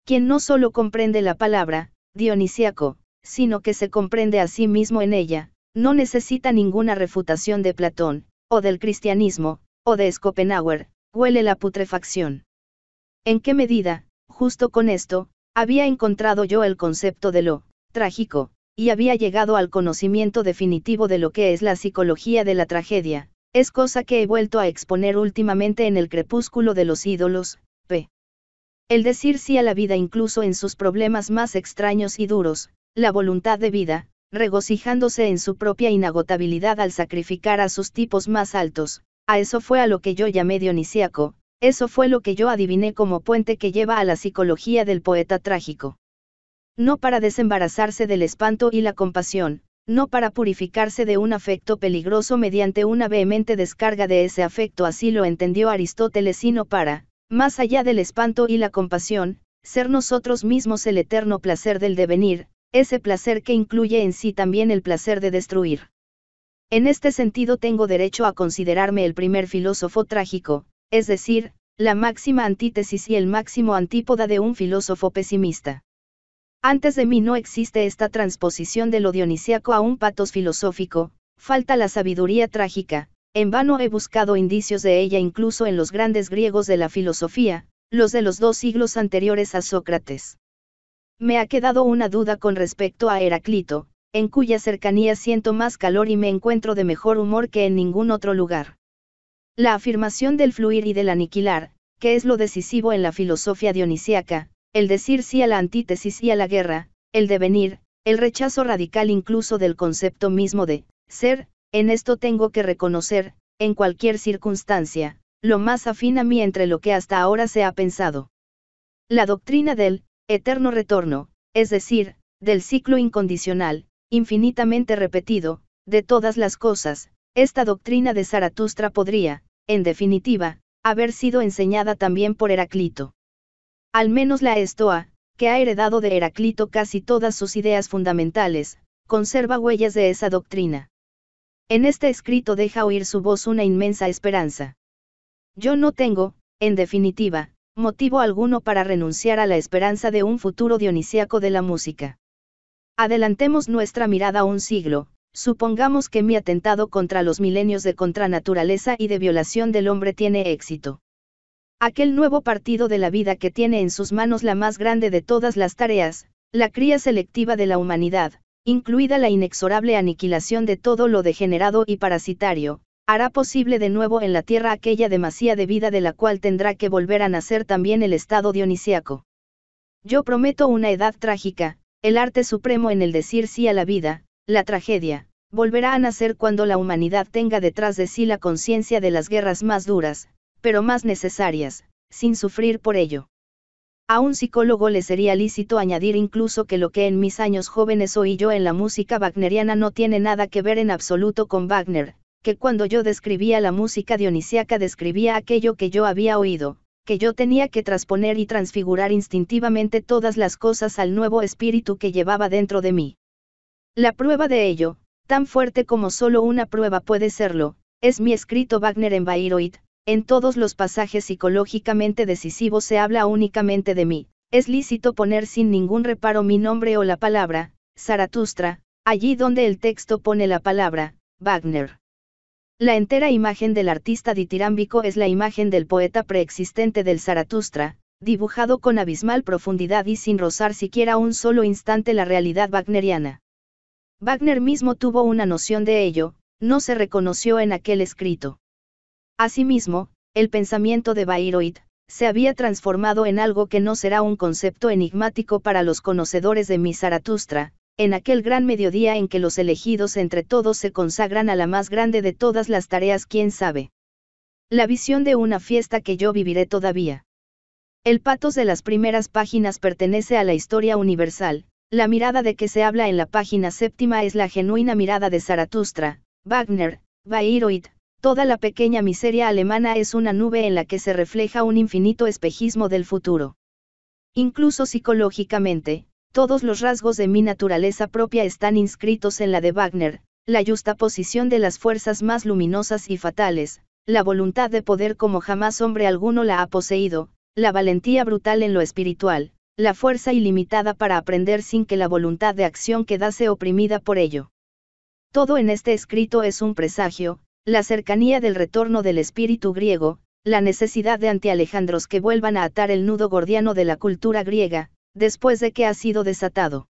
Quien no solo comprende la palabra, Dionisiaco, sino que se comprende a sí mismo en ella, no necesita ninguna refutación de Platón, o del cristianismo, o de Schopenhauer, huele la putrefacción. ¿En qué medida, Justo con esto, había encontrado yo el concepto de lo trágico, y había llegado al conocimiento definitivo de lo que es la psicología de la tragedia, es cosa que he vuelto a exponer últimamente en el crepúsculo de los ídolos, p. El decir sí a la vida incluso en sus problemas más extraños y duros, la voluntad de vida, regocijándose en su propia inagotabilidad al sacrificar a sus tipos más altos, a eso fue a lo que yo llamé dionisíaco, eso fue lo que yo adiviné como puente que lleva a la psicología del poeta trágico. No para desembarazarse del espanto y la compasión, no para purificarse de un afecto peligroso mediante una vehemente descarga de ese afecto, así lo entendió Aristóteles, sino para, más allá del espanto y la compasión, ser nosotros mismos el eterno placer del devenir, ese placer que incluye en sí también el placer de destruir. En este sentido tengo derecho a considerarme el primer filósofo trágico, es decir, la máxima antítesis y el máximo antípoda de un filósofo pesimista. Antes de mí no existe esta transposición de lo dionisíaco a un patos filosófico, falta la sabiduría trágica, en vano he buscado indicios de ella incluso en los grandes griegos de la filosofía, los de los dos siglos anteriores a Sócrates. Me ha quedado una duda con respecto a Heraclito, en cuya cercanía siento más calor y me encuentro de mejor humor que en ningún otro lugar. La afirmación del fluir y del aniquilar, que es lo decisivo en la filosofía dionisíaca, el decir sí a la antítesis y a la guerra, el devenir, el rechazo radical incluso del concepto mismo de ser, en esto tengo que reconocer, en cualquier circunstancia, lo más afín a mí entre lo que hasta ahora se ha pensado. La doctrina del eterno retorno, es decir, del ciclo incondicional, infinitamente repetido, de todas las cosas, esta doctrina de Zaratustra podría, en definitiva, haber sido enseñada también por Heraclito. Al menos la Estoa, que ha heredado de Heraclito casi todas sus ideas fundamentales, conserva huellas de esa doctrina. En este escrito deja oír su voz una inmensa esperanza. Yo no tengo, en definitiva, motivo alguno para renunciar a la esperanza de un futuro dionisíaco de la música. Adelantemos nuestra mirada un siglo, Supongamos que mi atentado contra los milenios de contranaturaleza y de violación del hombre tiene éxito. Aquel nuevo partido de la vida que tiene en sus manos la más grande de todas las tareas, la cría selectiva de la humanidad, incluida la inexorable aniquilación de todo lo degenerado y parasitario, hará posible de nuevo en la tierra aquella demasía de vida de la cual tendrá que volver a nacer también el estado dionisiaco. Yo prometo una edad trágica, el arte supremo en el decir sí a la vida, la tragedia, volverá a nacer cuando la humanidad tenga detrás de sí la conciencia de las guerras más duras, pero más necesarias, sin sufrir por ello. A un psicólogo le sería lícito añadir incluso que lo que en mis años jóvenes oí yo en la música wagneriana no tiene nada que ver en absoluto con Wagner, que cuando yo describía la música dionisíaca describía aquello que yo había oído, que yo tenía que transponer y transfigurar instintivamente todas las cosas al nuevo espíritu que llevaba dentro de mí. La prueba de ello, tan fuerte como solo una prueba puede serlo, es mi escrito Wagner en Bayreuth, en todos los pasajes psicológicamente decisivos se habla únicamente de mí, es lícito poner sin ningún reparo mi nombre o la palabra, Zaratustra, allí donde el texto pone la palabra, Wagner. La entera imagen del artista ditirámbico es la imagen del poeta preexistente del Zaratustra, dibujado con abismal profundidad y sin rozar siquiera un solo instante la realidad wagneriana. Wagner mismo tuvo una noción de ello, no se reconoció en aquel escrito. Asimismo, el pensamiento de Bayreuth, se había transformado en algo que no será un concepto enigmático para los conocedores de mi Zaratustra, en aquel gran mediodía en que los elegidos entre todos se consagran a la más grande de todas las tareas, quién sabe. La visión de una fiesta que yo viviré todavía. El patos de las primeras páginas pertenece a la historia universal, la mirada de que se habla en la página séptima es la genuina mirada de Zaratustra, Wagner, Bayreuth, toda la pequeña miseria alemana es una nube en la que se refleja un infinito espejismo del futuro. Incluso psicológicamente, todos los rasgos de mi naturaleza propia están inscritos en la de Wagner, la posición de las fuerzas más luminosas y fatales, la voluntad de poder como jamás hombre alguno la ha poseído, la valentía brutal en lo espiritual, la fuerza ilimitada para aprender sin que la voluntad de acción quedase oprimida por ello. Todo en este escrito es un presagio, la cercanía del retorno del espíritu griego, la necesidad de anti-alejandros que vuelvan a atar el nudo gordiano de la cultura griega, después de que ha sido desatado.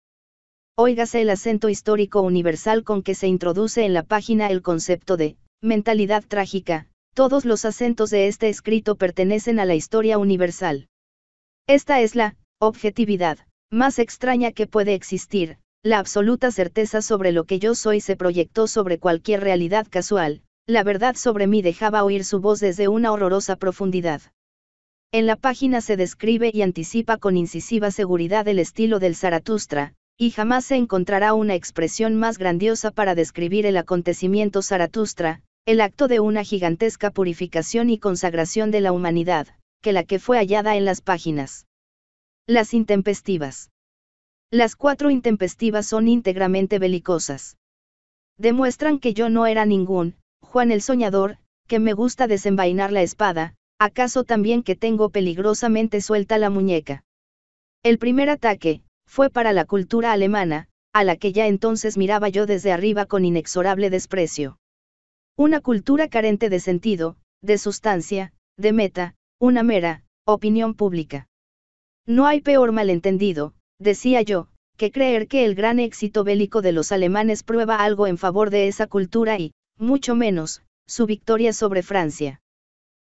Óigase el acento histórico universal con que se introduce en la página el concepto de mentalidad trágica, todos los acentos de este escrito pertenecen a la historia universal. Esta es la objetividad, más extraña que puede existir, la absoluta certeza sobre lo que yo soy se proyectó sobre cualquier realidad casual, la verdad sobre mí dejaba oír su voz desde una horrorosa profundidad. En la página se describe y anticipa con incisiva seguridad el estilo del Zaratustra, y jamás se encontrará una expresión más grandiosa para describir el acontecimiento Zaratustra, el acto de una gigantesca purificación y consagración de la humanidad, que la que fue hallada en las páginas. Las intempestivas. Las cuatro intempestivas son íntegramente belicosas. Demuestran que yo no era ningún, Juan el Soñador, que me gusta desenvainar la espada, acaso también que tengo peligrosamente suelta la muñeca. El primer ataque, fue para la cultura alemana, a la que ya entonces miraba yo desde arriba con inexorable desprecio. Una cultura carente de sentido, de sustancia, de meta, una mera, opinión pública. No hay peor malentendido, decía yo, que creer que el gran éxito bélico de los alemanes prueba algo en favor de esa cultura y, mucho menos, su victoria sobre Francia.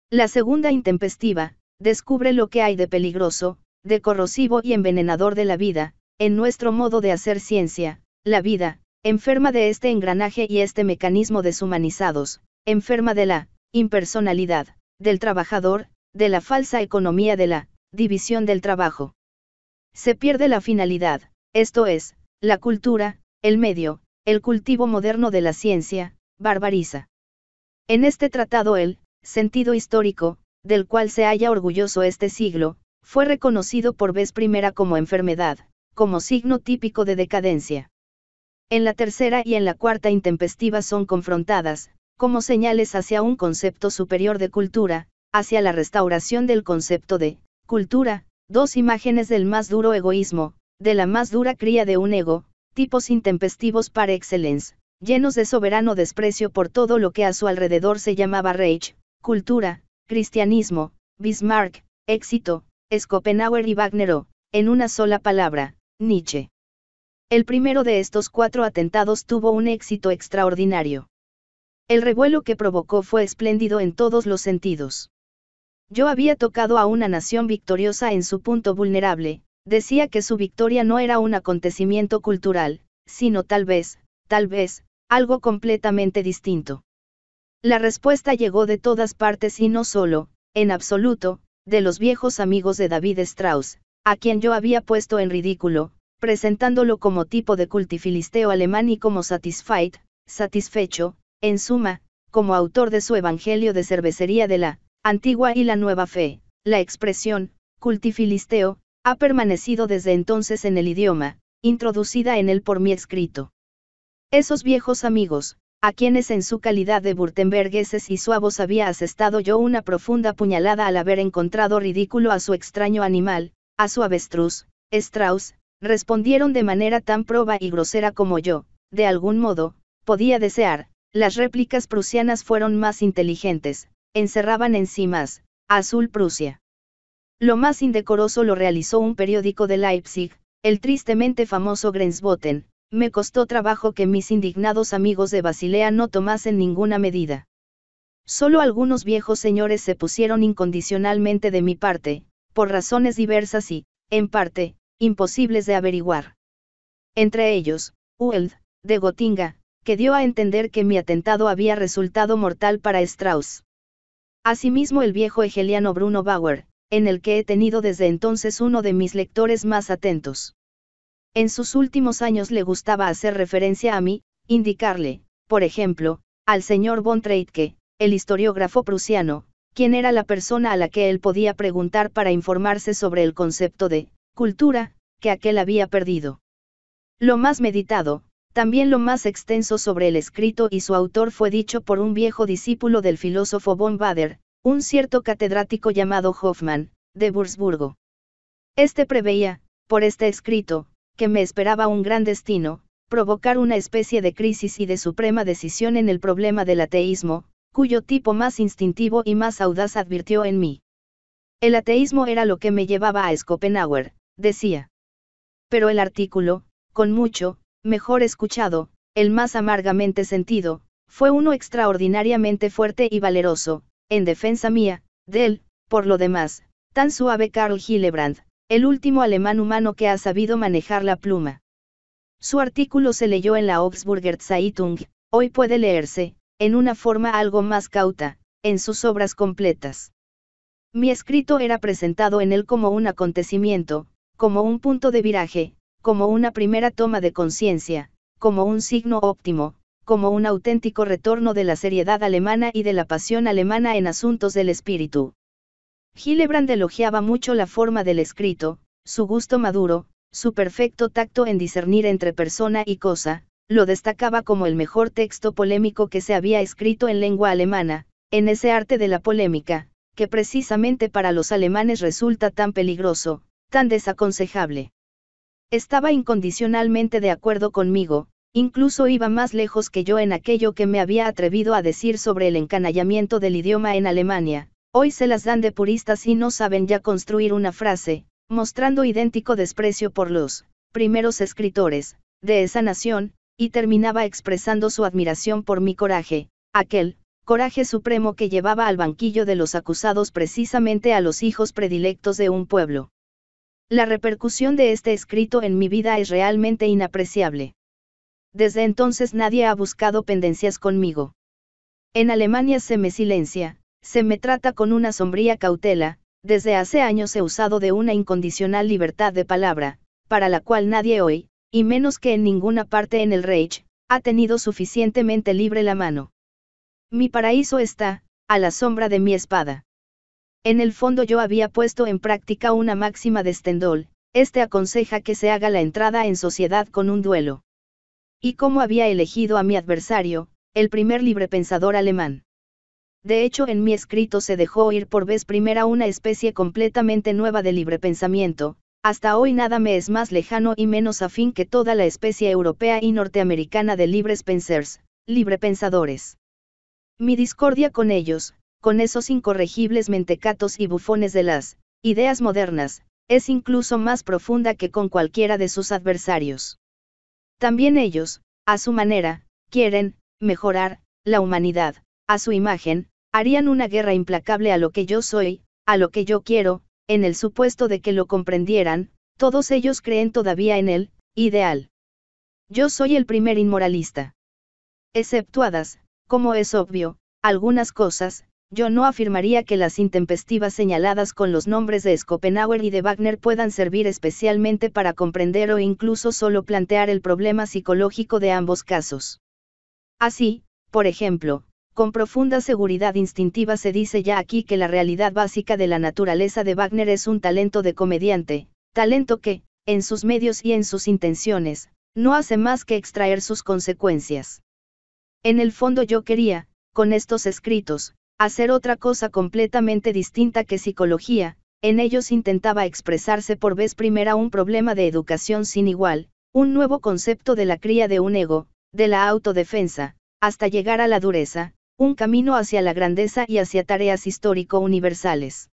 La segunda intempestiva, descubre lo que hay de peligroso, de corrosivo y envenenador de la vida, en nuestro modo de hacer ciencia, la vida, enferma de este engranaje y este mecanismo deshumanizados, enferma de la impersonalidad, del trabajador, de la falsa economía de la división del trabajo. Se pierde la finalidad, esto es, la cultura, el medio, el cultivo moderno de la ciencia, barbariza. En este tratado el, sentido histórico, del cual se halla orgulloso este siglo, fue reconocido por vez primera como enfermedad, como signo típico de decadencia. En la tercera y en la cuarta intempestivas son confrontadas, como señales hacia un concepto superior de cultura, hacia la restauración del concepto de Cultura, dos imágenes del más duro egoísmo, de la más dura cría de un ego, tipos intempestivos para excellence, llenos de soberano desprecio por todo lo que a su alrededor se llamaba Reich, cultura, cristianismo, Bismarck, éxito, Schopenhauer y o, en una sola palabra, Nietzsche. El primero de estos cuatro atentados tuvo un éxito extraordinario. El revuelo que provocó fue espléndido en todos los sentidos. Yo había tocado a una nación victoriosa en su punto vulnerable, decía que su victoria no era un acontecimiento cultural, sino tal vez, tal vez, algo completamente distinto. La respuesta llegó de todas partes y no solo, en absoluto, de los viejos amigos de David Strauss, a quien yo había puesto en ridículo, presentándolo como tipo de cultifilisteo alemán y como satisfied, satisfecho, en suma, como autor de su Evangelio de Cervecería de la antigua y la nueva fe. La expresión, cultifilisteo, ha permanecido desde entonces en el idioma, introducida en él por mi escrito. Esos viejos amigos, a quienes en su calidad de burtembergueses y suavos había asestado yo una profunda puñalada al haber encontrado ridículo a su extraño animal, a su avestruz, Strauss, respondieron de manera tan proba y grosera como yo, de algún modo, podía desear, las réplicas prusianas fueron más inteligentes, encerraban encimas Azul Prusia. Lo más indecoroso lo realizó un periódico de Leipzig, el tristemente famoso Grenzboten, me costó trabajo que mis indignados amigos de Basilea no tomasen ninguna medida. Solo algunos viejos señores se pusieron incondicionalmente de mi parte, por razones diversas y, en parte, imposibles de averiguar. Entre ellos, Ueld, de Gotinga, que dio a entender que mi atentado había resultado mortal para Strauss. Asimismo el viejo hegeliano Bruno Bauer, en el que he tenido desde entonces uno de mis lectores más atentos. En sus últimos años le gustaba hacer referencia a mí, indicarle, por ejemplo, al señor von Treitke, el historiógrafo prusiano, quien era la persona a la que él podía preguntar para informarse sobre el concepto de cultura, que aquel había perdido. Lo más meditado, también lo más extenso sobre el escrito y su autor fue dicho por un viejo discípulo del filósofo von Bader, un cierto catedrático llamado Hoffmann, de Würzburgo. Este preveía, por este escrito, que me esperaba un gran destino, provocar una especie de crisis y de suprema decisión en el problema del ateísmo, cuyo tipo más instintivo y más audaz advirtió en mí. El ateísmo era lo que me llevaba a Schopenhauer, decía. Pero el artículo, con mucho, mejor escuchado, el más amargamente sentido, fue uno extraordinariamente fuerte y valeroso, en defensa mía, del, por lo demás, tan suave Karl Hillebrand, el último alemán humano que ha sabido manejar la pluma. Su artículo se leyó en la Augsburger Zeitung, hoy puede leerse, en una forma algo más cauta, en sus obras completas. Mi escrito era presentado en él como un acontecimiento, como un punto de viraje, como una primera toma de conciencia, como un signo óptimo, como un auténtico retorno de la seriedad alemana y de la pasión alemana en asuntos del espíritu. Hillebrand elogiaba mucho la forma del escrito, su gusto maduro, su perfecto tacto en discernir entre persona y cosa, lo destacaba como el mejor texto polémico que se había escrito en lengua alemana, en ese arte de la polémica, que precisamente para los alemanes resulta tan peligroso, tan desaconsejable. Estaba incondicionalmente de acuerdo conmigo, incluso iba más lejos que yo en aquello que me había atrevido a decir sobre el encanallamiento del idioma en Alemania. Hoy se las dan de puristas y no saben ya construir una frase, mostrando idéntico desprecio por los primeros escritores de esa nación, y terminaba expresando su admiración por mi coraje, aquel coraje supremo que llevaba al banquillo de los acusados precisamente a los hijos predilectos de un pueblo. La repercusión de este escrito en mi vida es realmente inapreciable. Desde entonces nadie ha buscado pendencias conmigo. En Alemania se me silencia, se me trata con una sombría cautela, desde hace años he usado de una incondicional libertad de palabra, para la cual nadie hoy, y menos que en ninguna parte en el Reich, ha tenido suficientemente libre la mano. Mi paraíso está, a la sombra de mi espada. En el fondo yo había puesto en práctica una máxima de Stendhal, este aconseja que se haga la entrada en sociedad con un duelo. Y cómo había elegido a mi adversario, el primer librepensador alemán. De hecho, en mi escrito se dejó ir por vez primera una especie completamente nueva de librepensamiento, hasta hoy nada me es más lejano y menos afín que toda la especie europea y norteamericana de libres pensers, librepensadores. Mi discordia con ellos, con esos incorregibles mentecatos y bufones de las ideas modernas, es incluso más profunda que con cualquiera de sus adversarios. También ellos, a su manera, quieren, mejorar, la humanidad, a su imagen, harían una guerra implacable a lo que yo soy, a lo que yo quiero, en el supuesto de que lo comprendieran, todos ellos creen todavía en el ideal. Yo soy el primer inmoralista. Exceptuadas, como es obvio, algunas cosas, yo no afirmaría que las intempestivas señaladas con los nombres de Schopenhauer y de Wagner puedan servir especialmente para comprender o incluso solo plantear el problema psicológico de ambos casos. Así, por ejemplo, con profunda seguridad instintiva se dice ya aquí que la realidad básica de la naturaleza de Wagner es un talento de comediante, talento que, en sus medios y en sus intenciones, no hace más que extraer sus consecuencias. En el fondo yo quería, con estos escritos, hacer otra cosa completamente distinta que psicología, en ellos intentaba expresarse por vez primera un problema de educación sin igual, un nuevo concepto de la cría de un ego, de la autodefensa, hasta llegar a la dureza, un camino hacia la grandeza y hacia tareas histórico-universales.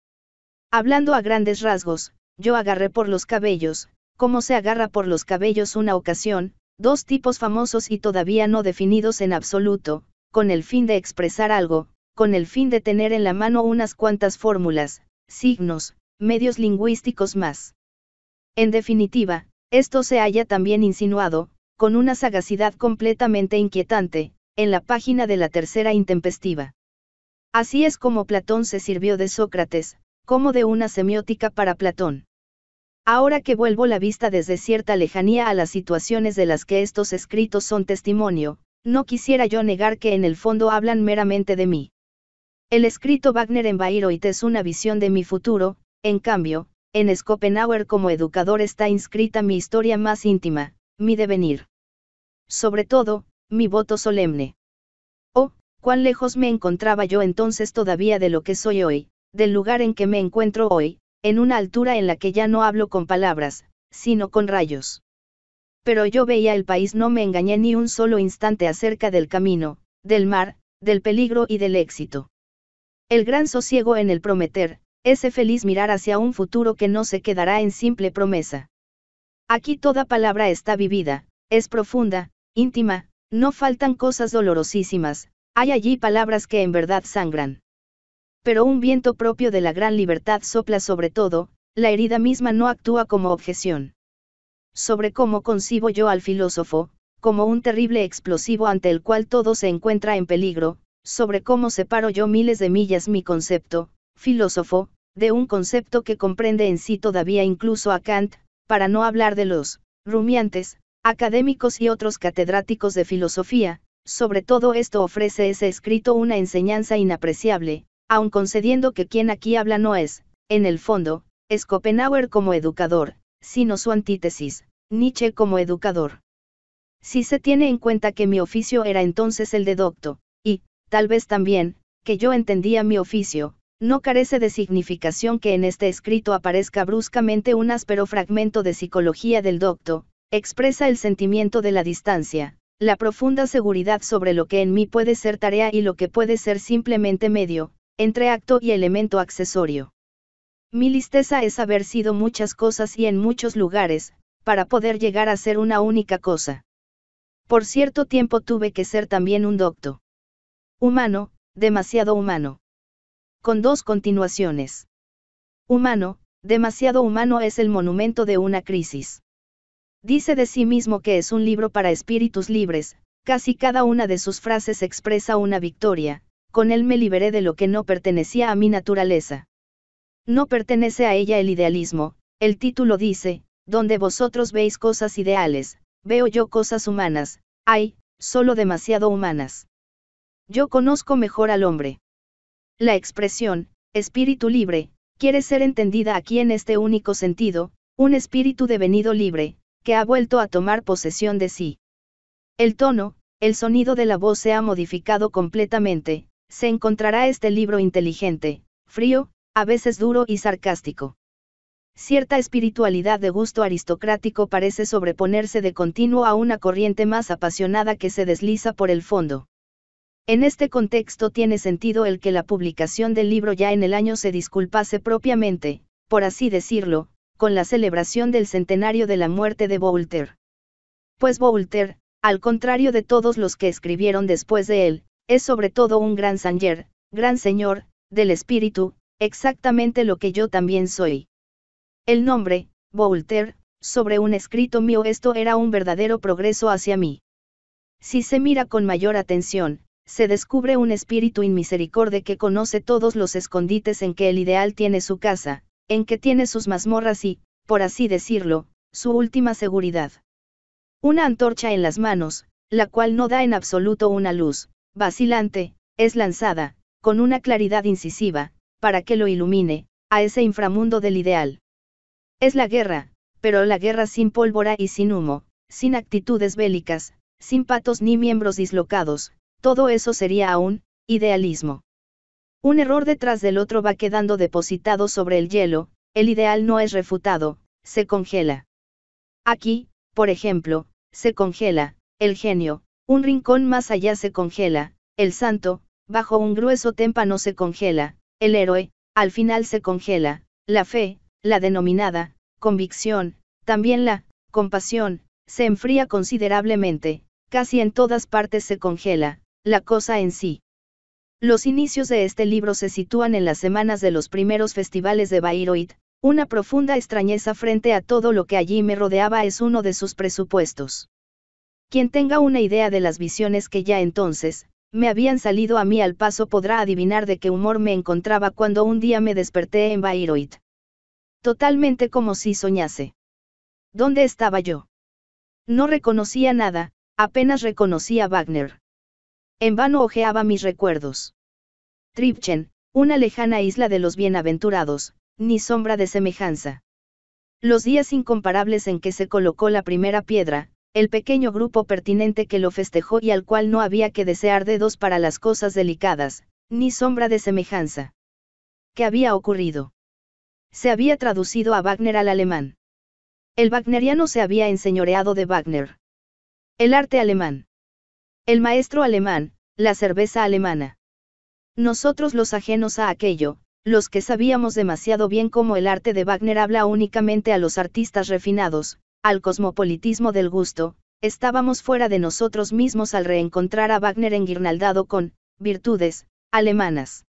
Hablando a grandes rasgos, yo agarré por los cabellos, como se agarra por los cabellos una ocasión, dos tipos famosos y todavía no definidos en absoluto, con el fin de expresar algo, con el fin de tener en la mano unas cuantas fórmulas, signos, medios lingüísticos más. En definitiva, esto se halla también insinuado, con una sagacidad completamente inquietante, en la página de la tercera intempestiva. Así es como Platón se sirvió de Sócrates, como de una semiótica para Platón. Ahora que vuelvo la vista desde cierta lejanía a las situaciones de las que estos escritos son testimonio, no quisiera yo negar que en el fondo hablan meramente de mí. El escrito Wagner en Bayreuth es una visión de mi futuro, en cambio, en Schopenhauer como educador está inscrita mi historia más íntima, mi devenir. Sobre todo, mi voto solemne. Oh, cuán lejos me encontraba yo entonces todavía de lo que soy hoy, del lugar en que me encuentro hoy, en una altura en la que ya no hablo con palabras, sino con rayos. Pero yo veía el país, no me engañé ni un solo instante acerca del camino, del mar, del peligro y del éxito. El gran sosiego en el prometer, ese feliz mirar hacia un futuro que no se quedará en simple promesa. Aquí toda palabra está vivida, es profunda, íntima, no faltan cosas dolorosísimas, hay allí palabras que en verdad sangran. Pero un viento propio de la gran libertad sopla sobre todo, la herida misma no actúa como objeción. Sobre cómo concibo yo al filósofo, como un terrible explosivo ante el cual todo se encuentra en peligro, sobre cómo separo yo miles de millas mi concepto, filósofo, de un concepto que comprende en sí todavía incluso a Kant, para no hablar de los rumiantes, académicos y otros catedráticos de filosofía, sobre todo esto ofrece ese escrito una enseñanza inapreciable, aun concediendo que quien aquí habla no es, en el fondo, Schopenhauer como educador, sino su antítesis, Nietzsche como educador. Si se tiene en cuenta que mi oficio era entonces el de docto, tal vez también, que yo entendía mi oficio, no carece de significación que en este escrito aparezca bruscamente un áspero fragmento de psicología del docto, expresa el sentimiento de la distancia, la profunda seguridad sobre lo que en mí puede ser tarea y lo que puede ser simplemente medio, entre acto y elemento accesorio. Mi listeza es haber sido muchas cosas y en muchos lugares, para poder llegar a ser una única cosa. Por cierto tiempo tuve que ser también un docto. Humano, demasiado humano. Con dos continuaciones. Humano, demasiado humano es el monumento de una crisis. Dice de sí mismo que es un libro para espíritus libres, casi cada una de sus frases expresa una victoria, con él me liberé de lo que no pertenecía a mi naturaleza. No pertenece a ella el idealismo, el título dice, donde vosotros veis cosas ideales, veo yo cosas humanas, hay, solo demasiado humanas. Yo conozco mejor al hombre. La expresión, espíritu libre, quiere ser entendida aquí en este único sentido, un espíritu devenido libre, que ha vuelto a tomar posesión de sí. El tono, el sonido de la voz se ha modificado completamente, se encontrará este libro inteligente, frío, a veces duro y sarcástico. Cierta espiritualidad de gusto aristocrático parece sobreponerse de continuo a una corriente más apasionada que se desliza por el fondo. En este contexto tiene sentido el que la publicación del libro ya en el año se disculpase propiamente, por así decirlo, con la celebración del centenario de la muerte de Voltaire. Pues Voltaire, al contrario de todos los que escribieron después de él, es sobre todo un gran sanger, gran señor, del espíritu, exactamente lo que yo también soy. El nombre, Voltaire, sobre un escrito mío esto era un verdadero progreso hacia mí. Si se mira con mayor atención, se descubre un espíritu inmisericorde que conoce todos los escondites en que el ideal tiene su casa, en que tiene sus mazmorras y, por así decirlo, su última seguridad. Una antorcha en las manos, la cual no da en absoluto una luz, vacilante, es lanzada, con una claridad incisiva, para que lo ilumine, a ese inframundo del ideal. Es la guerra, pero la guerra sin pólvora y sin humo, sin actitudes bélicas, sin patos ni miembros dislocados, todo eso sería aún, idealismo. Un error detrás del otro va quedando depositado sobre el hielo, el ideal no es refutado, se congela. Aquí, por ejemplo, se congela, el genio, un rincón más allá se congela, el santo, bajo un grueso témpano se congela, el héroe, al final se congela, la fe, la denominada, convicción, también la, compasión, se enfría considerablemente, casi en todas partes se congela, la cosa en sí. Los inicios de este libro se sitúan en las semanas de los primeros festivales de Bayreuth, una profunda extrañeza frente a todo lo que allí me rodeaba es uno de sus presupuestos. Quien tenga una idea de las visiones que ya entonces, me habían salido a mí al paso podrá adivinar de qué humor me encontraba cuando un día me desperté en Bayreuth. Totalmente como si soñase. ¿Dónde estaba yo? No reconocía nada, apenas reconocía a Wagner. En vano ojeaba mis recuerdos. Tripchen, una lejana isla de los bienaventurados, ni sombra de semejanza. Los días incomparables en que se colocó la primera piedra, el pequeño grupo pertinente que lo festejó y al cual no había que desear dedos para las cosas delicadas, ni sombra de semejanza. ¿Qué había ocurrido? Se había traducido a Wagner al alemán. El wagneriano se había enseñoreado de Wagner. El arte alemán. El maestro alemán, la cerveza alemana. Nosotros los ajenos a aquello, los que sabíamos demasiado bien cómo el arte de Wagner habla únicamente a los artistas refinados, al cosmopolitismo del gusto, estábamos fuera de nosotros mismos al reencontrar a Wagner engirnaldado con, virtudes, alemanas.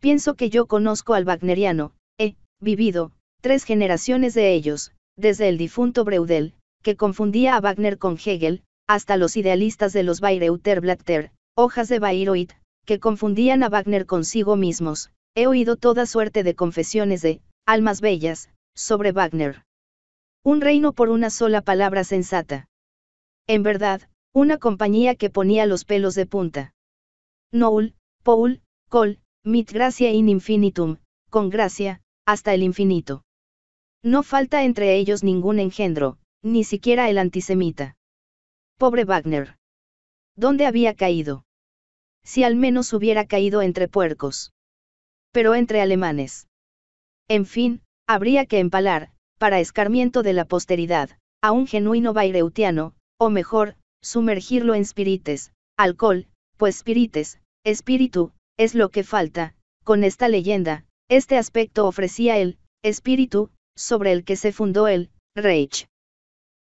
Pienso que yo conozco al wagneriano, he vivido, tres generaciones de ellos, desde el difunto Breudel, que confundía a Wagner con Hegel, hasta los idealistas de los Bayreuther Blatter, hojas de Bayreuth, que confundían a Wagner consigo mismos, he oído toda suerte de confesiones de, almas bellas, sobre Wagner. Un reino por una sola palabra sensata. En verdad, una compañía que ponía los pelos de punta. Noul, Paul, Col, mit gracia in infinitum, con gracia, hasta el infinito. No falta entre ellos ningún engendro, ni siquiera el antisemita. Pobre Wagner. ¿Dónde había caído? Si al menos hubiera caído entre puercos. Pero entre alemanes. En fin, habría que empalar, para escarmiento de la posteridad, a un genuino bayreutiano, o mejor, sumergirlo en spirites, alcohol, pues spirites, espíritu, es lo que falta, con esta leyenda, este aspecto ofrecía el espíritu, sobre el que se fundó el Reich.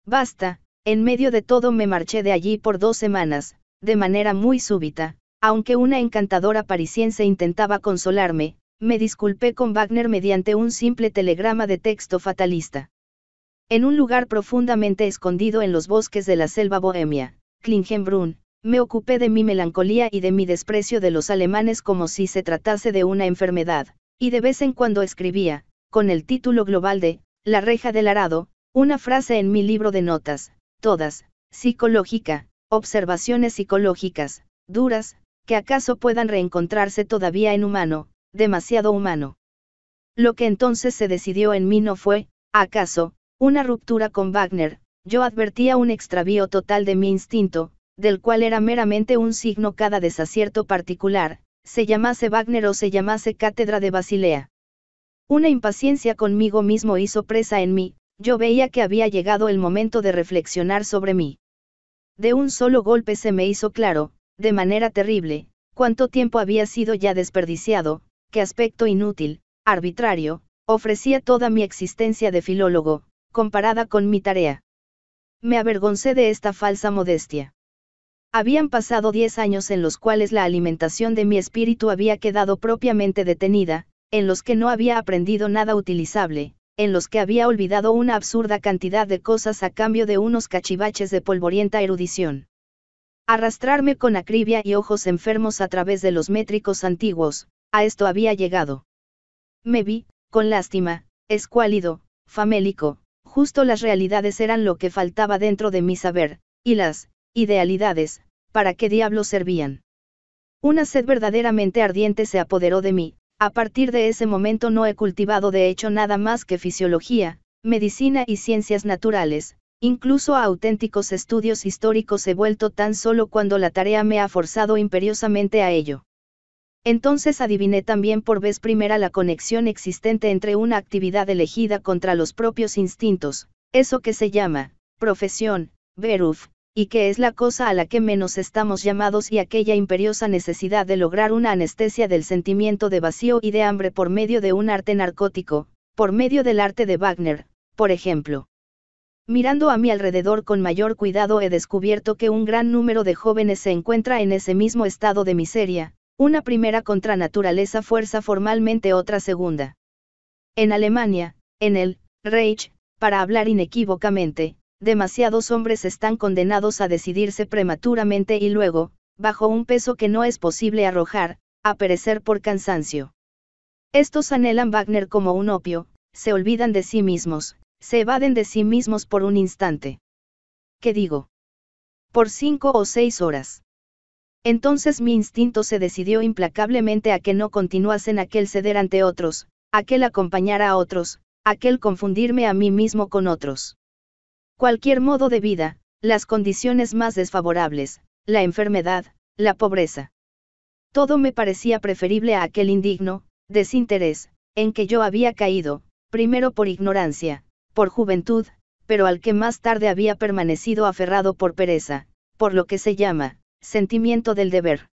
Basta, en medio de todo me marché de allí por dos semanas, de manera muy súbita, aunque una encantadora parisiense intentaba consolarme, me disculpé con Wagner mediante un simple telegrama de texto fatalista. En un lugar profundamente escondido en los bosques de la selva bohemia, Klingenbrunn, me ocupé de mi melancolía y de mi desprecio de los alemanes como si se tratase de una enfermedad, y de vez en cuando escribía, con el título global de, La reja del arado, una frase en mi libro de notas, todas, psicológica, observaciones psicológicas, duras, que acaso puedan reencontrarse todavía en humano, demasiado humano. Lo que entonces se decidió en mí no fue, acaso, una ruptura con Wagner, yo advertía un extravío total de mi instinto, del cual era meramente un signo cada desacierto particular, se llamase Wagner o se llamase Cátedra de Basilea. Una impaciencia conmigo mismo hizo presa en mí, yo veía que había llegado el momento de reflexionar sobre mí. De un solo golpe se me hizo claro, de manera terrible, cuánto tiempo había sido ya desperdiciado, qué aspecto inútil, arbitrario, ofrecía toda mi existencia de filólogo, comparada con mi tarea. Me avergoncé de esta falsa modestia. Habían pasado diez años en los cuales la alimentación de mi espíritu había quedado propiamente detenida, en los que no había aprendido nada utilizable, en los que había olvidado una absurda cantidad de cosas a cambio de unos cachivaches de polvorienta erudición. Arrastrarme con acribia y ojos enfermos a través de los métricos antiguos, a esto había llegado. Me vi, con lástima, escuálido, famélico, justo las realidades eran lo que faltaba dentro de mi saber, y las, idealidades, ¿para qué diablos servían? Una sed verdaderamente ardiente se apoderó de mí, a partir de ese momento no he cultivado de hecho nada más que fisiología, medicina y ciencias naturales, incluso a auténticos estudios históricos he vuelto tan solo cuando la tarea me ha forzado imperiosamente a ello. Entonces adiviné también por vez primera la conexión existente entre una actividad elegida contra los propios instintos, eso que se llama, profesión, Beruf, y que es la cosa a la que menos estamos llamados y aquella imperiosa necesidad de lograr una anestesia del sentimiento de vacío y de hambre por medio de un arte narcótico, por medio del arte de Wagner, por ejemplo. Mirando a mi alrededor con mayor cuidado he descubierto que un gran número de jóvenes se encuentra en ese mismo estado de miseria, una primera contra naturaleza fuerza formalmente otra segunda. En Alemania, en el Reich, para hablar inequívocamente, Demasiados hombres están condenados a decidirse prematuramente y luego, bajo un peso que no es posible arrojar, a perecer por cansancio. Estos anhelan Wagner como un opio, se olvidan de sí mismos, se evaden de sí mismos por un instante. ¿Qué digo? Por cinco o seis horas. Entonces mi instinto se decidió implacablemente a que no continuasen aquel ceder ante otros, aquel acompañar a otros, aquel confundirme a mí mismo con otros. Cualquier modo de vida, las condiciones más desfavorables, la enfermedad, la pobreza. Todo me parecía preferible a aquel indigno, desinterés, en que yo había caído, primero por ignorancia, por juventud, pero al que más tarde había permanecido aferrado por pereza, por lo que se llama, sentimiento del deber.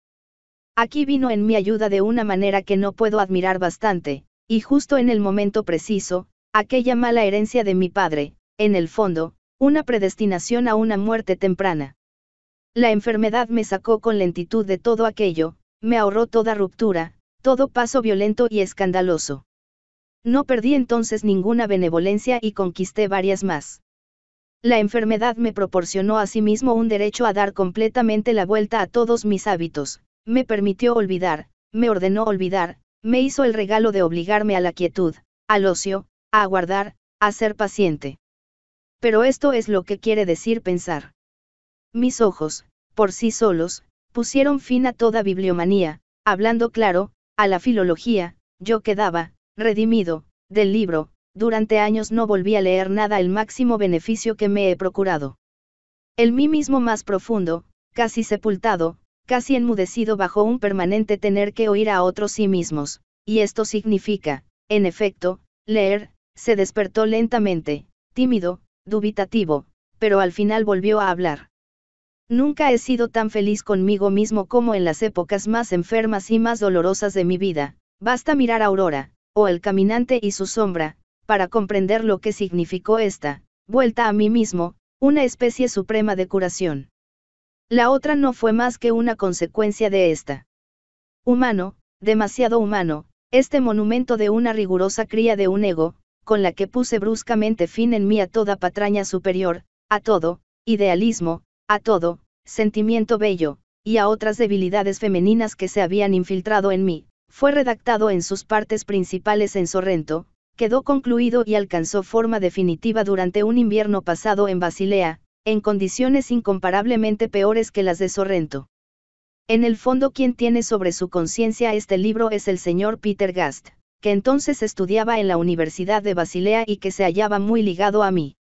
Aquí vino en mi ayuda de una manera que no puedo admirar bastante, y justo en el momento preciso, aquella mala herencia de mi padre, en el fondo, una predestinación a una muerte temprana. La enfermedad me sacó con lentitud de todo aquello, me ahorró toda ruptura, todo paso violento y escandaloso. No perdí entonces ninguna benevolencia y conquisté varias más. La enfermedad me proporcionó asimismo un derecho a dar completamente la vuelta a todos mis hábitos, me permitió olvidar, me ordenó olvidar, me hizo el regalo de obligarme a la quietud, al ocio, a aguardar, a ser paciente pero esto es lo que quiere decir pensar. Mis ojos, por sí solos, pusieron fin a toda bibliomanía, hablando claro, a la filología, yo quedaba, redimido, del libro, durante años no volví a leer nada el máximo beneficio que me he procurado. El mí mismo más profundo, casi sepultado, casi enmudecido bajo un permanente tener que oír a otros sí mismos, y esto significa, en efecto, leer, se despertó lentamente, tímido, dubitativo, pero al final volvió a hablar. Nunca he sido tan feliz conmigo mismo como en las épocas más enfermas y más dolorosas de mi vida, basta mirar a Aurora, o el caminante y su sombra, para comprender lo que significó esta, vuelta a mí mismo, una especie suprema de curación. La otra no fue más que una consecuencia de esta. Humano, demasiado humano, este monumento de una rigurosa cría de un ego, con la que puse bruscamente fin en mí a toda patraña superior, a todo, idealismo, a todo, sentimiento bello, y a otras debilidades femeninas que se habían infiltrado en mí, fue redactado en sus partes principales en Sorrento, quedó concluido y alcanzó forma definitiva durante un invierno pasado en Basilea, en condiciones incomparablemente peores que las de Sorrento. En el fondo quien tiene sobre su conciencia este libro es el señor Peter Gast que entonces estudiaba en la Universidad de Basilea y que se hallaba muy ligado a mí.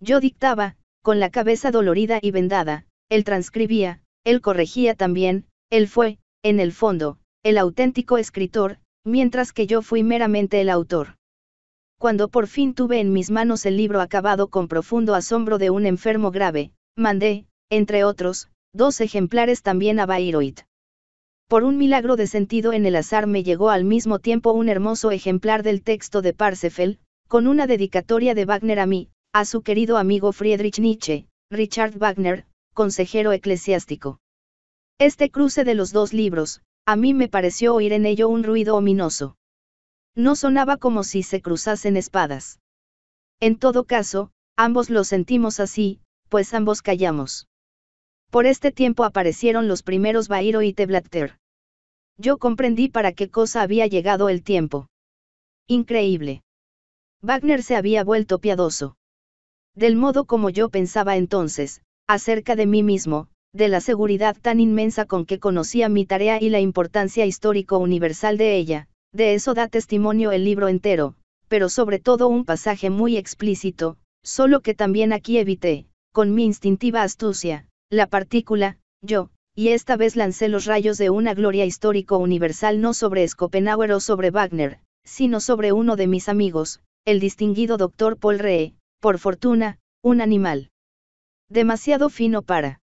Yo dictaba, con la cabeza dolorida y vendada, él transcribía, él corregía también, él fue, en el fondo, el auténtico escritor, mientras que yo fui meramente el autor. Cuando por fin tuve en mis manos el libro acabado con profundo asombro de un enfermo grave, mandé, entre otros, dos ejemplares también a Bayreuth. Por un milagro de sentido en el azar me llegó al mismo tiempo un hermoso ejemplar del texto de Parsifal, con una dedicatoria de Wagner a mí, a su querido amigo Friedrich Nietzsche, Richard Wagner, consejero eclesiástico. Este cruce de los dos libros, a mí me pareció oír en ello un ruido ominoso. No sonaba como si se cruzasen espadas. En todo caso, ambos lo sentimos así, pues ambos callamos. Por este tiempo aparecieron los primeros Bairo y Teblatter. Yo comprendí para qué cosa había llegado el tiempo. Increíble. Wagner se había vuelto piadoso. Del modo como yo pensaba entonces, acerca de mí mismo, de la seguridad tan inmensa con que conocía mi tarea y la importancia histórico universal de ella, de eso da testimonio el libro entero, pero sobre todo un pasaje muy explícito, solo que también aquí evité, con mi instintiva astucia, la partícula, yo, y esta vez lancé los rayos de una gloria histórico universal no sobre Schopenhauer o sobre Wagner, sino sobre uno de mis amigos, el distinguido doctor Paul Ree, por fortuna, un animal. Demasiado fino para.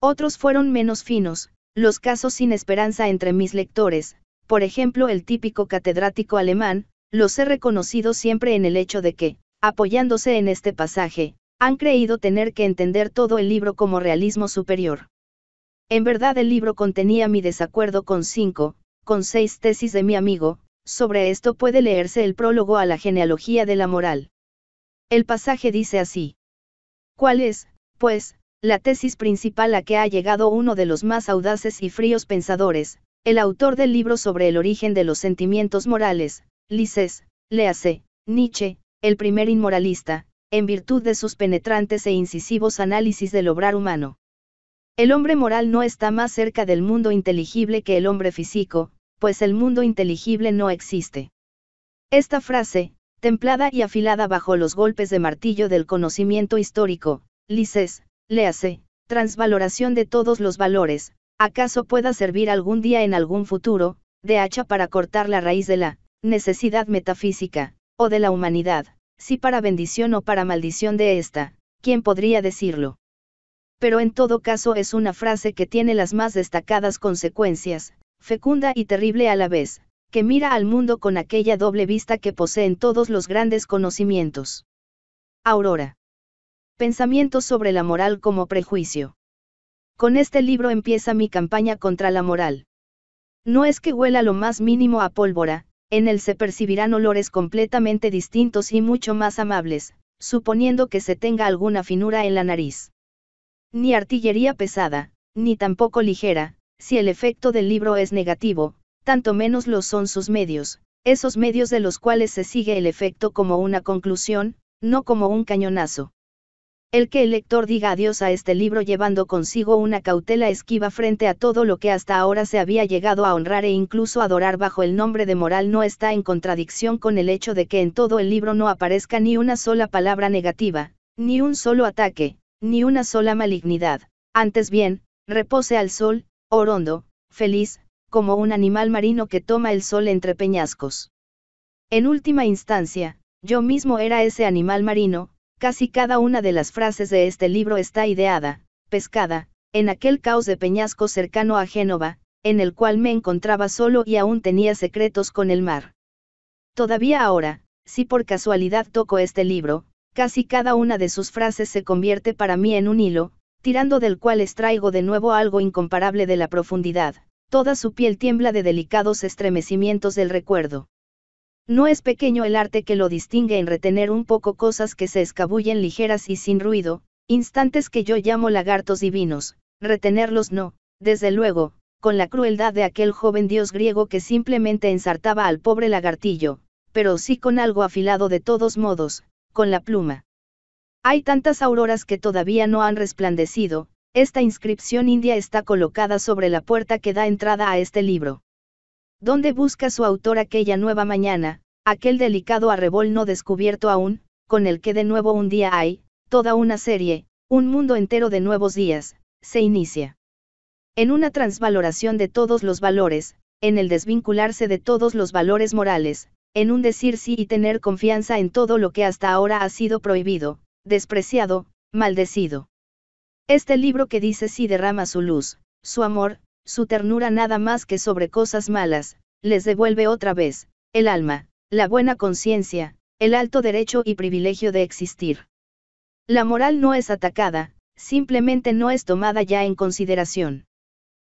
Otros fueron menos finos, los casos sin esperanza entre mis lectores, por ejemplo el típico catedrático alemán, los he reconocido siempre en el hecho de que, apoyándose en este pasaje, han creído tener que entender todo el libro como realismo superior. En verdad el libro contenía mi desacuerdo con cinco, con seis tesis de mi amigo, sobre esto puede leerse el prólogo a la genealogía de la moral. El pasaje dice así. ¿Cuál es, pues, la tesis principal a que ha llegado uno de los más audaces y fríos pensadores, el autor del libro sobre el origen de los sentimientos morales, Lises, léase, Nietzsche, el primer inmoralista, en virtud de sus penetrantes e incisivos análisis del obrar humano. El hombre moral no está más cerca del mundo inteligible que el hombre físico, pues el mundo inteligible no existe. Esta frase, templada y afilada bajo los golpes de martillo del conocimiento histórico, lices, léase, transvaloración de todos los valores, acaso pueda servir algún día en algún futuro, de hacha para cortar la raíz de la necesidad metafísica, o de la humanidad si para bendición o para maldición de esta, ¿quién podría decirlo? Pero en todo caso es una frase que tiene las más destacadas consecuencias, fecunda y terrible a la vez, que mira al mundo con aquella doble vista que poseen todos los grandes conocimientos. Aurora. Pensamientos sobre la moral como prejuicio. Con este libro empieza mi campaña contra la moral. No es que huela lo más mínimo a pólvora, en él se percibirán olores completamente distintos y mucho más amables, suponiendo que se tenga alguna finura en la nariz. Ni artillería pesada, ni tampoco ligera, si el efecto del libro es negativo, tanto menos lo son sus medios, esos medios de los cuales se sigue el efecto como una conclusión, no como un cañonazo el que el lector diga adiós a este libro llevando consigo una cautela esquiva frente a todo lo que hasta ahora se había llegado a honrar e incluso adorar bajo el nombre de moral no está en contradicción con el hecho de que en todo el libro no aparezca ni una sola palabra negativa, ni un solo ataque, ni una sola malignidad, antes bien, repose al sol, orondo, feliz, como un animal marino que toma el sol entre peñascos. En última instancia, yo mismo era ese animal marino, Casi cada una de las frases de este libro está ideada, pescada, en aquel caos de peñasco cercano a Génova, en el cual me encontraba solo y aún tenía secretos con el mar. Todavía ahora, si por casualidad toco este libro, casi cada una de sus frases se convierte para mí en un hilo, tirando del cual extraigo de nuevo algo incomparable de la profundidad, toda su piel tiembla de delicados estremecimientos del recuerdo. No es pequeño el arte que lo distingue en retener un poco cosas que se escabullen ligeras y sin ruido, instantes que yo llamo lagartos divinos, retenerlos no, desde luego, con la crueldad de aquel joven dios griego que simplemente ensartaba al pobre lagartillo, pero sí con algo afilado de todos modos, con la pluma. Hay tantas auroras que todavía no han resplandecido, esta inscripción india está colocada sobre la puerta que da entrada a este libro. ¿Dónde busca su autor aquella nueva mañana, aquel delicado arrebol no descubierto aún, con el que de nuevo un día hay, toda una serie, un mundo entero de nuevos días, se inicia? En una transvaloración de todos los valores, en el desvincularse de todos los valores morales, en un decir sí y tener confianza en todo lo que hasta ahora ha sido prohibido, despreciado, maldecido. Este libro que dice sí derrama su luz, su amor, su ternura nada más que sobre cosas malas, les devuelve otra vez, el alma, la buena conciencia, el alto derecho y privilegio de existir. La moral no es atacada, simplemente no es tomada ya en consideración.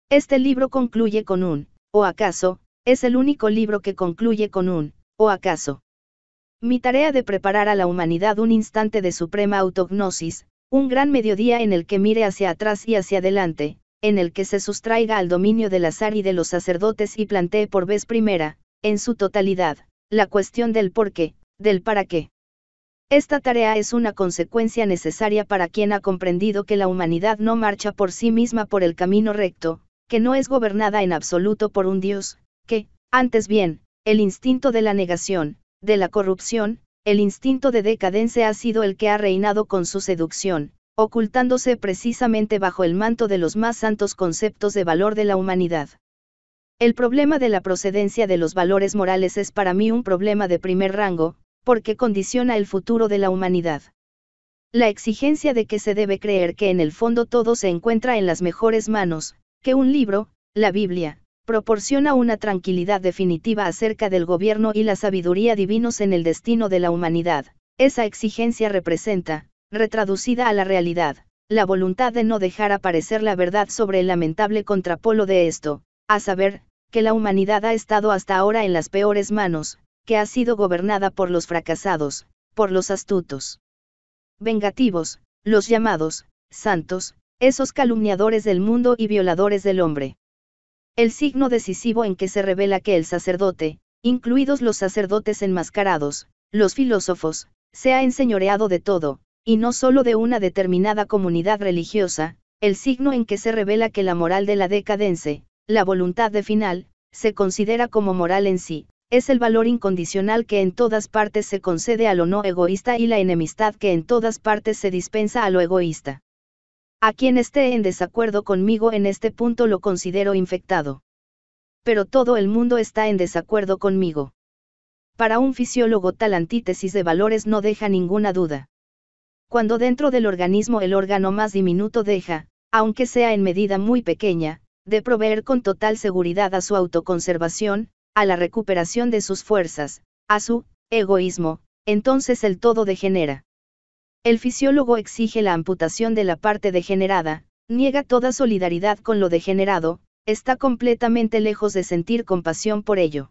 Este libro concluye con un, o acaso, es el único libro que concluye con un, o acaso. Mi tarea de preparar a la humanidad un instante de suprema autognosis, un gran mediodía en el que mire hacia atrás y hacia adelante, en el que se sustraiga al dominio del azar y de los sacerdotes y plantee por vez primera, en su totalidad, la cuestión del por qué, del para qué. Esta tarea es una consecuencia necesaria para quien ha comprendido que la humanidad no marcha por sí misma por el camino recto, que no es gobernada en absoluto por un Dios, que, antes bien, el instinto de la negación, de la corrupción, el instinto de decadencia ha sido el que ha reinado con su seducción, ocultándose precisamente bajo el manto de los más santos conceptos de valor de la humanidad. El problema de la procedencia de los valores morales es para mí un problema de primer rango, porque condiciona el futuro de la humanidad. La exigencia de que se debe creer que en el fondo todo se encuentra en las mejores manos, que un libro, la Biblia, proporciona una tranquilidad definitiva acerca del gobierno y la sabiduría divinos en el destino de la humanidad. Esa exigencia representa, retraducida a la realidad, la voluntad de no dejar aparecer la verdad sobre el lamentable contrapolo de esto, a saber, que la humanidad ha estado hasta ahora en las peores manos, que ha sido gobernada por los fracasados, por los astutos. Vengativos, los llamados, santos, esos calumniadores del mundo y violadores del hombre. El signo decisivo en que se revela que el sacerdote, incluidos los sacerdotes enmascarados, los filósofos, se ha enseñoreado de todo, y no solo de una determinada comunidad religiosa, el signo en que se revela que la moral de la decadencia, la voluntad de final, se considera como moral en sí, es el valor incondicional que en todas partes se concede a lo no egoísta y la enemistad que en todas partes se dispensa a lo egoísta. A quien esté en desacuerdo conmigo en este punto lo considero infectado. Pero todo el mundo está en desacuerdo conmigo. Para un fisiólogo tal antítesis de valores no deja ninguna duda cuando dentro del organismo el órgano más diminuto deja, aunque sea en medida muy pequeña, de proveer con total seguridad a su autoconservación, a la recuperación de sus fuerzas, a su egoísmo, entonces el todo degenera. El fisiólogo exige la amputación de la parte degenerada, niega toda solidaridad con lo degenerado, está completamente lejos de sentir compasión por ello.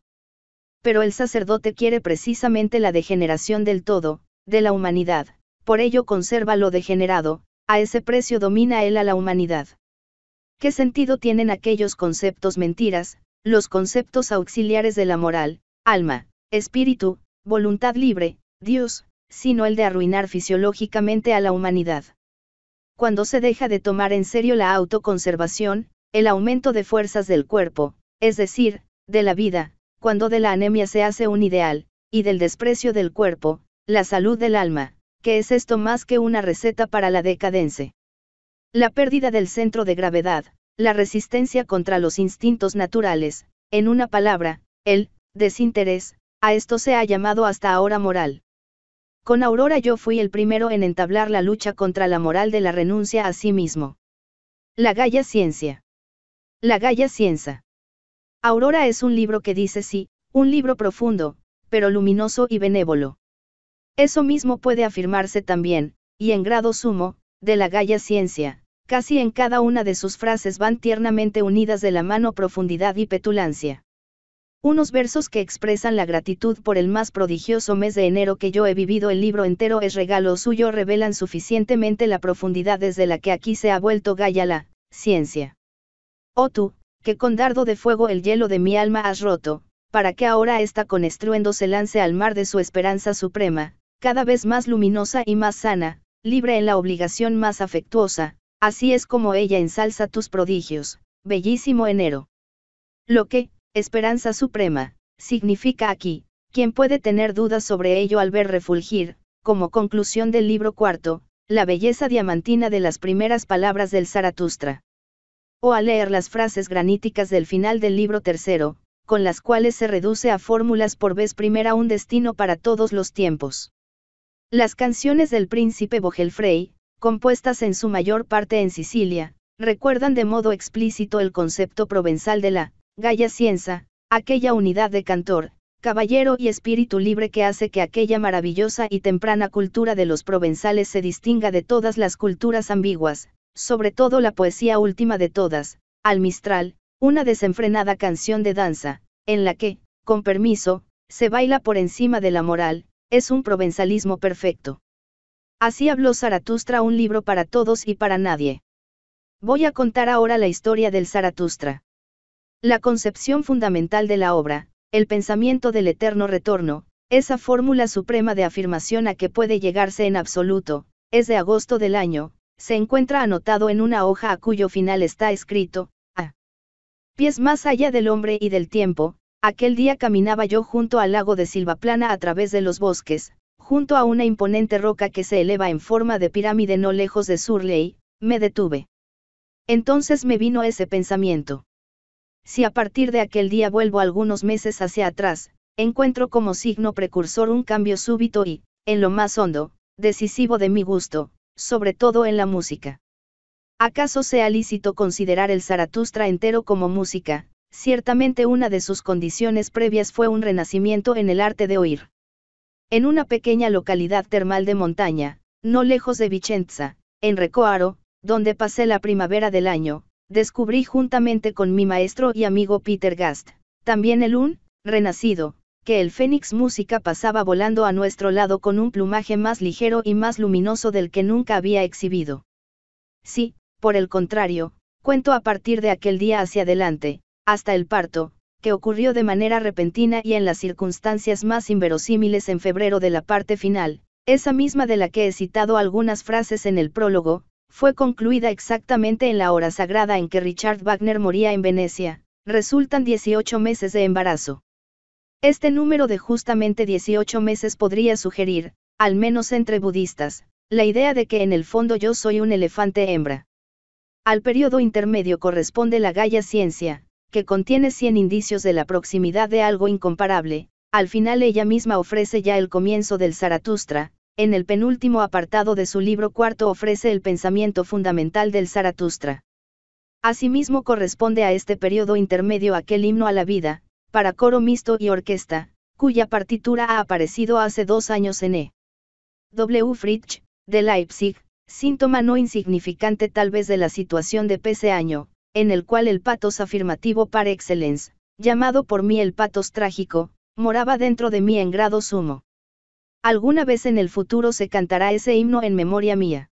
Pero el sacerdote quiere precisamente la degeneración del todo, de la humanidad, por ello conserva lo degenerado, a ese precio domina él a la humanidad. ¿Qué sentido tienen aquellos conceptos mentiras, los conceptos auxiliares de la moral, alma, espíritu, voluntad libre, Dios, sino el de arruinar fisiológicamente a la humanidad? Cuando se deja de tomar en serio la autoconservación, el aumento de fuerzas del cuerpo, es decir, de la vida, cuando de la anemia se hace un ideal, y del desprecio del cuerpo, la salud del alma, que es esto más que una receta para la decadencia. La pérdida del centro de gravedad, la resistencia contra los instintos naturales, en una palabra, el desinterés, a esto se ha llamado hasta ahora moral. Con Aurora yo fui el primero en entablar la lucha contra la moral de la renuncia a sí mismo. La Galla Ciencia. La Galla Ciencia. Aurora es un libro que dice sí, un libro profundo, pero luminoso y benévolo. Eso mismo puede afirmarse también, y en grado sumo, de la gaya ciencia, casi en cada una de sus frases van tiernamente unidas de la mano profundidad y petulancia. Unos versos que expresan la gratitud por el más prodigioso mes de enero que yo he vivido el libro entero es regalo suyo revelan suficientemente la profundidad desde la que aquí se ha vuelto galla la ciencia. Oh tú, que con dardo de fuego el hielo de mi alma has roto, para que ahora esta con estruendo se lance al mar de su esperanza suprema, cada vez más luminosa y más sana, libre en la obligación más afectuosa, así es como ella ensalza tus prodigios, bellísimo enero. Lo que, esperanza suprema, significa aquí, quien puede tener dudas sobre ello al ver refulgir, como conclusión del libro cuarto, la belleza diamantina de las primeras palabras del Zaratustra. O al leer las frases graníticas del final del libro tercero, con las cuales se reduce a fórmulas por vez primera un destino para todos los tiempos. Las canciones del príncipe Bogelfrey, compuestas en su mayor parte en Sicilia, recuerdan de modo explícito el concepto provenzal de la gaya Cienza, aquella unidad de cantor, caballero y espíritu libre que hace que aquella maravillosa y temprana cultura de los provenzales se distinga de todas las culturas ambiguas, sobre todo la poesía última de todas, al Mistral, una desenfrenada canción de danza, en la que, con permiso, se baila por encima de la moral, es un provenzalismo perfecto. Así habló Zaratustra, un libro para todos y para nadie. Voy a contar ahora la historia del Zaratustra. La concepción fundamental de la obra, el pensamiento del eterno retorno, esa fórmula suprema de afirmación a que puede llegarse en absoluto, es de agosto del año, se encuentra anotado en una hoja a cuyo final está escrito, a pies más allá del hombre y del tiempo, Aquel día caminaba yo junto al lago de Silvaplana a través de los bosques, junto a una imponente roca que se eleva en forma de pirámide no lejos de Surley, me detuve. Entonces me vino ese pensamiento. Si a partir de aquel día vuelvo algunos meses hacia atrás, encuentro como signo precursor un cambio súbito y, en lo más hondo, decisivo de mi gusto, sobre todo en la música. ¿Acaso sea lícito considerar el Zaratustra entero como música, Ciertamente una de sus condiciones previas fue un renacimiento en el arte de oír. En una pequeña localidad termal de montaña, no lejos de Vicenza, en Recoaro, donde pasé la primavera del año, descubrí juntamente con mi maestro y amigo Peter Gast, también el un, renacido, que el Fénix Música pasaba volando a nuestro lado con un plumaje más ligero y más luminoso del que nunca había exhibido. Sí, por el contrario, cuento a partir de aquel día hacia adelante, hasta el parto, que ocurrió de manera repentina y en las circunstancias más inverosímiles en febrero de la parte final, esa misma de la que he citado algunas frases en el prólogo, fue concluida exactamente en la hora sagrada en que Richard Wagner moría en Venecia, resultan 18 meses de embarazo. Este número de justamente 18 meses podría sugerir, al menos entre budistas, la idea de que en el fondo yo soy un elefante hembra. Al periodo intermedio corresponde la Gaia Ciencia, que contiene 100 indicios de la proximidad de algo incomparable, al final ella misma ofrece ya el comienzo del Zaratustra, en el penúltimo apartado de su libro cuarto ofrece el pensamiento fundamental del Zaratustra. Asimismo corresponde a este periodo intermedio aquel himno a la vida, para coro mixto y orquesta, cuya partitura ha aparecido hace dos años en E. W. Fritsch, de Leipzig, síntoma no insignificante tal vez de la situación de pese año, en el cual el patos afirmativo par excellence, llamado por mí el patos trágico, moraba dentro de mí en grado sumo. Alguna vez en el futuro se cantará ese himno en memoria mía.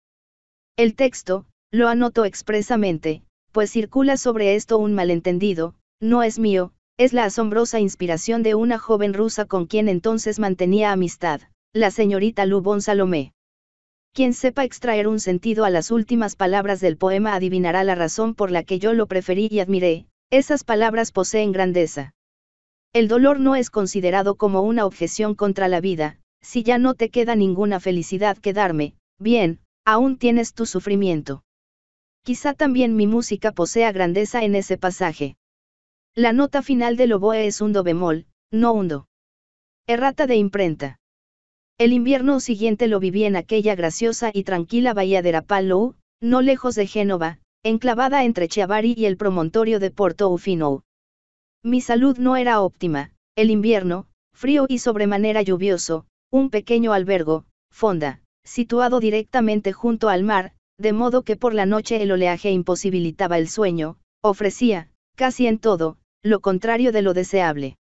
El texto, lo anoto expresamente, pues circula sobre esto un malentendido, no es mío, es la asombrosa inspiración de una joven rusa con quien entonces mantenía amistad, la señorita Lubón Salomé. Quien sepa extraer un sentido a las últimas palabras del poema adivinará la razón por la que yo lo preferí y admiré, esas palabras poseen grandeza. El dolor no es considerado como una objeción contra la vida, si ya no te queda ninguna felicidad que darme, bien, aún tienes tu sufrimiento. Quizá también mi música posea grandeza en ese pasaje. La nota final del oboe es un do bemol, no un do. Errata de imprenta. El invierno siguiente lo viví en aquella graciosa y tranquila bahía de Rapallo, no lejos de Génova, enclavada entre Chiavari y el promontorio de Porto Ufino. Mi salud no era óptima, el invierno, frío y sobremanera lluvioso, un pequeño albergo, fonda, situado directamente junto al mar, de modo que por la noche el oleaje imposibilitaba el sueño, ofrecía, casi en todo, lo contrario de lo deseable.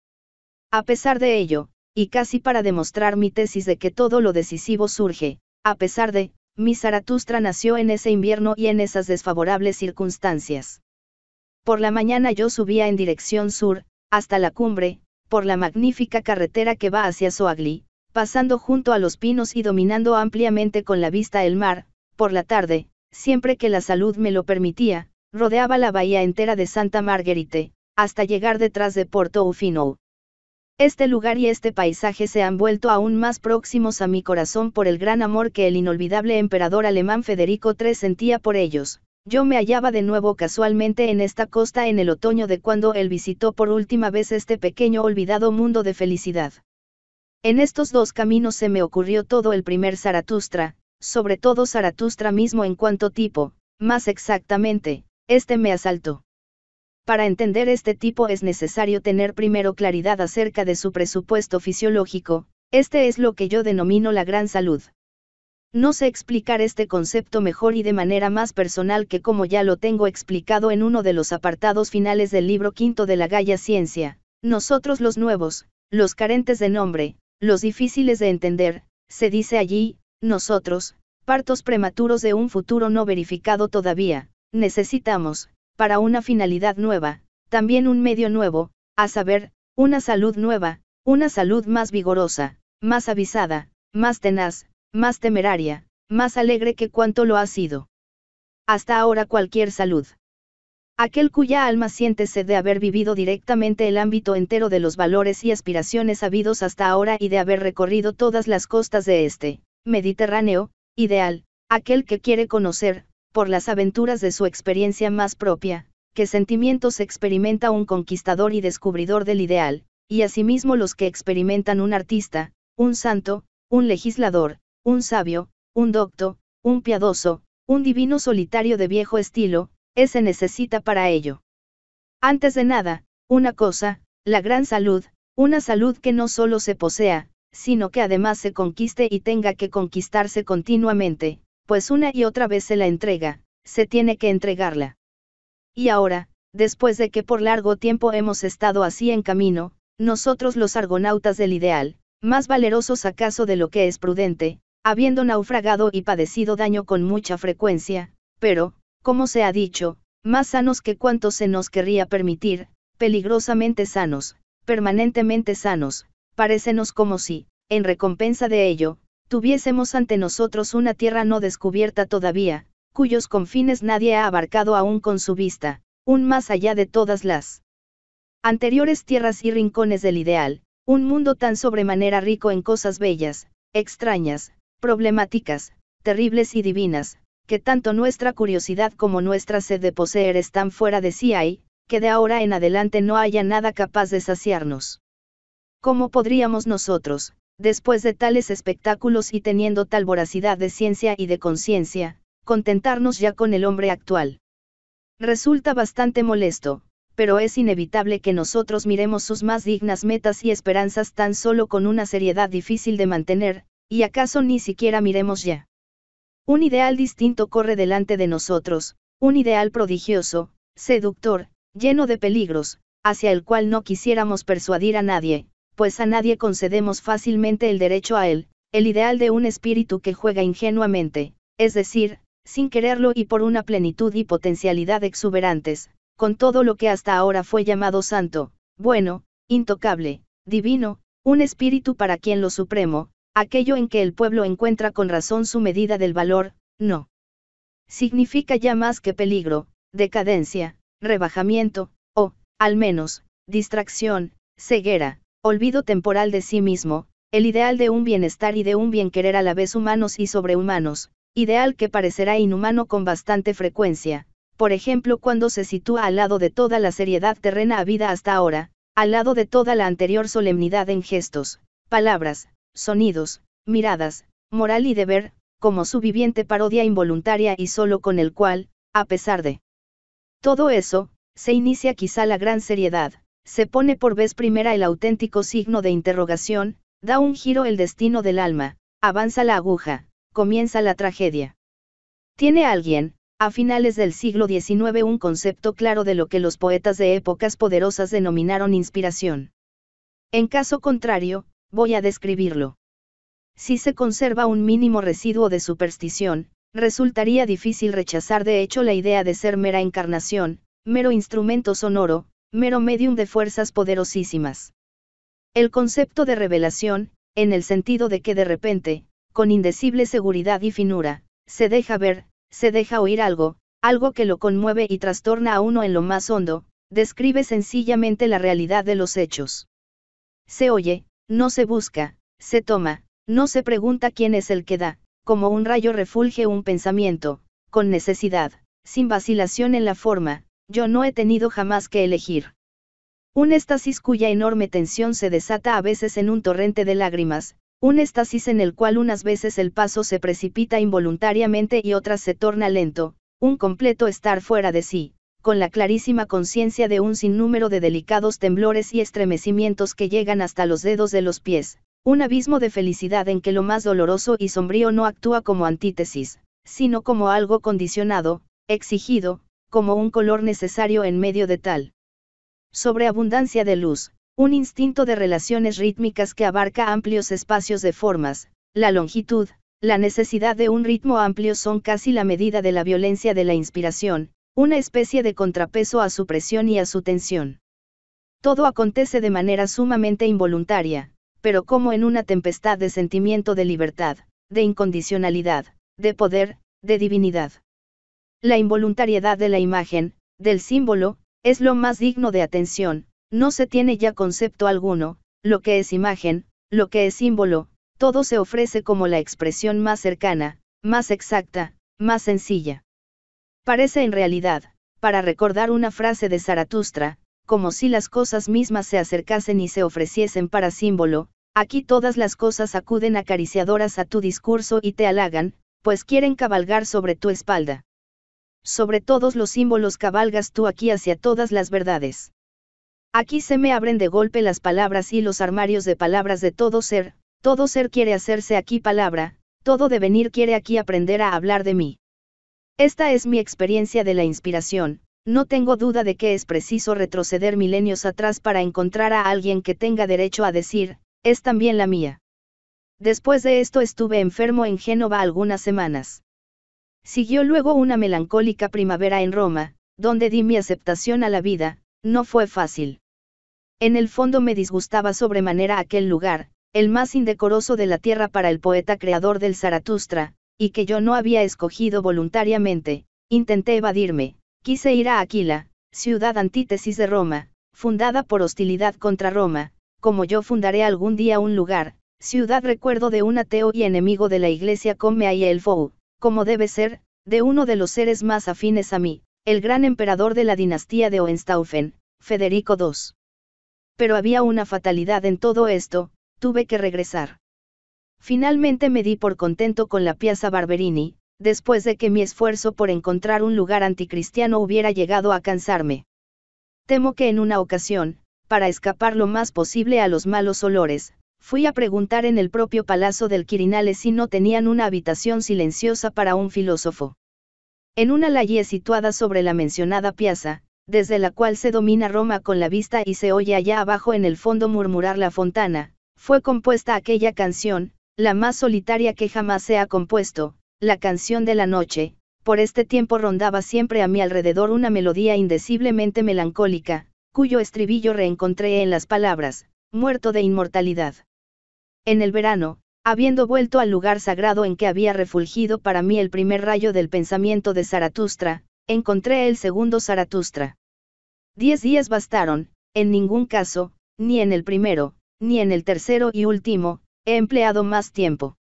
A pesar de ello, y casi para demostrar mi tesis de que todo lo decisivo surge, a pesar de, mi Zaratustra nació en ese invierno y en esas desfavorables circunstancias. Por la mañana yo subía en dirección sur, hasta la cumbre, por la magnífica carretera que va hacia Soagli, pasando junto a los pinos y dominando ampliamente con la vista el mar, por la tarde, siempre que la salud me lo permitía, rodeaba la bahía entera de Santa Marguerite, hasta llegar detrás de Porto Ufino. Este lugar y este paisaje se han vuelto aún más próximos a mi corazón por el gran amor que el inolvidable emperador alemán Federico III sentía por ellos. Yo me hallaba de nuevo casualmente en esta costa en el otoño de cuando él visitó por última vez este pequeño olvidado mundo de felicidad. En estos dos caminos se me ocurrió todo el primer Zaratustra, sobre todo Zaratustra mismo en cuanto tipo, más exactamente, este me asaltó. Para entender este tipo es necesario tener primero claridad acerca de su presupuesto fisiológico, este es lo que yo denomino la gran salud. No sé explicar este concepto mejor y de manera más personal que como ya lo tengo explicado en uno de los apartados finales del libro quinto de la Gaia Ciencia, nosotros los nuevos, los carentes de nombre, los difíciles de entender, se dice allí, nosotros, partos prematuros de un futuro no verificado todavía, necesitamos, para una finalidad nueva, también un medio nuevo, a saber, una salud nueva, una salud más vigorosa, más avisada, más tenaz, más temeraria, más alegre que cuanto lo ha sido. Hasta ahora cualquier salud. Aquel cuya alma siente de haber vivido directamente el ámbito entero de los valores y aspiraciones habidos hasta ahora y de haber recorrido todas las costas de este, Mediterráneo, ideal, aquel que quiere conocer, por las aventuras de su experiencia más propia, que sentimientos experimenta un conquistador y descubridor del ideal, y asimismo los que experimentan un artista, un santo, un legislador, un sabio, un docto, un piadoso, un divino solitario de viejo estilo, ese necesita para ello. Antes de nada, una cosa, la gran salud, una salud que no solo se posea, sino que además se conquiste y tenga que conquistarse continuamente, pues una y otra vez se la entrega, se tiene que entregarla. Y ahora, después de que por largo tiempo hemos estado así en camino, nosotros los argonautas del ideal, más valerosos acaso de lo que es prudente, habiendo naufragado y padecido daño con mucha frecuencia, pero, como se ha dicho, más sanos que cuantos se nos querría permitir, peligrosamente sanos, permanentemente sanos, parécenos como si, en recompensa de ello, tuviésemos ante nosotros una tierra no descubierta todavía, cuyos confines nadie ha abarcado aún con su vista, un más allá de todas las anteriores tierras y rincones del ideal, un mundo tan sobremanera rico en cosas bellas, extrañas, problemáticas, terribles y divinas, que tanto nuestra curiosidad como nuestra sed de poseer están fuera de sí hay, que de ahora en adelante no haya nada capaz de saciarnos. ¿Cómo podríamos nosotros, Después de tales espectáculos y teniendo tal voracidad de ciencia y de conciencia, contentarnos ya con el hombre actual. Resulta bastante molesto, pero es inevitable que nosotros miremos sus más dignas metas y esperanzas tan solo con una seriedad difícil de mantener, y acaso ni siquiera miremos ya. Un ideal distinto corre delante de nosotros, un ideal prodigioso, seductor, lleno de peligros, hacia el cual no quisiéramos persuadir a nadie, pues a nadie concedemos fácilmente el derecho a él, el ideal de un espíritu que juega ingenuamente, es decir, sin quererlo y por una plenitud y potencialidad exuberantes, con todo lo que hasta ahora fue llamado santo, bueno, intocable, divino, un espíritu para quien lo supremo, aquello en que el pueblo encuentra con razón su medida del valor, no. Significa ya más que peligro, decadencia, rebajamiento, o, al menos, distracción, ceguera, Olvido temporal de sí mismo, el ideal de un bienestar y de un bien querer a la vez humanos y sobrehumanos, ideal que parecerá inhumano con bastante frecuencia, por ejemplo cuando se sitúa al lado de toda la seriedad terrena habida hasta ahora, al lado de toda la anterior solemnidad en gestos, palabras, sonidos, miradas, moral y deber, como su viviente parodia involuntaria y solo con el cual, a pesar de todo eso, se inicia quizá la gran seriedad, se pone por vez primera el auténtico signo de interrogación, da un giro el destino del alma, avanza la aguja, comienza la tragedia. Tiene alguien, a finales del siglo XIX, un concepto claro de lo que los poetas de épocas poderosas denominaron inspiración. En caso contrario, voy a describirlo. Si se conserva un mínimo residuo de superstición, resultaría difícil rechazar de hecho la idea de ser mera encarnación, mero instrumento sonoro, mero medium de fuerzas poderosísimas. El concepto de revelación, en el sentido de que de repente, con indecible seguridad y finura, se deja ver, se deja oír algo, algo que lo conmueve y trastorna a uno en lo más hondo, describe sencillamente la realidad de los hechos. Se oye, no se busca, se toma, no se pregunta quién es el que da, como un rayo refulge un pensamiento, con necesidad, sin vacilación en la forma, yo no he tenido jamás que elegir. Un éxtasis cuya enorme tensión se desata a veces en un torrente de lágrimas, un éxtasis en el cual unas veces el paso se precipita involuntariamente y otras se torna lento, un completo estar fuera de sí, con la clarísima conciencia de un sinnúmero de delicados temblores y estremecimientos que llegan hasta los dedos de los pies, un abismo de felicidad en que lo más doloroso y sombrío no actúa como antítesis, sino como algo condicionado, exigido, como un color necesario en medio de tal sobreabundancia de luz, un instinto de relaciones rítmicas que abarca amplios espacios de formas, la longitud, la necesidad de un ritmo amplio son casi la medida de la violencia de la inspiración, una especie de contrapeso a su presión y a su tensión. Todo acontece de manera sumamente involuntaria, pero como en una tempestad de sentimiento de libertad, de incondicionalidad, de poder, de divinidad. La involuntariedad de la imagen, del símbolo, es lo más digno de atención, no se tiene ya concepto alguno, lo que es imagen, lo que es símbolo, todo se ofrece como la expresión más cercana, más exacta, más sencilla. Parece en realidad, para recordar una frase de Zaratustra, como si las cosas mismas se acercasen y se ofreciesen para símbolo, aquí todas las cosas acuden acariciadoras a tu discurso y te halagan, pues quieren cabalgar sobre tu espalda sobre todos los símbolos cabalgas tú aquí hacia todas las verdades. Aquí se me abren de golpe las palabras y los armarios de palabras de todo ser, todo ser quiere hacerse aquí palabra, todo devenir quiere aquí aprender a hablar de mí. Esta es mi experiencia de la inspiración, no tengo duda de que es preciso retroceder milenios atrás para encontrar a alguien que tenga derecho a decir, es también la mía. Después de esto estuve enfermo en Génova algunas semanas. Siguió luego una melancólica primavera en Roma, donde di mi aceptación a la vida, no fue fácil. En el fondo me disgustaba sobremanera aquel lugar, el más indecoroso de la tierra para el poeta creador del Zaratustra, y que yo no había escogido voluntariamente, intenté evadirme, quise ir a Aquila, ciudad antítesis de Roma, fundada por hostilidad contra Roma, como yo fundaré algún día un lugar, ciudad recuerdo de un ateo y enemigo de la iglesia como ahí el Fou, como debe ser, de uno de los seres más afines a mí, el gran emperador de la dinastía de Hohenstaufen, Federico II. Pero había una fatalidad en todo esto, tuve que regresar. Finalmente me di por contento con la Piazza Barberini, después de que mi esfuerzo por encontrar un lugar anticristiano hubiera llegado a cansarme. Temo que en una ocasión, para escapar lo más posible a los malos olores, fui a preguntar en el propio Palacio del Quirinale si no tenían una habitación silenciosa para un filósofo. En una laye situada sobre la mencionada piazza, desde la cual se domina Roma con la vista y se oye allá abajo en el fondo murmurar la fontana, fue compuesta aquella canción, la más solitaria que jamás se ha compuesto, la canción de la noche, por este tiempo rondaba siempre a mi alrededor una melodía indeciblemente melancólica, cuyo estribillo reencontré en las palabras, muerto de inmortalidad. En el verano, habiendo vuelto al lugar sagrado en que había refulgido para mí el primer rayo del pensamiento de Zaratustra, encontré el segundo Zaratustra. Diez días bastaron, en ningún caso, ni en el primero, ni en el tercero y último, he empleado más tiempo.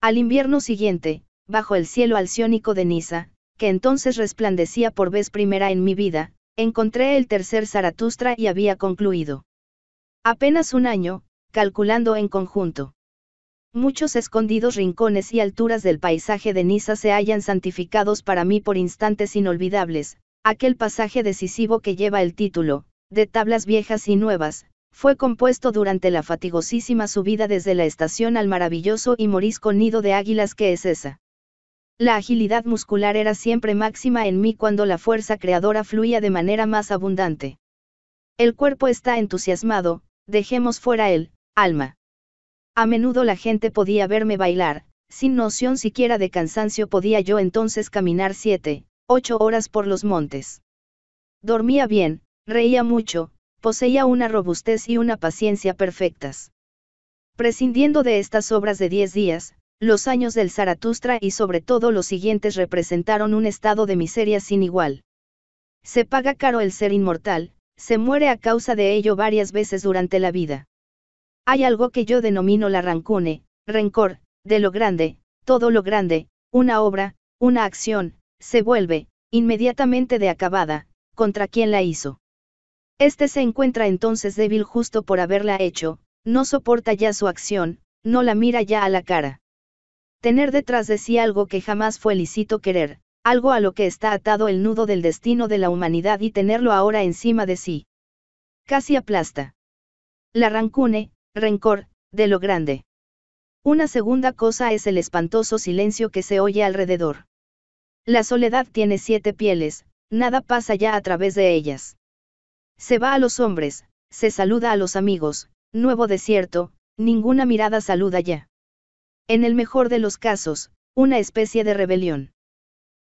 Al invierno siguiente, bajo el cielo alciónico de Nisa, que entonces resplandecía por vez primera en mi vida, encontré el tercer Zaratustra y había concluido. Apenas un año, calculando en conjunto. Muchos escondidos rincones y alturas del paisaje de Niza se hallan santificados para mí por instantes inolvidables, aquel pasaje decisivo que lleva el título, de tablas viejas y nuevas, fue compuesto durante la fatigosísima subida desde la estación al maravilloso y morisco nido de águilas que es esa. La agilidad muscular era siempre máxima en mí cuando la fuerza creadora fluía de manera más abundante. El cuerpo está entusiasmado, Dejemos fuera él, alma. A menudo la gente podía verme bailar, sin noción siquiera de cansancio podía yo entonces caminar siete, ocho horas por los montes. Dormía bien, reía mucho, poseía una robustez y una paciencia perfectas. Prescindiendo de estas obras de diez días, los años del Zaratustra y sobre todo los siguientes representaron un estado de miseria sin igual. Se paga caro el ser inmortal, se muere a causa de ello varias veces durante la vida. Hay algo que yo denomino la rancune, rencor, de lo grande, todo lo grande, una obra, una acción, se vuelve, inmediatamente de acabada, contra quien la hizo. Este se encuentra entonces débil justo por haberla hecho, no soporta ya su acción, no la mira ya a la cara. Tener detrás de sí algo que jamás fue lícito querer, algo a lo que está atado el nudo del destino de la humanidad y tenerlo ahora encima de sí. Casi aplasta. La rancune, rencor, de lo grande. Una segunda cosa es el espantoso silencio que se oye alrededor. La soledad tiene siete pieles, nada pasa ya a través de ellas. Se va a los hombres, se saluda a los amigos, nuevo desierto, ninguna mirada saluda ya. En el mejor de los casos, una especie de rebelión.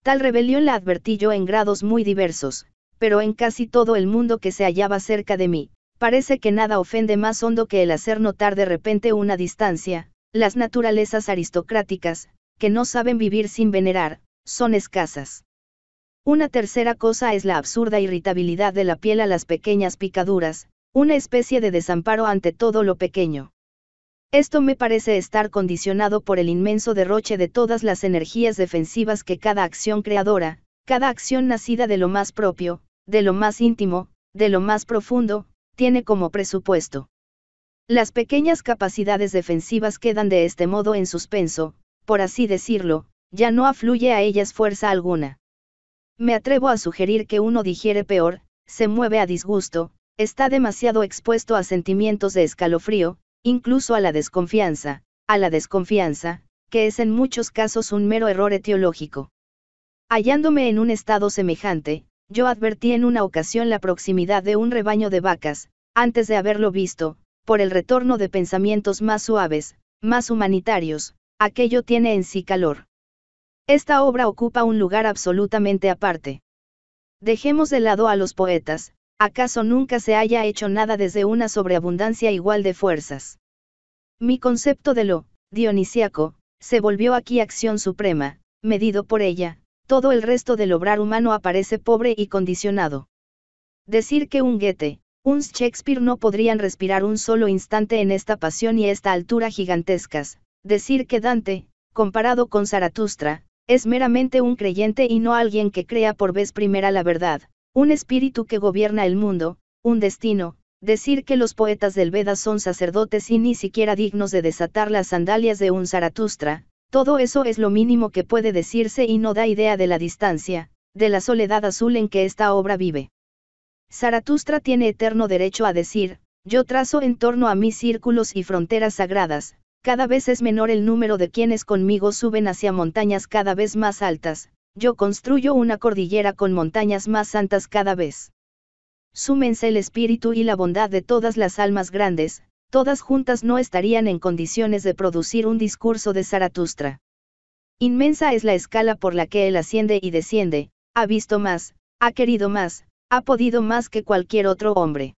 Tal rebelión la advertí yo en grados muy diversos, pero en casi todo el mundo que se hallaba cerca de mí, parece que nada ofende más hondo que el hacer notar de repente una distancia, las naturalezas aristocráticas, que no saben vivir sin venerar, son escasas. Una tercera cosa es la absurda irritabilidad de la piel a las pequeñas picaduras, una especie de desamparo ante todo lo pequeño. Esto me parece estar condicionado por el inmenso derroche de todas las energías defensivas que cada acción creadora, cada acción nacida de lo más propio, de lo más íntimo, de lo más profundo, tiene como presupuesto. Las pequeñas capacidades defensivas quedan de este modo en suspenso, por así decirlo, ya no afluye a ellas fuerza alguna. Me atrevo a sugerir que uno digiere peor, se mueve a disgusto, está demasiado expuesto a sentimientos de escalofrío, incluso a la desconfianza, a la desconfianza, que es en muchos casos un mero error etiológico. Hallándome en un estado semejante, yo advertí en una ocasión la proximidad de un rebaño de vacas, antes de haberlo visto, por el retorno de pensamientos más suaves, más humanitarios, aquello tiene en sí calor. Esta obra ocupa un lugar absolutamente aparte. Dejemos de lado a los poetas, ¿Acaso nunca se haya hecho nada desde una sobreabundancia igual de fuerzas? Mi concepto de lo dionisiaco, se volvió aquí acción suprema, medido por ella, todo el resto del obrar humano aparece pobre y condicionado. Decir que un Goethe, un Shakespeare no podrían respirar un solo instante en esta pasión y esta altura gigantescas, decir que Dante, comparado con Zaratustra, es meramente un creyente y no alguien que crea por vez primera la verdad, un espíritu que gobierna el mundo, un destino, decir que los poetas del Veda son sacerdotes y ni siquiera dignos de desatar las sandalias de un Zaratustra, todo eso es lo mínimo que puede decirse y no da idea de la distancia, de la soledad azul en que esta obra vive. Zaratustra tiene eterno derecho a decir, yo trazo en torno a mí círculos y fronteras sagradas, cada vez es menor el número de quienes conmigo suben hacia montañas cada vez más altas, yo construyo una cordillera con montañas más santas cada vez. Súmense el espíritu y la bondad de todas las almas grandes, todas juntas no estarían en condiciones de producir un discurso de Zaratustra. Inmensa es la escala por la que él asciende y desciende, ha visto más, ha querido más, ha podido más que cualquier otro hombre.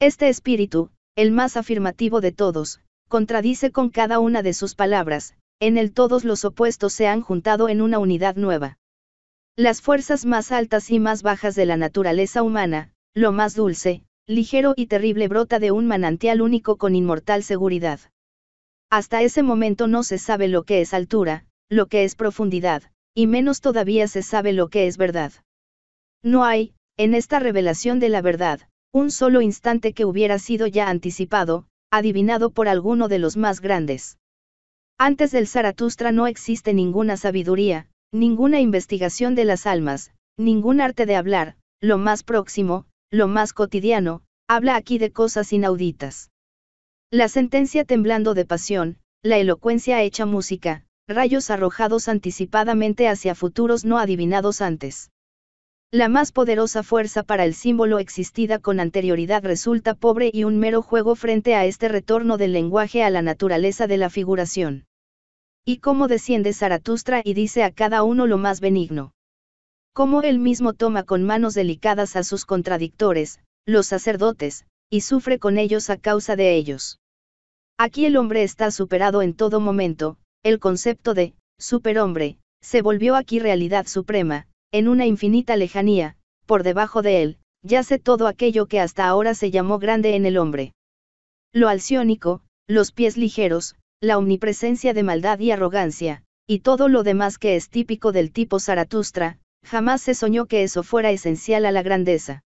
Este espíritu, el más afirmativo de todos, contradice con cada una de sus palabras, en el todos los opuestos se han juntado en una unidad nueva. Las fuerzas más altas y más bajas de la naturaleza humana, lo más dulce, ligero y terrible brota de un manantial único con inmortal seguridad. Hasta ese momento no se sabe lo que es altura, lo que es profundidad, y menos todavía se sabe lo que es verdad. No hay, en esta revelación de la verdad, un solo instante que hubiera sido ya anticipado, adivinado por alguno de los más grandes. Antes del Zaratustra no existe ninguna sabiduría, ninguna investigación de las almas, ningún arte de hablar, lo más próximo, lo más cotidiano, habla aquí de cosas inauditas. La sentencia temblando de pasión, la elocuencia hecha música, rayos arrojados anticipadamente hacia futuros no adivinados antes. La más poderosa fuerza para el símbolo existida con anterioridad resulta pobre y un mero juego frente a este retorno del lenguaje a la naturaleza de la figuración. Y cómo desciende Zaratustra y dice a cada uno lo más benigno. Cómo él mismo toma con manos delicadas a sus contradictores, los sacerdotes, y sufre con ellos a causa de ellos. Aquí el hombre está superado en todo momento, el concepto de superhombre, se volvió aquí realidad suprema, en una infinita lejanía, por debajo de él, yace todo aquello que hasta ahora se llamó grande en el hombre. Lo alciónico, los pies ligeros, la omnipresencia de maldad y arrogancia, y todo lo demás que es típico del tipo Zaratustra, jamás se soñó que eso fuera esencial a la grandeza.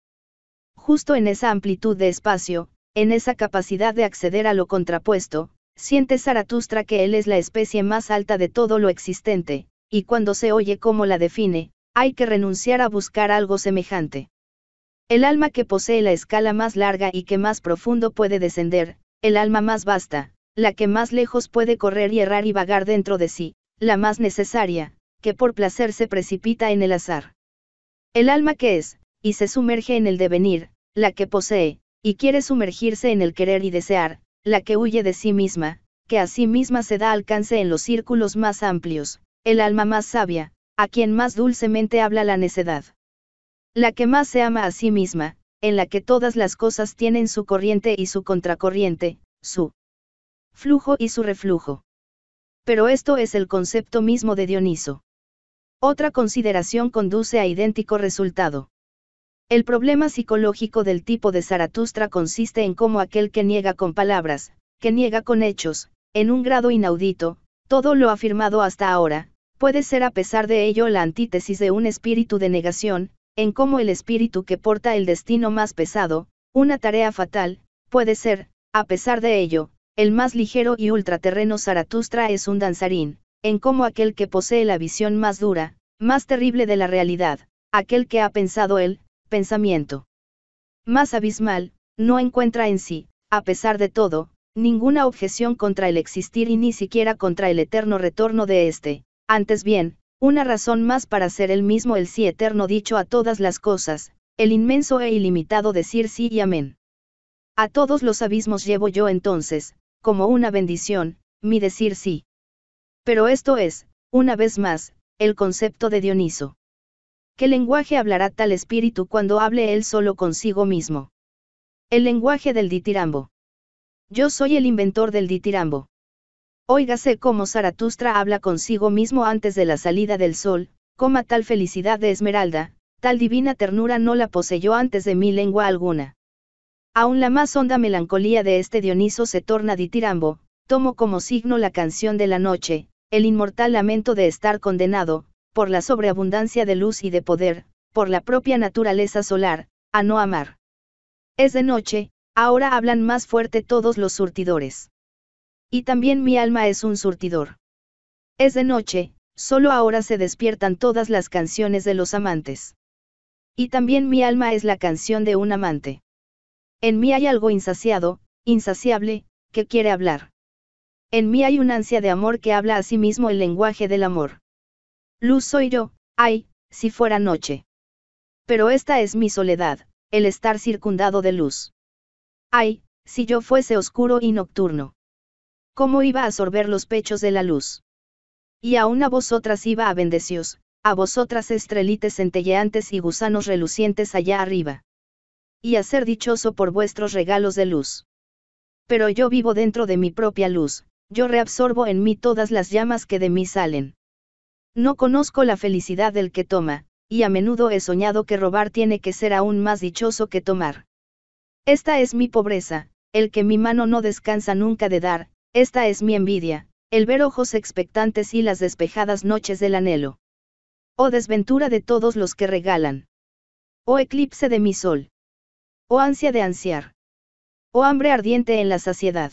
Justo en esa amplitud de espacio, en esa capacidad de acceder a lo contrapuesto, siente Zaratustra que él es la especie más alta de todo lo existente, y cuando se oye cómo la define, hay que renunciar a buscar algo semejante. El alma que posee la escala más larga y que más profundo puede descender, el alma más vasta, la que más lejos puede correr y errar y vagar dentro de sí, la más necesaria, que por placer se precipita en el azar. El alma que es, y se sumerge en el devenir, la que posee, y quiere sumergirse en el querer y desear, la que huye de sí misma, que a sí misma se da alcance en los círculos más amplios, el alma más sabia, a quien más dulcemente habla la necedad. La que más se ama a sí misma, en la que todas las cosas tienen su corriente y su contracorriente, su flujo y su reflujo. Pero esto es el concepto mismo de Dioniso. Otra consideración conduce a idéntico resultado. El problema psicológico del tipo de Zaratustra consiste en cómo aquel que niega con palabras, que niega con hechos, en un grado inaudito, todo lo afirmado hasta ahora, puede ser a pesar de ello la antítesis de un espíritu de negación, en cómo el espíritu que porta el destino más pesado, una tarea fatal, puede ser, a pesar de ello, el más ligero y ultraterreno Zaratustra es un danzarín, en cómo aquel que posee la visión más dura, más terrible de la realidad, aquel que ha pensado el, pensamiento más abismal, no encuentra en sí, a pesar de todo, ninguna objeción contra el existir y ni siquiera contra el eterno retorno de éste. Antes bien, una razón más para ser el mismo el sí eterno dicho a todas las cosas, el inmenso e ilimitado decir sí y amén. A todos los abismos llevo yo entonces, como una bendición, mi decir sí. Pero esto es, una vez más, el concepto de Dioniso. ¿Qué lenguaje hablará tal espíritu cuando hable él solo consigo mismo? El lenguaje del ditirambo. Yo soy el inventor del ditirambo. Óigase cómo Zaratustra habla consigo mismo antes de la salida del sol, coma tal felicidad de Esmeralda, tal divina ternura no la poseyó antes de mi lengua alguna. Aún la más honda melancolía de este Dioniso se torna ditirambo, tomo como signo la canción de la noche, el inmortal lamento de estar condenado, por la sobreabundancia de luz y de poder, por la propia naturaleza solar, a no amar. Es de noche, ahora hablan más fuerte todos los surtidores. Y también mi alma es un surtidor. Es de noche, solo ahora se despiertan todas las canciones de los amantes. Y también mi alma es la canción de un amante. En mí hay algo insaciado, insaciable, que quiere hablar. En mí hay un ansia de amor que habla a sí mismo el lenguaje del amor. Luz soy yo, ay, si fuera noche. Pero esta es mi soledad, el estar circundado de luz. Ay, si yo fuese oscuro y nocturno cómo iba a sorber los pechos de la luz. Y aún a vosotras iba a bendecios, a vosotras estrelites centelleantes y gusanos relucientes allá arriba. Y a ser dichoso por vuestros regalos de luz. Pero yo vivo dentro de mi propia luz, yo reabsorbo en mí todas las llamas que de mí salen. No conozco la felicidad del que toma, y a menudo he soñado que robar tiene que ser aún más dichoso que tomar. Esta es mi pobreza, el que mi mano no descansa nunca de dar, esta es mi envidia, el ver ojos expectantes y las despejadas noches del anhelo. Oh desventura de todos los que regalan. Oh eclipse de mi sol. Oh ansia de ansiar. Oh hambre ardiente en la saciedad.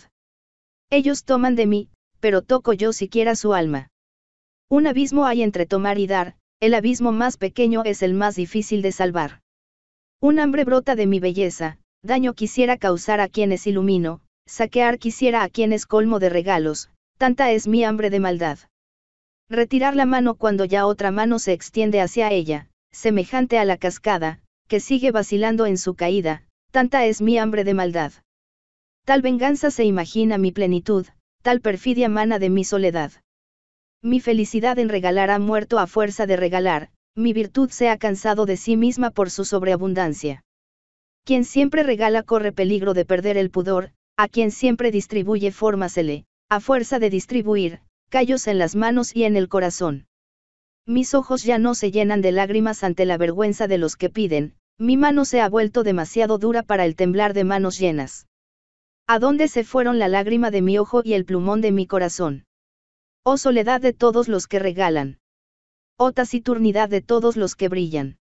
Ellos toman de mí, pero toco yo siquiera su alma. Un abismo hay entre tomar y dar, el abismo más pequeño es el más difícil de salvar. Un hambre brota de mi belleza, daño quisiera causar a quienes ilumino, saquear quisiera a quienes colmo de regalos, tanta es mi hambre de maldad. Retirar la mano cuando ya otra mano se extiende hacia ella, semejante a la cascada, que sigue vacilando en su caída, tanta es mi hambre de maldad. Tal venganza se imagina mi plenitud, tal perfidia mana de mi soledad. Mi felicidad en regalar ha muerto a fuerza de regalar, mi virtud se ha cansado de sí misma por su sobreabundancia. Quien siempre regala corre peligro de perder el pudor, a quien siempre distribuye fórmasele, a fuerza de distribuir, callos en las manos y en el corazón. Mis ojos ya no se llenan de lágrimas ante la vergüenza de los que piden, mi mano se ha vuelto demasiado dura para el temblar de manos llenas. ¿A dónde se fueron la lágrima de mi ojo y el plumón de mi corazón? Oh soledad de todos los que regalan. Oh taciturnidad de todos los que brillan.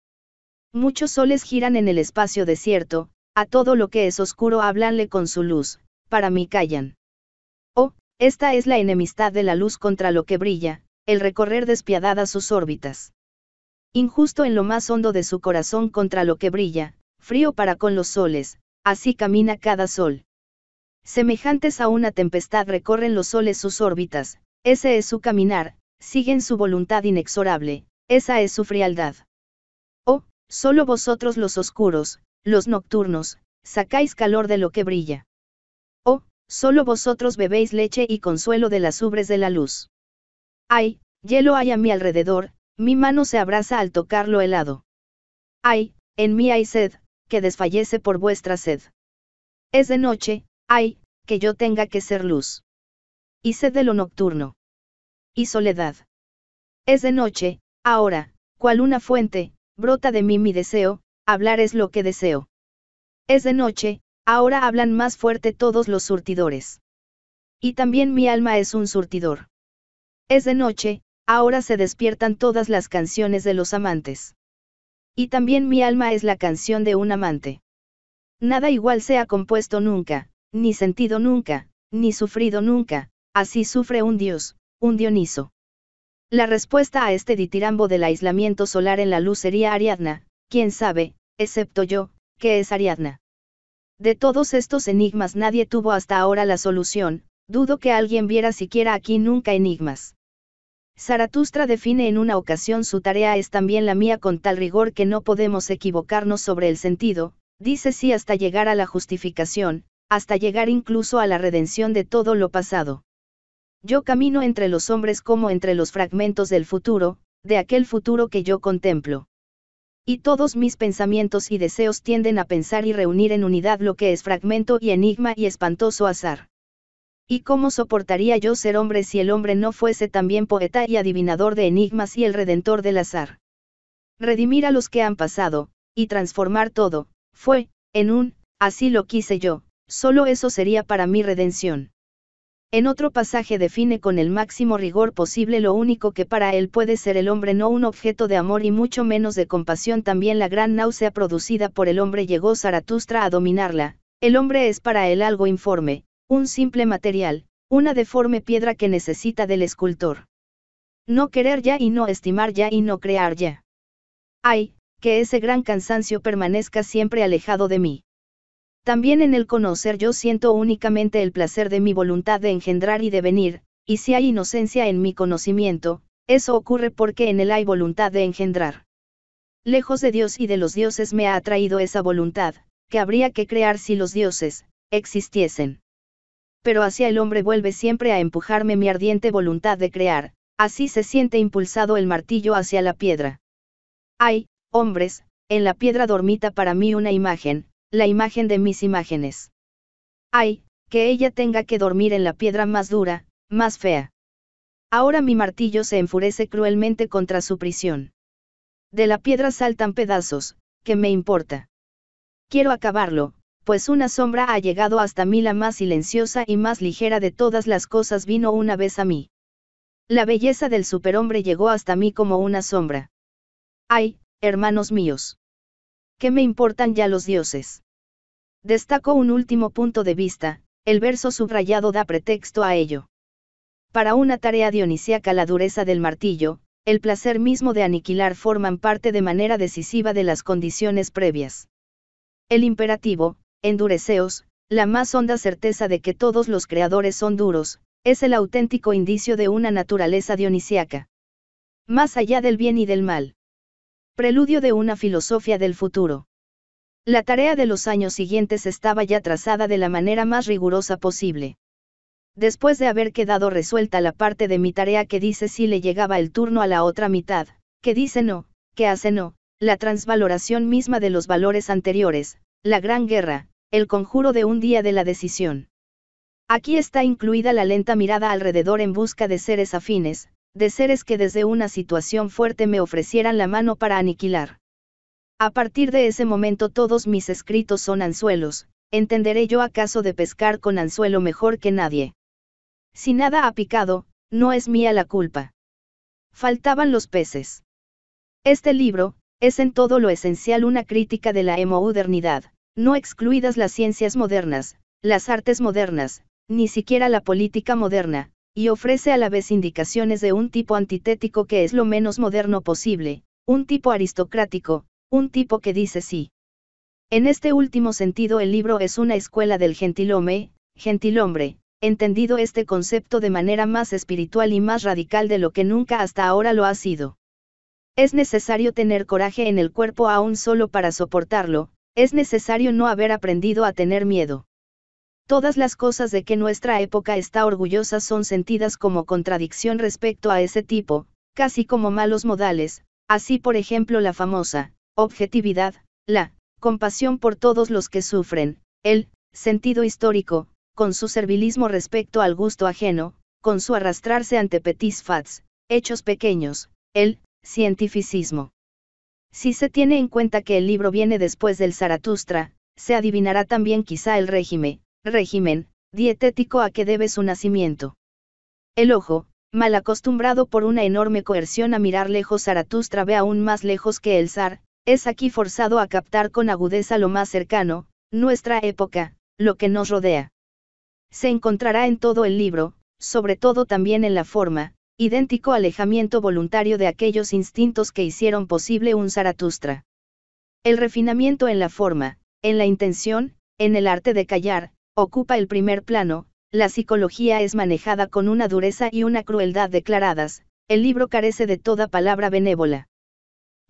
Muchos soles giran en el espacio desierto, a todo lo que es oscuro háblanle con su luz, para mí callan. Oh, esta es la enemistad de la luz contra lo que brilla, el recorrer despiadadas sus órbitas. Injusto en lo más hondo de su corazón contra lo que brilla, frío para con los soles, así camina cada sol. Semejantes a una tempestad recorren los soles sus órbitas, ese es su caminar, siguen su voluntad inexorable, esa es su frialdad. Oh, solo vosotros los oscuros, los nocturnos, sacáis calor de lo que brilla. Oh, solo vosotros bebéis leche y consuelo de las ubres de la luz. Ay, hielo hay a mi alrededor, mi mano se abraza al tocarlo helado. Ay, en mí hay sed, que desfallece por vuestra sed. Es de noche, ay, que yo tenga que ser luz. Y sed de lo nocturno. Y soledad. Es de noche, ahora, cual una fuente, brota de mí mi deseo, hablar es lo que deseo. Es de noche, ahora hablan más fuerte todos los surtidores. Y también mi alma es un surtidor. Es de noche, ahora se despiertan todas las canciones de los amantes. Y también mi alma es la canción de un amante. Nada igual se ha compuesto nunca, ni sentido nunca, ni sufrido nunca, así sufre un dios, un Dioniso. La respuesta a este ditirambo del aislamiento solar en la luz sería Ariadna, ¿Quién sabe, excepto yo, que es Ariadna? De todos estos enigmas nadie tuvo hasta ahora la solución, dudo que alguien viera siquiera aquí nunca enigmas. Zaratustra define en una ocasión su tarea es también la mía con tal rigor que no podemos equivocarnos sobre el sentido, dice sí hasta llegar a la justificación, hasta llegar incluso a la redención de todo lo pasado. Yo camino entre los hombres como entre los fragmentos del futuro, de aquel futuro que yo contemplo y todos mis pensamientos y deseos tienden a pensar y reunir en unidad lo que es fragmento y enigma y espantoso azar. ¿Y cómo soportaría yo ser hombre si el hombre no fuese también poeta y adivinador de enigmas y el redentor del azar? Redimir a los que han pasado, y transformar todo, fue, en un, así lo quise yo, solo eso sería para mi redención. En otro pasaje define con el máximo rigor posible lo único que para él puede ser el hombre, no un objeto de amor y mucho menos de compasión. También la gran náusea producida por el hombre llegó Zaratustra a dominarla. El hombre es para él algo informe, un simple material, una deforme piedra que necesita del escultor. No querer ya y no estimar ya y no crear ya. Ay, que ese gran cansancio permanezca siempre alejado de mí. También en el conocer yo siento únicamente el placer de mi voluntad de engendrar y de venir, y si hay inocencia en mi conocimiento, eso ocurre porque en él hay voluntad de engendrar. Lejos de Dios y de los dioses me ha atraído esa voluntad, que habría que crear si los dioses existiesen. Pero hacia el hombre vuelve siempre a empujarme mi ardiente voluntad de crear, así se siente impulsado el martillo hacia la piedra. Hay, hombres, en la piedra dormita para mí una imagen, la imagen de mis imágenes. Ay, que ella tenga que dormir en la piedra más dura, más fea. Ahora mi martillo se enfurece cruelmente contra su prisión. De la piedra saltan pedazos, ¿qué me importa? Quiero acabarlo, pues una sombra ha llegado hasta mí la más silenciosa y más ligera de todas las cosas vino una vez a mí. La belleza del superhombre llegó hasta mí como una sombra. Ay, hermanos míos. ¿qué me importan ya los dioses? Destaco un último punto de vista, el verso subrayado da pretexto a ello. Para una tarea dionisíaca la dureza del martillo, el placer mismo de aniquilar forman parte de manera decisiva de las condiciones previas. El imperativo, endureceos, la más honda certeza de que todos los creadores son duros, es el auténtico indicio de una naturaleza dionisíaca. Más allá del bien y del mal. Preludio de una filosofía del futuro. La tarea de los años siguientes estaba ya trazada de la manera más rigurosa posible. Después de haber quedado resuelta la parte de mi tarea que dice si le llegaba el turno a la otra mitad, que dice no, que hace no, la transvaloración misma de los valores anteriores, la gran guerra, el conjuro de un día de la decisión. Aquí está incluida la lenta mirada alrededor en busca de seres afines, de seres que desde una situación fuerte me ofrecieran la mano para aniquilar. A partir de ese momento todos mis escritos son anzuelos, ¿entenderé yo acaso de pescar con anzuelo mejor que nadie? Si nada ha picado, no es mía la culpa. Faltaban los peces. Este libro, es en todo lo esencial una crítica de la modernidad, no excluidas las ciencias modernas, las artes modernas, ni siquiera la política moderna, y ofrece a la vez indicaciones de un tipo antitético que es lo menos moderno posible, un tipo aristocrático, un tipo que dice sí. En este último sentido el libro es una escuela del gentilhombre, gentilhombre, entendido este concepto de manera más espiritual y más radical de lo que nunca hasta ahora lo ha sido. Es necesario tener coraje en el cuerpo aún solo para soportarlo, es necesario no haber aprendido a tener miedo. Todas las cosas de que nuestra época está orgullosa son sentidas como contradicción respecto a ese tipo, casi como malos modales, así por ejemplo la famosa, objetividad, la, compasión por todos los que sufren, el, sentido histórico, con su servilismo respecto al gusto ajeno, con su arrastrarse ante petits fats, hechos pequeños, el, cientificismo. Si se tiene en cuenta que el libro viene después del Zaratustra, se adivinará también quizá el régimen, régimen, dietético a que debe su nacimiento. El ojo, mal acostumbrado por una enorme coerción a mirar lejos Zaratustra ve aún más lejos que el zar, es aquí forzado a captar con agudeza lo más cercano, nuestra época, lo que nos rodea. Se encontrará en todo el libro, sobre todo también en la forma, idéntico alejamiento voluntario de aquellos instintos que hicieron posible un Zaratustra. El refinamiento en la forma, en la intención, en el arte de callar, ocupa el primer plano, la psicología es manejada con una dureza y una crueldad declaradas, el libro carece de toda palabra benévola.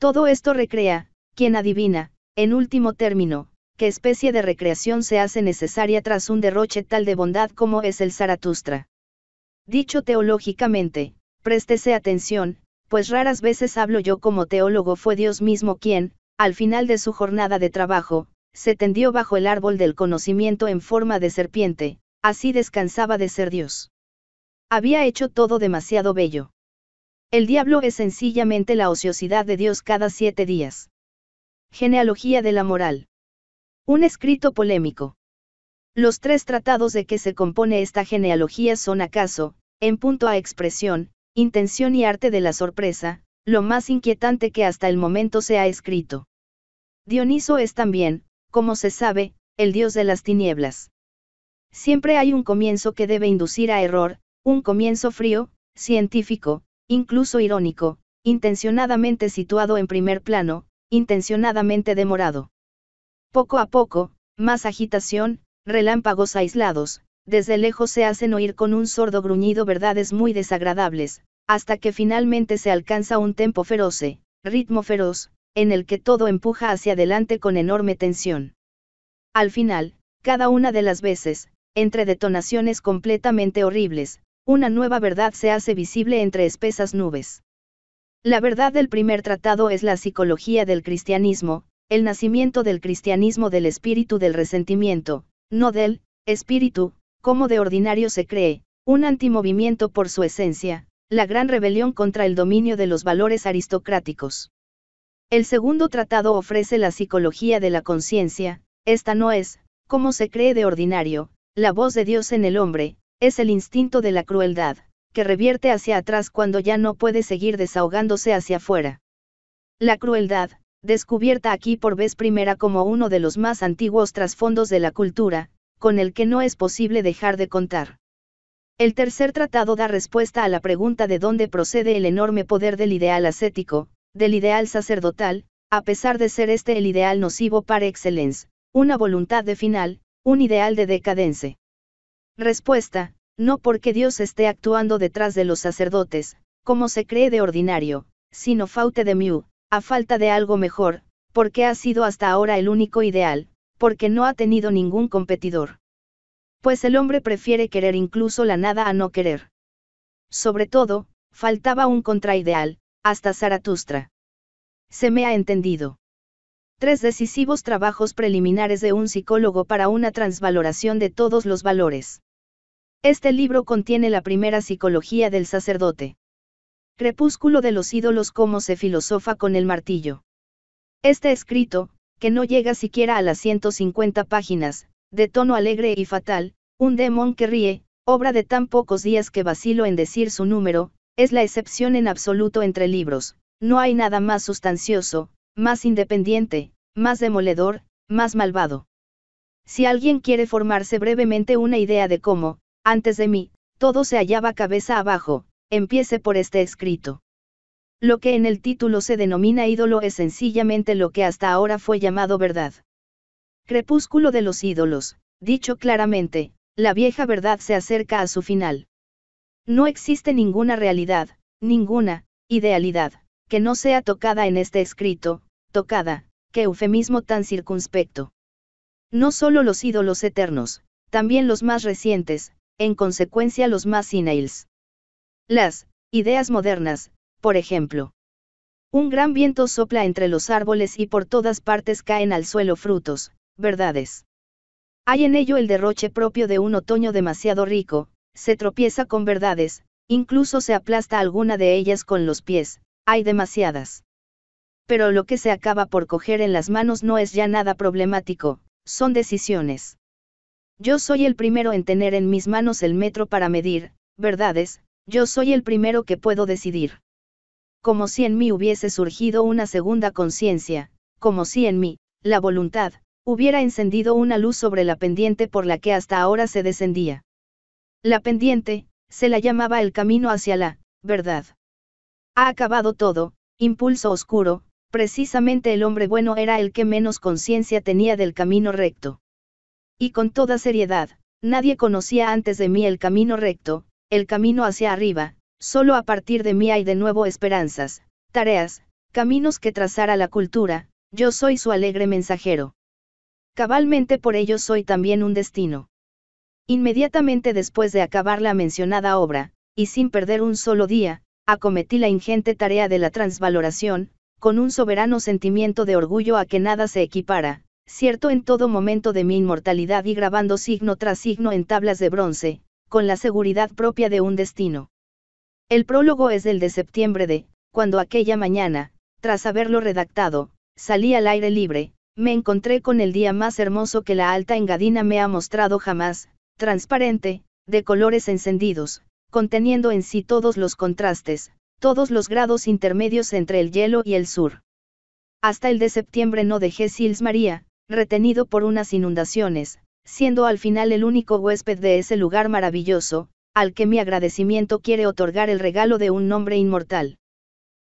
Todo esto recrea, quien adivina, en último término, qué especie de recreación se hace necesaria tras un derroche tal de bondad como es el Zaratustra. Dicho teológicamente, préstese atención, pues raras veces hablo yo como teólogo fue Dios mismo quien, al final de su jornada de trabajo, se tendió bajo el árbol del conocimiento en forma de serpiente, así descansaba de ser Dios. Había hecho todo demasiado bello. El diablo es sencillamente la ociosidad de Dios cada siete días. Genealogía de la moral. Un escrito polémico. Los tres tratados de que se compone esta genealogía son acaso, en punto a expresión, intención y arte de la sorpresa, lo más inquietante que hasta el momento se ha escrito. Dioniso es también, como se sabe, el dios de las tinieblas. Siempre hay un comienzo que debe inducir a error, un comienzo frío, científico, incluso irónico, intencionadamente situado en primer plano, intencionadamente demorado. Poco a poco, más agitación, relámpagos aislados, desde lejos se hacen oír con un sordo gruñido verdades muy desagradables, hasta que finalmente se alcanza un tempo feroce, ritmo feroz, en el que todo empuja hacia adelante con enorme tensión. Al final, cada una de las veces, entre detonaciones completamente horribles, una nueva verdad se hace visible entre espesas nubes. La verdad del primer tratado es la psicología del cristianismo, el nacimiento del cristianismo del espíritu del resentimiento, no del espíritu, como de ordinario se cree, un antimovimiento por su esencia, la gran rebelión contra el dominio de los valores aristocráticos. El segundo tratado ofrece la psicología de la conciencia, esta no es, como se cree de ordinario, la voz de Dios en el hombre, es el instinto de la crueldad, que revierte hacia atrás cuando ya no puede seguir desahogándose hacia afuera. La crueldad, descubierta aquí por vez primera como uno de los más antiguos trasfondos de la cultura, con el que no es posible dejar de contar. El tercer tratado da respuesta a la pregunta de dónde procede el enorme poder del ideal ascético, del ideal sacerdotal, a pesar de ser este el ideal nocivo par excellence, una voluntad de final, un ideal de decadence. Respuesta, no porque Dios esté actuando detrás de los sacerdotes, como se cree de ordinario, sino faute de miu, a falta de algo mejor, porque ha sido hasta ahora el único ideal, porque no ha tenido ningún competidor. Pues el hombre prefiere querer incluso la nada a no querer. Sobre todo, faltaba un contraideal, hasta Zaratustra. Se me ha entendido. Tres decisivos trabajos preliminares de un psicólogo para una transvaloración de todos los valores. Este libro contiene la primera psicología del sacerdote. Crepúsculo de los ídolos como se filosofa con el martillo. Este escrito, que no llega siquiera a las 150 páginas, de tono alegre y fatal, un demon que ríe, obra de tan pocos días que vacilo en decir su número, es la excepción en absoluto entre libros, no hay nada más sustancioso, más independiente, más demoledor, más malvado. Si alguien quiere formarse brevemente una idea de cómo, antes de mí, todo se hallaba cabeza abajo, empiece por este escrito. Lo que en el título se denomina ídolo es sencillamente lo que hasta ahora fue llamado verdad. Crepúsculo de los ídolos, dicho claramente, la vieja verdad se acerca a su final. No existe ninguna realidad, ninguna, idealidad, que no sea tocada en este escrito, tocada, qué eufemismo tan circunspecto. No solo los ídolos eternos, también los más recientes, en consecuencia los más inails. Las, ideas modernas, por ejemplo. Un gran viento sopla entre los árboles y por todas partes caen al suelo frutos, verdades. Hay en ello el derroche propio de un otoño demasiado rico, se tropieza con verdades, incluso se aplasta alguna de ellas con los pies, hay demasiadas. Pero lo que se acaba por coger en las manos no es ya nada problemático, son decisiones. Yo soy el primero en tener en mis manos el metro para medir, verdades, yo soy el primero que puedo decidir. Como si en mí hubiese surgido una segunda conciencia, como si en mí, la voluntad, hubiera encendido una luz sobre la pendiente por la que hasta ahora se descendía. La pendiente, se la llamaba el camino hacia la verdad. Ha acabado todo, impulso oscuro, precisamente el hombre bueno era el que menos conciencia tenía del camino recto. Y con toda seriedad, nadie conocía antes de mí el camino recto, el camino hacia arriba, solo a partir de mí hay de nuevo esperanzas, tareas, caminos que trazara la cultura, yo soy su alegre mensajero. Cabalmente por ello soy también un destino. Inmediatamente después de acabar la mencionada obra, y sin perder un solo día, acometí la ingente tarea de la transvaloración, con un soberano sentimiento de orgullo a que nada se equipara, cierto en todo momento de mi inmortalidad y grabando signo tras signo en tablas de bronce, con la seguridad propia de un destino. El prólogo es el de septiembre de, cuando aquella mañana, tras haberlo redactado, salí al aire libre, me encontré con el día más hermoso que la alta engadina me ha mostrado jamás, transparente, de colores encendidos, conteniendo en sí todos los contrastes, todos los grados intermedios entre el hielo y el sur. Hasta el de septiembre no dejé Sils María, retenido por unas inundaciones, siendo al final el único huésped de ese lugar maravilloso, al que mi agradecimiento quiere otorgar el regalo de un nombre inmortal.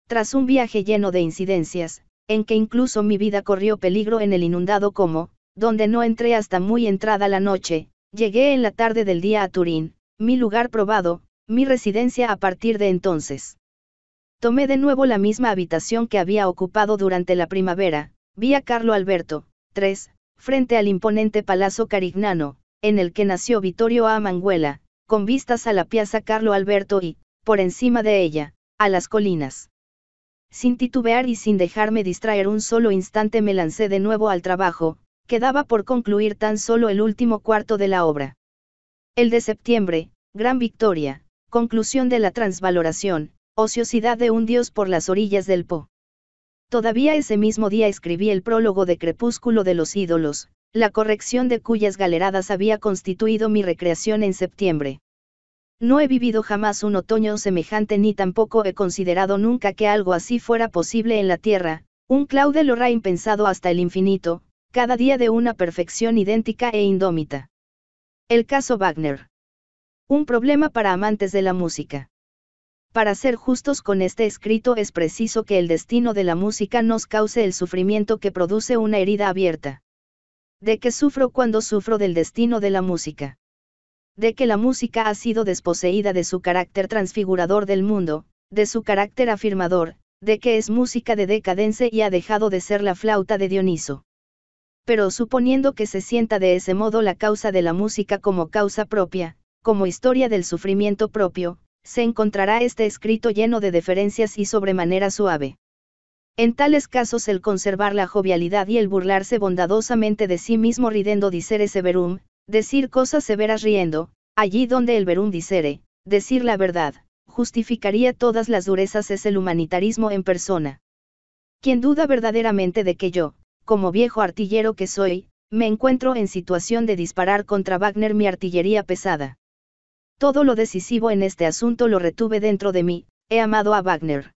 Tras un viaje lleno de incidencias, en que incluso mi vida corrió peligro en el inundado como, donde no entré hasta muy entrada la noche, Llegué en la tarde del día a Turín, mi lugar probado, mi residencia a partir de entonces. Tomé de nuevo la misma habitación que había ocupado durante la primavera, vi Carlo Alberto, 3, frente al imponente Palazzo Carignano, en el que nació Vittorio A. Manguela, con vistas a la Piazza Carlo Alberto y, por encima de ella, a las colinas. Sin titubear y sin dejarme distraer un solo instante me lancé de nuevo al trabajo, quedaba por concluir tan solo el último cuarto de la obra. El de septiembre, gran victoria, conclusión de la transvaloración, ociosidad de un dios por las orillas del Po. Todavía ese mismo día escribí el prólogo de Crepúsculo de los ídolos, la corrección de cuyas galeradas había constituido mi recreación en septiembre. No he vivido jamás un otoño semejante ni tampoco he considerado nunca que algo así fuera posible en la tierra, un Claude Lorrain pensado hasta el infinito, cada día de una perfección idéntica e indómita. El caso Wagner. Un problema para amantes de la música. Para ser justos con este escrito es preciso que el destino de la música nos cause el sufrimiento que produce una herida abierta. ¿De qué sufro cuando sufro del destino de la música? De que la música ha sido desposeída de su carácter transfigurador del mundo, de su carácter afirmador, de que es música de decadencia y ha dejado de ser la flauta de Dioniso pero suponiendo que se sienta de ese modo la causa de la música como causa propia, como historia del sufrimiento propio, se encontrará este escrito lleno de deferencias y sobremanera suave. En tales casos el conservar la jovialidad y el burlarse bondadosamente de sí mismo ridendo dicere severum, decir cosas severas riendo, allí donde el verum dicere, decir la verdad, justificaría todas las durezas es el humanitarismo en persona. Quien duda verdaderamente de que yo, como viejo artillero que soy, me encuentro en situación de disparar contra Wagner mi artillería pesada. Todo lo decisivo en este asunto lo retuve dentro de mí, he amado a Wagner.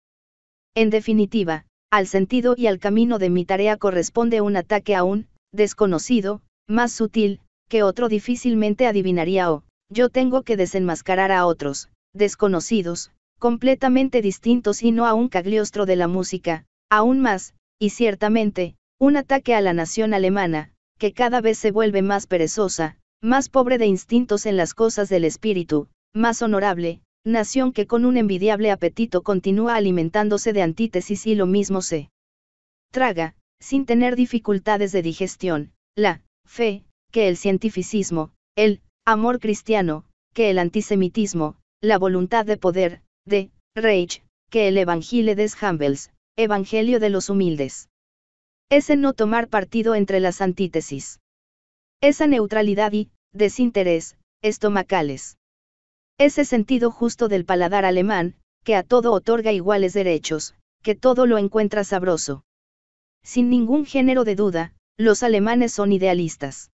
En definitiva, al sentido y al camino de mi tarea corresponde un ataque aún, desconocido, más sutil, que otro difícilmente adivinaría o, yo tengo que desenmascarar a otros, desconocidos, completamente distintos y no a un cagliostro de la música, aún más, y ciertamente, un ataque a la nación alemana, que cada vez se vuelve más perezosa, más pobre de instintos en las cosas del espíritu, más honorable, nación que con un envidiable apetito continúa alimentándose de antítesis y lo mismo se traga, sin tener dificultades de digestión, la fe, que el cientificismo, el amor cristiano, que el antisemitismo, la voluntad de poder, de Reich, que el Evangelio des Humbles, Evangelio de los Humildes. Es no tomar partido entre las antítesis. Esa neutralidad y, desinterés, estomacales. Ese sentido justo del paladar alemán, que a todo otorga iguales derechos, que todo lo encuentra sabroso. Sin ningún género de duda, los alemanes son idealistas.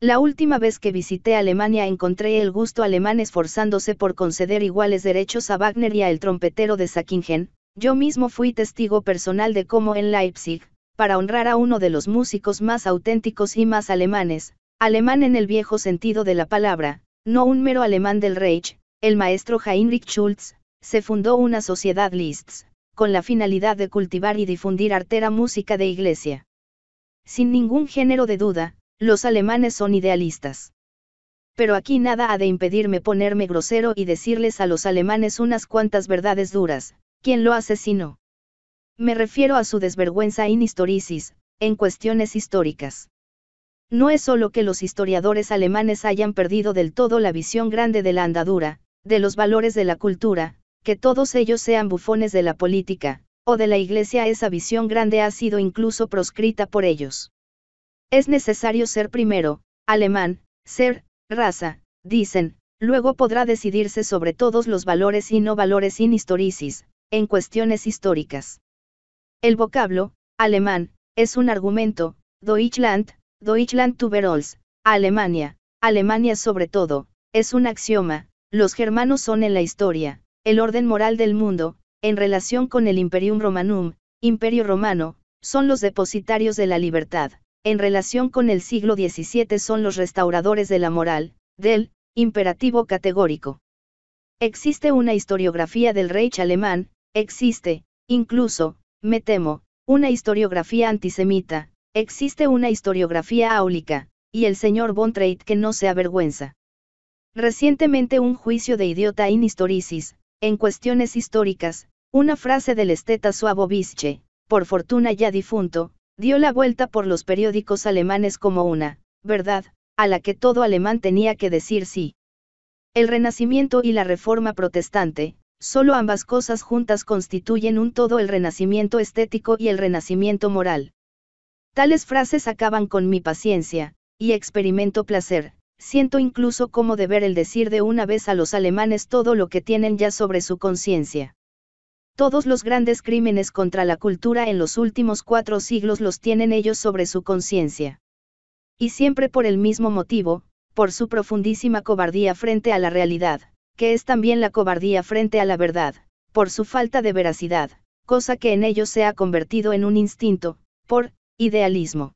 La última vez que visité Alemania encontré el gusto alemán esforzándose por conceder iguales derechos a Wagner y al el trompetero de Sackingen, yo mismo fui testigo personal de cómo en Leipzig, para honrar a uno de los músicos más auténticos y más alemanes, alemán en el viejo sentido de la palabra, no un mero alemán del Reich, el maestro Heinrich Schulz, se fundó una sociedad Liszt, con la finalidad de cultivar y difundir artera música de iglesia. Sin ningún género de duda, los alemanes son idealistas. Pero aquí nada ha de impedirme ponerme grosero y decirles a los alemanes unas cuantas verdades duras, ¿quién lo asesinó? Me refiero a su desvergüenza e in historicis, en cuestiones históricas. No es solo que los historiadores alemanes hayan perdido del todo la visión grande de la andadura, de los valores de la cultura, que todos ellos sean bufones de la política, o de la Iglesia esa visión grande ha sido incluso proscrita por ellos. Es necesario ser primero, alemán, ser, raza, dicen, luego podrá decidirse sobre todos los valores y no valores in historicis, en cuestiones históricas. El vocablo, alemán, es un argumento, Deutschland, Deutschland über Alemania, Alemania sobre todo, es un axioma, los germanos son en la historia, el orden moral del mundo, en relación con el Imperium Romanum, Imperio Romano, son los depositarios de la libertad, en relación con el siglo XVII son los restauradores de la moral, del imperativo categórico. Existe una historiografía del Reich alemán, existe, incluso, me temo, una historiografía antisemita, existe una historiografía áulica, y el señor Bontreit que no se avergüenza. Recientemente un juicio de idiota in historicis, en cuestiones históricas, una frase del esteta Suavo por fortuna ya difunto, dio la vuelta por los periódicos alemanes como una, verdad, a la que todo alemán tenía que decir sí. El Renacimiento y la Reforma Protestante, Solo ambas cosas juntas constituyen un todo el renacimiento estético y el renacimiento moral. Tales frases acaban con mi paciencia, y experimento placer, siento incluso como deber el decir de una vez a los alemanes todo lo que tienen ya sobre su conciencia. Todos los grandes crímenes contra la cultura en los últimos cuatro siglos los tienen ellos sobre su conciencia. Y siempre por el mismo motivo, por su profundísima cobardía frente a la realidad que es también la cobardía frente a la verdad, por su falta de veracidad, cosa que en ellos se ha convertido en un instinto, por idealismo.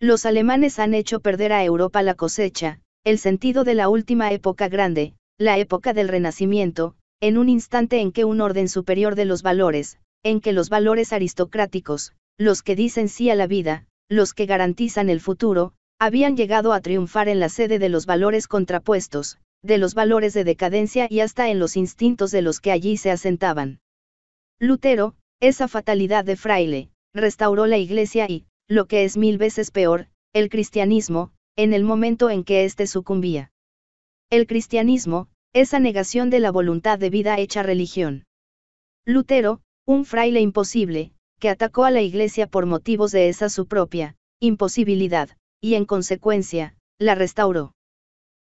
Los alemanes han hecho perder a Europa la cosecha, el sentido de la última época grande, la época del Renacimiento, en un instante en que un orden superior de los valores, en que los valores aristocráticos, los que dicen sí a la vida, los que garantizan el futuro, habían llegado a triunfar en la sede de los valores contrapuestos, de los valores de decadencia y hasta en los instintos de los que allí se asentaban. Lutero, esa fatalidad de fraile, restauró la iglesia y, lo que es mil veces peor, el cristianismo, en el momento en que éste sucumbía. El cristianismo, esa negación de la voluntad de vida hecha religión. Lutero, un fraile imposible, que atacó a la iglesia por motivos de esa su propia, imposibilidad, y en consecuencia, la restauró.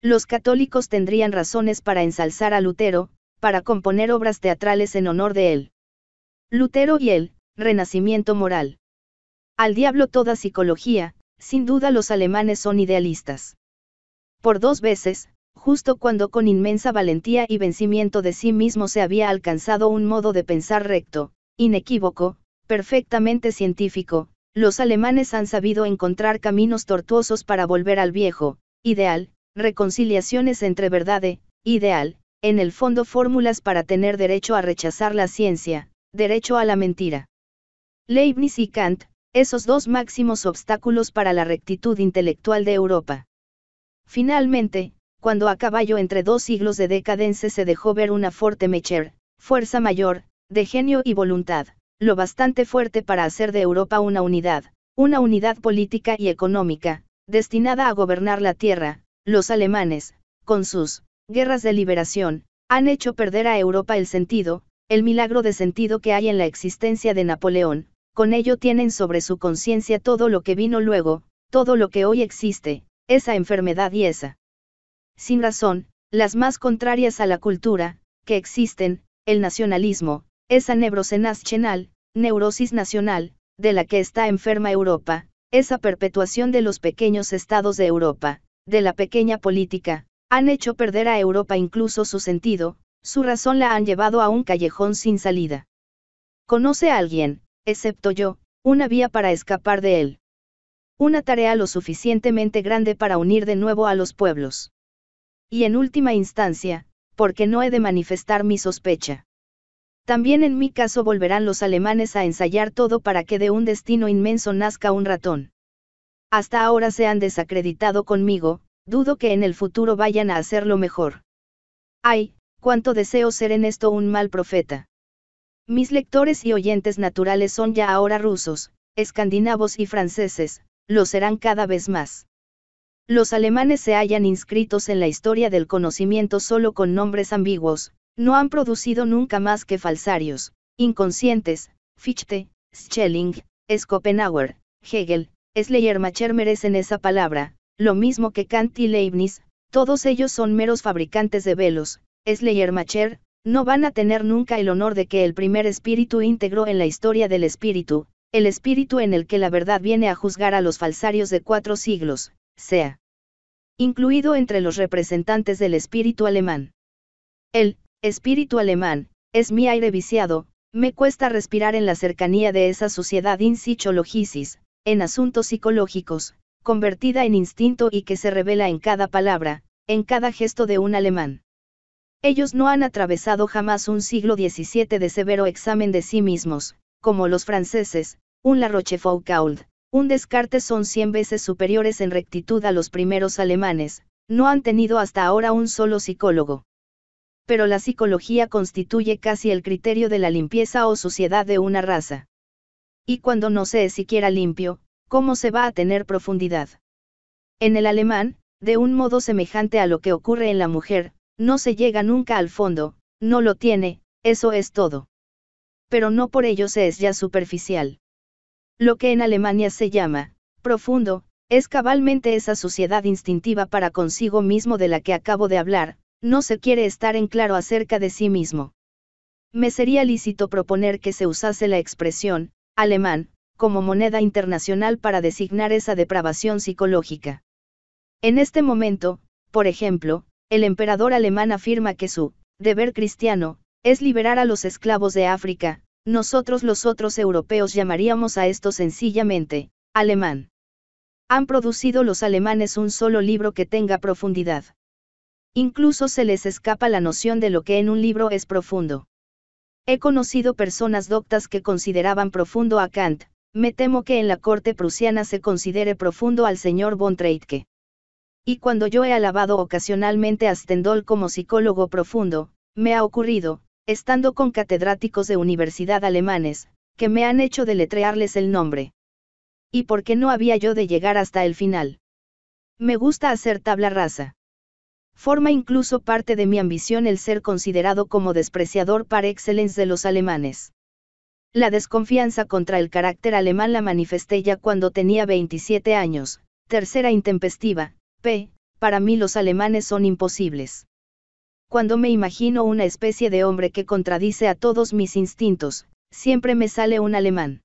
Los católicos tendrían razones para ensalzar a Lutero, para componer obras teatrales en honor de él. Lutero y él, renacimiento moral. Al diablo toda psicología, sin duda los alemanes son idealistas. Por dos veces, justo cuando con inmensa valentía y vencimiento de sí mismo se había alcanzado un modo de pensar recto, inequívoco, perfectamente científico, los alemanes han sabido encontrar caminos tortuosos para volver al viejo, ideal, reconciliaciones entre verdad e ideal, en el fondo fórmulas para tener derecho a rechazar la ciencia, derecho a la mentira. Leibniz y Kant, esos dos máximos obstáculos para la rectitud intelectual de Europa. Finalmente, cuando a caballo entre dos siglos de decadencia se dejó ver una fuerte mecher, fuerza mayor, de genio y voluntad, lo bastante fuerte para hacer de Europa una unidad, una unidad política y económica, destinada a gobernar la tierra, los alemanes, con sus guerras de liberación, han hecho perder a Europa el sentido, el milagro de sentido que hay en la existencia de Napoleón, con ello tienen sobre su conciencia todo lo que vino luego, todo lo que hoy existe, esa enfermedad y esa. Sin razón, las más contrarias a la cultura, que existen, el nacionalismo, esa chenal, neurosis nacional, de la que está enferma Europa, esa perpetuación de los pequeños estados de Europa, de la pequeña política, han hecho perder a Europa incluso su sentido, su razón la han llevado a un callejón sin salida. Conoce a alguien, excepto yo, una vía para escapar de él. Una tarea lo suficientemente grande para unir de nuevo a los pueblos. Y en última instancia, porque no he de manifestar mi sospecha. También en mi caso volverán los alemanes a ensayar todo para que de un destino inmenso nazca un ratón. Hasta ahora se han desacreditado conmigo, dudo que en el futuro vayan a hacerlo mejor. Ay, cuánto deseo ser en esto un mal profeta. Mis lectores y oyentes naturales son ya ahora rusos, escandinavos y franceses, lo serán cada vez más. Los alemanes se hayan inscritos en la historia del conocimiento solo con nombres ambiguos, no han producido nunca más que falsarios, inconscientes, Fichte, Schelling, Schopenhauer, Hegel, Macher merecen esa palabra, lo mismo que Kant y Leibniz, todos ellos son meros fabricantes de velos, Macher, no van a tener nunca el honor de que el primer espíritu íntegro en la historia del espíritu, el espíritu en el que la verdad viene a juzgar a los falsarios de cuatro siglos, sea incluido entre los representantes del espíritu alemán. El espíritu alemán, es mi aire viciado, me cuesta respirar en la cercanía de esa sociedad in situ en asuntos psicológicos, convertida en instinto y que se revela en cada palabra, en cada gesto de un alemán. Ellos no han atravesado jamás un siglo XVII de severo examen de sí mismos, como los franceses, un La Rochefoucauld, un Descartes son cien veces superiores en rectitud a los primeros alemanes, no han tenido hasta ahora un solo psicólogo. Pero la psicología constituye casi el criterio de la limpieza o suciedad de una raza y cuando no se es siquiera limpio, ¿cómo se va a tener profundidad? En el alemán, de un modo semejante a lo que ocurre en la mujer, no se llega nunca al fondo, no lo tiene, eso es todo. Pero no por ello se es ya superficial. Lo que en Alemania se llama, profundo, es cabalmente esa suciedad instintiva para consigo mismo de la que acabo de hablar, no se quiere estar en claro acerca de sí mismo. Me sería lícito proponer que se usase la expresión, alemán, como moneda internacional para designar esa depravación psicológica. En este momento, por ejemplo, el emperador alemán afirma que su deber cristiano es liberar a los esclavos de África, nosotros los otros europeos llamaríamos a esto sencillamente, alemán. Han producido los alemanes un solo libro que tenga profundidad. Incluso se les escapa la noción de lo que en un libro es profundo. He conocido personas doctas que consideraban profundo a Kant, me temo que en la corte prusiana se considere profundo al señor von Treitke. Y cuando yo he alabado ocasionalmente a Stendhal como psicólogo profundo, me ha ocurrido, estando con catedráticos de universidad alemanes, que me han hecho deletrearles el nombre. ¿Y por qué no había yo de llegar hasta el final? Me gusta hacer tabla rasa. Forma incluso parte de mi ambición el ser considerado como despreciador par excellence de los alemanes. La desconfianza contra el carácter alemán la manifesté ya cuando tenía 27 años, tercera intempestiva, p. Para mí los alemanes son imposibles. Cuando me imagino una especie de hombre que contradice a todos mis instintos, siempre me sale un alemán.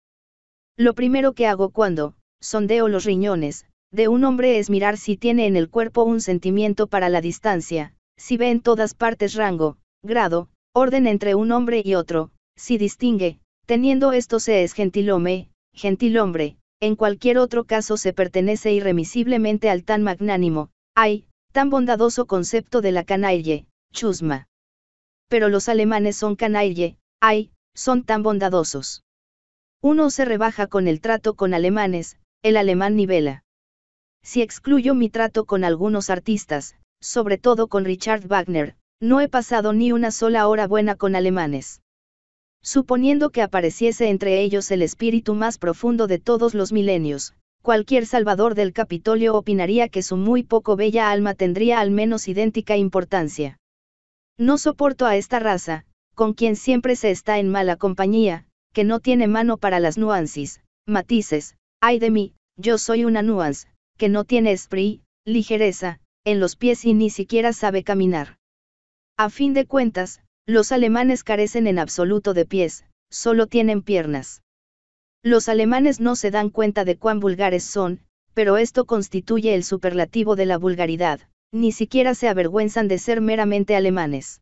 Lo primero que hago cuando, sondeo los riñones, de un hombre es mirar si tiene en el cuerpo un sentimiento para la distancia, si ve en todas partes rango, grado, orden entre un hombre y otro, si distingue, teniendo esto se es gentil gentilhombre, en cualquier otro caso se pertenece irremisiblemente al tan magnánimo, ay, tan bondadoso concepto de la canaille, chusma. Pero los alemanes son canaille, ay, son tan bondadosos. Uno se rebaja con el trato con alemanes, el alemán nivela. Si excluyo mi trato con algunos artistas, sobre todo con Richard Wagner, no he pasado ni una sola hora buena con alemanes. Suponiendo que apareciese entre ellos el espíritu más profundo de todos los milenios, cualquier salvador del Capitolio opinaría que su muy poco bella alma tendría al menos idéntica importancia. No soporto a esta raza, con quien siempre se está en mala compañía, que no tiene mano para las nuances, matices, ay de mí, yo soy una nuance, que no tiene esprit, ligereza, en los pies y ni siquiera sabe caminar. A fin de cuentas, los alemanes carecen en absoluto de pies, solo tienen piernas. Los alemanes no se dan cuenta de cuán vulgares son, pero esto constituye el superlativo de la vulgaridad, ni siquiera se avergüenzan de ser meramente alemanes.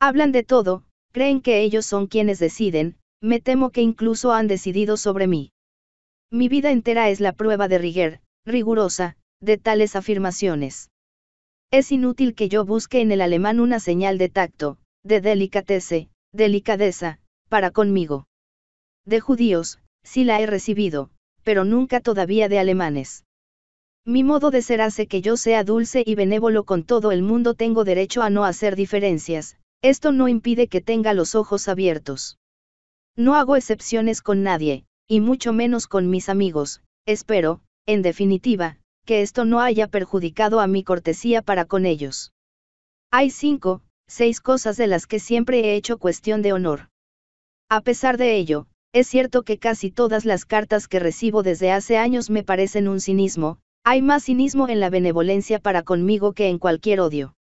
Hablan de todo, creen que ellos son quienes deciden, me temo que incluso han decidido sobre mí. Mi vida entera es la prueba de Riguer, rigurosa, de tales afirmaciones. Es inútil que yo busque en el alemán una señal de tacto, de delicatece, delicadeza, para conmigo. De judíos, sí la he recibido, pero nunca todavía de alemanes. Mi modo de ser hace que yo sea dulce y benévolo con todo el mundo, tengo derecho a no hacer diferencias, esto no impide que tenga los ojos abiertos. No hago excepciones con nadie, y mucho menos con mis amigos, espero, en definitiva, que esto no haya perjudicado a mi cortesía para con ellos. Hay cinco, seis cosas de las que siempre he hecho cuestión de honor. A pesar de ello, es cierto que casi todas las cartas que recibo desde hace años me parecen un cinismo, hay más cinismo en la benevolencia para conmigo que en cualquier odio.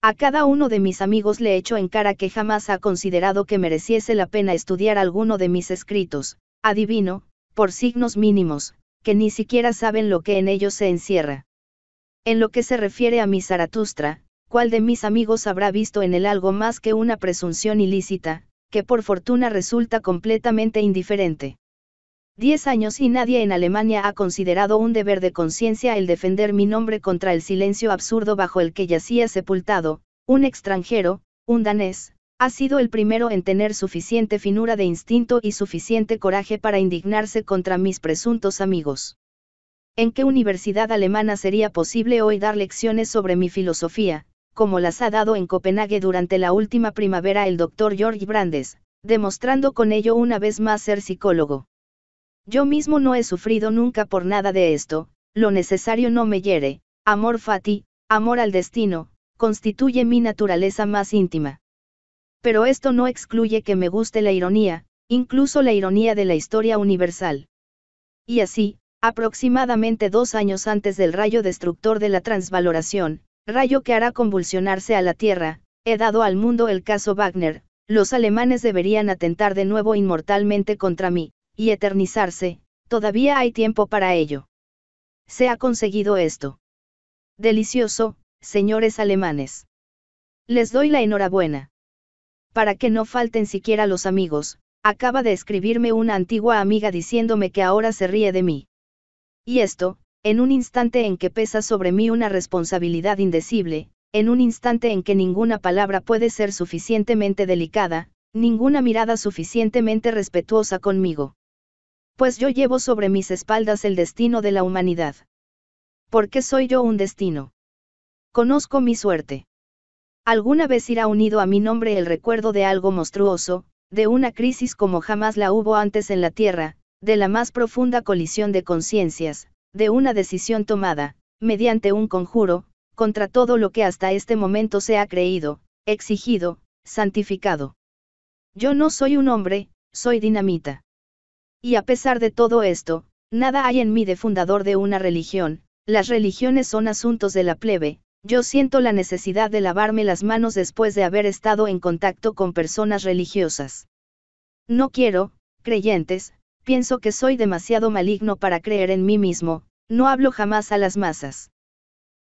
A cada uno de mis amigos le echo en cara que jamás ha considerado que mereciese la pena estudiar alguno de mis escritos, adivino, por signos mínimos, que ni siquiera saben lo que en ellos se encierra. En lo que se refiere a mi Zaratustra, ¿cuál de mis amigos habrá visto en él algo más que una presunción ilícita, que por fortuna resulta completamente indiferente? Diez años y nadie en Alemania ha considerado un deber de conciencia el defender mi nombre contra el silencio absurdo bajo el que yacía sepultado, un extranjero, un danés, ha sido el primero en tener suficiente finura de instinto y suficiente coraje para indignarse contra mis presuntos amigos. ¿En qué universidad alemana sería posible hoy dar lecciones sobre mi filosofía, como las ha dado en Copenhague durante la última primavera el doctor George Brandes, demostrando con ello una vez más ser psicólogo? Yo mismo no he sufrido nunca por nada de esto, lo necesario no me hiere, amor fati, amor al destino, constituye mi naturaleza más íntima pero esto no excluye que me guste la ironía, incluso la ironía de la historia universal. Y así, aproximadamente dos años antes del rayo destructor de la transvaloración, rayo que hará convulsionarse a la Tierra, he dado al mundo el caso Wagner, los alemanes deberían atentar de nuevo inmortalmente contra mí, y eternizarse, todavía hay tiempo para ello. Se ha conseguido esto. Delicioso, señores alemanes. Les doy la enhorabuena para que no falten siquiera los amigos, acaba de escribirme una antigua amiga diciéndome que ahora se ríe de mí. Y esto, en un instante en que pesa sobre mí una responsabilidad indecible, en un instante en que ninguna palabra puede ser suficientemente delicada, ninguna mirada suficientemente respetuosa conmigo. Pues yo llevo sobre mis espaldas el destino de la humanidad. ¿Por qué soy yo un destino? Conozco mi suerte. Alguna vez irá unido a mi nombre el recuerdo de algo monstruoso, de una crisis como jamás la hubo antes en la Tierra, de la más profunda colisión de conciencias, de una decisión tomada, mediante un conjuro, contra todo lo que hasta este momento se ha creído, exigido, santificado. Yo no soy un hombre, soy dinamita. Y a pesar de todo esto, nada hay en mí de fundador de una religión, las religiones son asuntos de la plebe, yo siento la necesidad de lavarme las manos después de haber estado en contacto con personas religiosas. No quiero, creyentes, pienso que soy demasiado maligno para creer en mí mismo, no hablo jamás a las masas.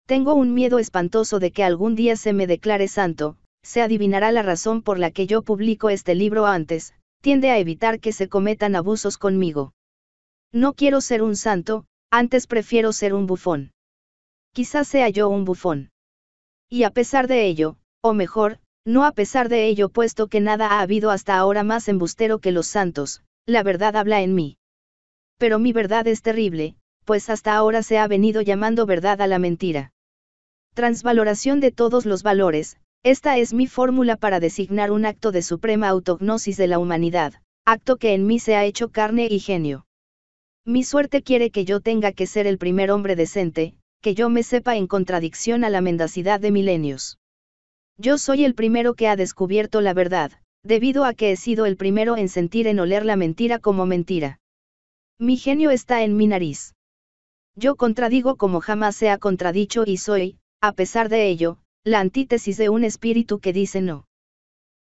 Tengo un miedo espantoso de que algún día se me declare santo, se adivinará la razón por la que yo publico este libro antes, tiende a evitar que se cometan abusos conmigo. No quiero ser un santo, antes prefiero ser un bufón quizás sea yo un bufón. Y a pesar de ello, o mejor, no a pesar de ello puesto que nada ha habido hasta ahora más embustero que los santos, la verdad habla en mí. Pero mi verdad es terrible, pues hasta ahora se ha venido llamando verdad a la mentira. Transvaloración de todos los valores, esta es mi fórmula para designar un acto de suprema autognosis de la humanidad, acto que en mí se ha hecho carne y genio. Mi suerte quiere que yo tenga que ser el primer hombre decente, que yo me sepa en contradicción a la mendacidad de milenios. Yo soy el primero que ha descubierto la verdad, debido a que he sido el primero en sentir en oler la mentira como mentira. Mi genio está en mi nariz. Yo contradigo como jamás se ha contradicho y soy, a pesar de ello, la antítesis de un espíritu que dice no.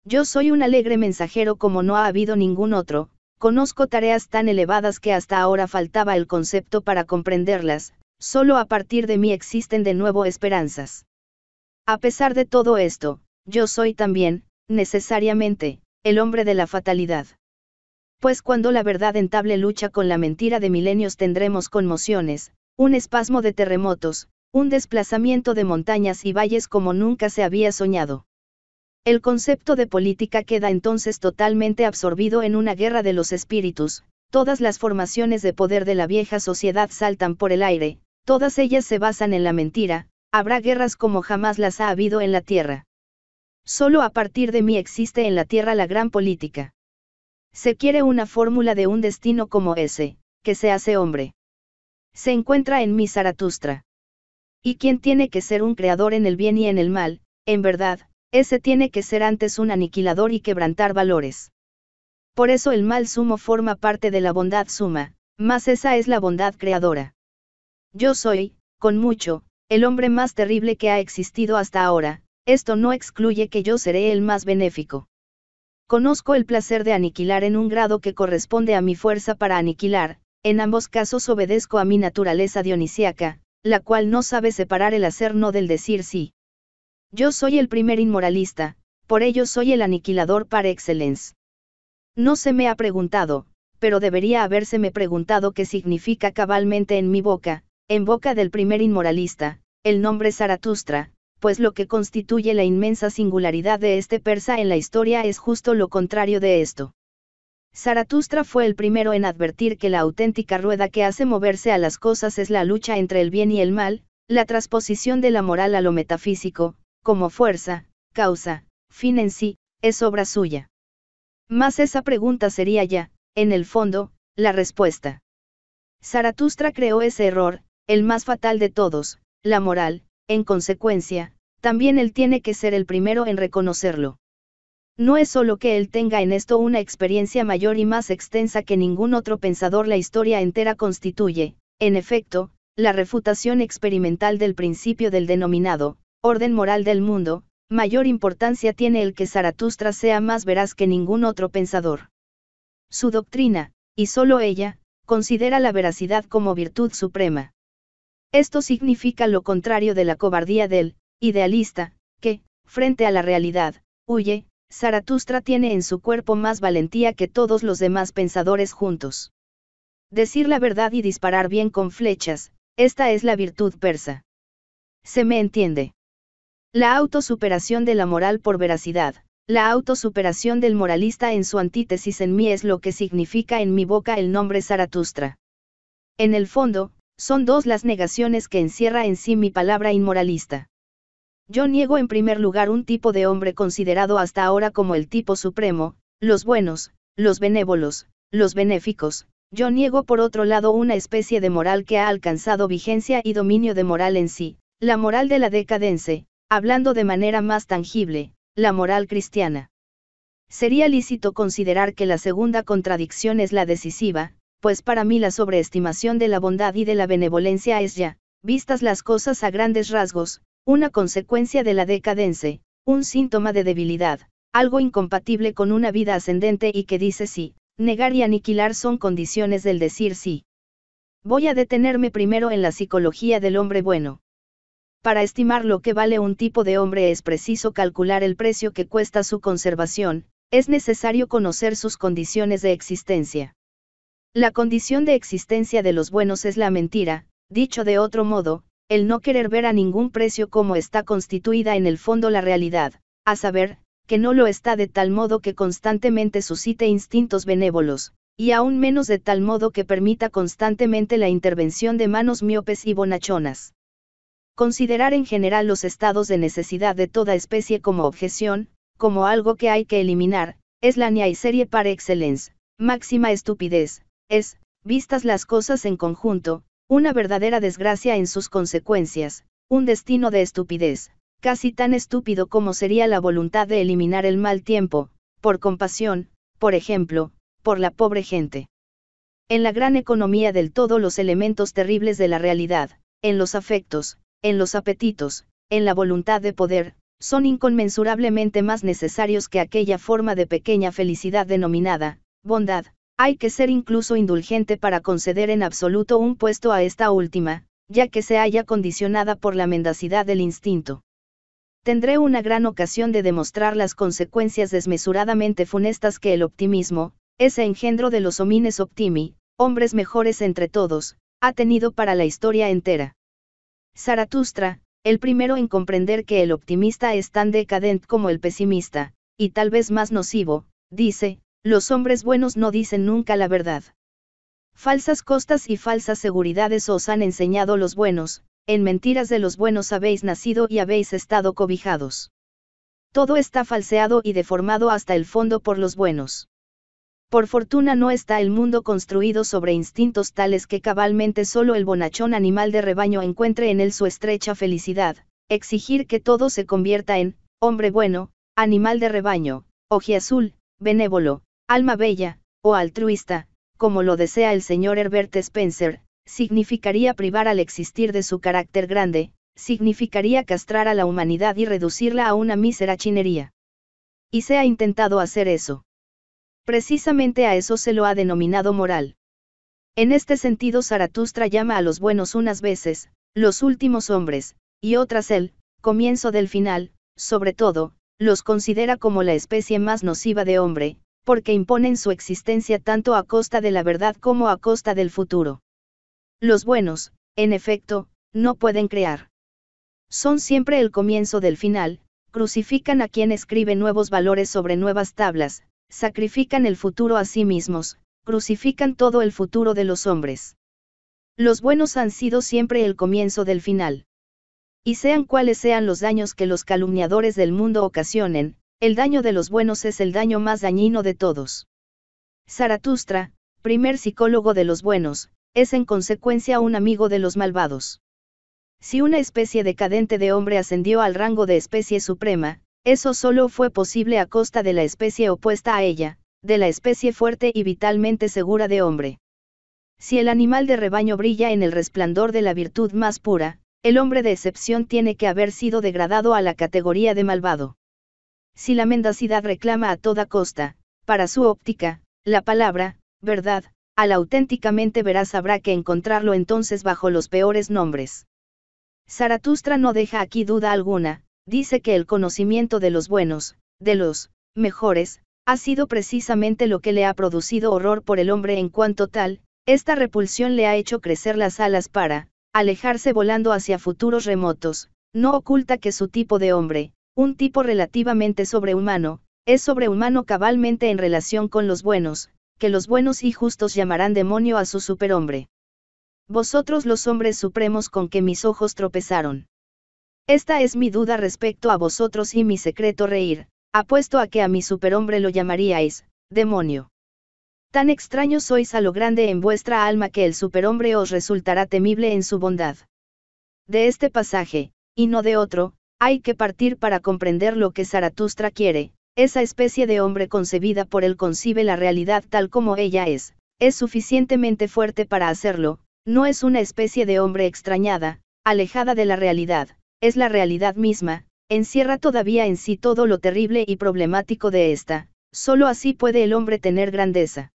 Yo soy un alegre mensajero como no ha habido ningún otro, conozco tareas tan elevadas que hasta ahora faltaba el concepto para comprenderlas, solo a partir de mí existen de nuevo esperanzas. A pesar de todo esto, yo soy también, necesariamente, el hombre de la fatalidad. Pues cuando la verdad entable lucha con la mentira de milenios tendremos conmociones, un espasmo de terremotos, un desplazamiento de montañas y valles como nunca se había soñado. El concepto de política queda entonces totalmente absorbido en una guerra de los espíritus, todas las formaciones de poder de la vieja sociedad saltan por el aire, Todas ellas se basan en la mentira, habrá guerras como jamás las ha habido en la Tierra. Solo a partir de mí existe en la Tierra la gran política. Se quiere una fórmula de un destino como ese, que se hace hombre. Se encuentra en mi Zaratustra. Y quien tiene que ser un creador en el bien y en el mal, en verdad, ese tiene que ser antes un aniquilador y quebrantar valores. Por eso el mal sumo forma parte de la bondad suma, más esa es la bondad creadora. Yo soy, con mucho, el hombre más terrible que ha existido hasta ahora, esto no excluye que yo seré el más benéfico. Conozco el placer de aniquilar en un grado que corresponde a mi fuerza para aniquilar, en ambos casos obedezco a mi naturaleza dionisíaca, la cual no sabe separar el hacer no del decir sí. Yo soy el primer inmoralista, por ello soy el aniquilador par excellence. No se me ha preguntado, pero debería habérseme preguntado qué significa cabalmente en mi boca, en boca del primer inmoralista, el nombre Zaratustra, pues lo que constituye la inmensa singularidad de este persa en la historia es justo lo contrario de esto. Zaratustra fue el primero en advertir que la auténtica rueda que hace moverse a las cosas es la lucha entre el bien y el mal, la transposición de la moral a lo metafísico, como fuerza, causa, fin en sí, es obra suya. Más esa pregunta sería ya, en el fondo, la respuesta. Zaratustra creó ese error, el más fatal de todos, la moral, en consecuencia, también él tiene que ser el primero en reconocerlo. No es solo que él tenga en esto una experiencia mayor y más extensa que ningún otro pensador, la historia entera constituye, en efecto, la refutación experimental del principio del denominado, orden moral del mundo, mayor importancia tiene el que Zaratustra sea más veraz que ningún otro pensador. Su doctrina, y solo ella, considera la veracidad como virtud suprema. Esto significa lo contrario de la cobardía del idealista, que, frente a la realidad, huye, Zaratustra tiene en su cuerpo más valentía que todos los demás pensadores juntos. Decir la verdad y disparar bien con flechas, esta es la virtud persa. Se me entiende. La autosuperación de la moral por veracidad, la autosuperación del moralista en su antítesis en mí es lo que significa en mi boca el nombre Zaratustra. En el fondo, son dos las negaciones que encierra en sí mi palabra inmoralista. Yo niego en primer lugar un tipo de hombre considerado hasta ahora como el tipo supremo, los buenos, los benévolos, los benéficos, yo niego por otro lado una especie de moral que ha alcanzado vigencia y dominio de moral en sí, la moral de la decadencia, hablando de manera más tangible, la moral cristiana. Sería lícito considerar que la segunda contradicción es la decisiva, pues para mí la sobreestimación de la bondad y de la benevolencia es ya, vistas las cosas a grandes rasgos, una consecuencia de la decadencia, un síntoma de debilidad, algo incompatible con una vida ascendente y que dice sí, negar y aniquilar son condiciones del decir sí. Voy a detenerme primero en la psicología del hombre bueno. Para estimar lo que vale un tipo de hombre es preciso calcular el precio que cuesta su conservación, es necesario conocer sus condiciones de existencia. La condición de existencia de los buenos es la mentira, dicho de otro modo, el no querer ver a ningún precio cómo está constituida en el fondo la realidad, a saber, que no lo está de tal modo que constantemente suscite instintos benévolos, y aún menos de tal modo que permita constantemente la intervención de manos miopes y bonachonas. Considerar en general los estados de necesidad de toda especie como objeción, como algo que hay que eliminar, es la serie par excellence, máxima estupidez, es, vistas las cosas en conjunto, una verdadera desgracia en sus consecuencias, un destino de estupidez, casi tan estúpido como sería la voluntad de eliminar el mal tiempo, por compasión, por ejemplo, por la pobre gente. En la gran economía del todo los elementos terribles de la realidad, en los afectos, en los apetitos, en la voluntad de poder, son inconmensurablemente más necesarios que aquella forma de pequeña felicidad denominada, bondad, hay que ser incluso indulgente para conceder en absoluto un puesto a esta última, ya que se haya condicionada por la mendacidad del instinto. Tendré una gran ocasión de demostrar las consecuencias desmesuradamente funestas que el optimismo, ese engendro de los homines optimi, hombres mejores entre todos, ha tenido para la historia entera. Zaratustra, el primero en comprender que el optimista es tan decadente como el pesimista, y tal vez más nocivo, dice, los hombres buenos no dicen nunca la verdad. Falsas costas y falsas seguridades os han enseñado los buenos, en mentiras de los buenos habéis nacido y habéis estado cobijados. Todo está falseado y deformado hasta el fondo por los buenos. Por fortuna no está el mundo construido sobre instintos tales que cabalmente solo el bonachón animal de rebaño encuentre en él su estrecha felicidad, exigir que todo se convierta en, hombre bueno, animal de rebaño, ojiazul, benévolo, Alma bella, o altruista, como lo desea el señor Herbert Spencer, significaría privar al existir de su carácter grande, significaría castrar a la humanidad y reducirla a una mísera chinería. Y se ha intentado hacer eso. Precisamente a eso se lo ha denominado moral. En este sentido Zaratustra llama a los buenos unas veces, los últimos hombres, y otras el, comienzo del final, sobre todo, los considera como la especie más nociva de hombre, porque imponen su existencia tanto a costa de la verdad como a costa del futuro. Los buenos, en efecto, no pueden crear. Son siempre el comienzo del final, crucifican a quien escribe nuevos valores sobre nuevas tablas, sacrifican el futuro a sí mismos, crucifican todo el futuro de los hombres. Los buenos han sido siempre el comienzo del final. Y sean cuales sean los daños que los calumniadores del mundo ocasionen, el daño de los buenos es el daño más dañino de todos. Zaratustra, primer psicólogo de los buenos, es en consecuencia un amigo de los malvados. Si una especie decadente de hombre ascendió al rango de especie suprema, eso solo fue posible a costa de la especie opuesta a ella, de la especie fuerte y vitalmente segura de hombre. Si el animal de rebaño brilla en el resplandor de la virtud más pura, el hombre de excepción tiene que haber sido degradado a la categoría de malvado. Si la mendacidad reclama a toda costa, para su óptica, la palabra, verdad, al auténticamente verás habrá que encontrarlo entonces bajo los peores nombres. Zaratustra no deja aquí duda alguna, dice que el conocimiento de los buenos, de los mejores, ha sido precisamente lo que le ha producido horror por el hombre en cuanto tal, esta repulsión le ha hecho crecer las alas para, alejarse volando hacia futuros remotos, no oculta que su tipo de hombre, un tipo relativamente sobrehumano, es sobrehumano cabalmente en relación con los buenos, que los buenos y justos llamarán demonio a su superhombre. Vosotros los hombres supremos con que mis ojos tropezaron. Esta es mi duda respecto a vosotros y mi secreto reír, apuesto a que a mi superhombre lo llamaríais, demonio. Tan extraño sois a lo grande en vuestra alma que el superhombre os resultará temible en su bondad. De este pasaje, y no de otro, hay que partir para comprender lo que Zaratustra quiere, esa especie de hombre concebida por él concibe la realidad tal como ella es, es suficientemente fuerte para hacerlo, no es una especie de hombre extrañada, alejada de la realidad, es la realidad misma, encierra todavía en sí todo lo terrible y problemático de esta, solo así puede el hombre tener grandeza.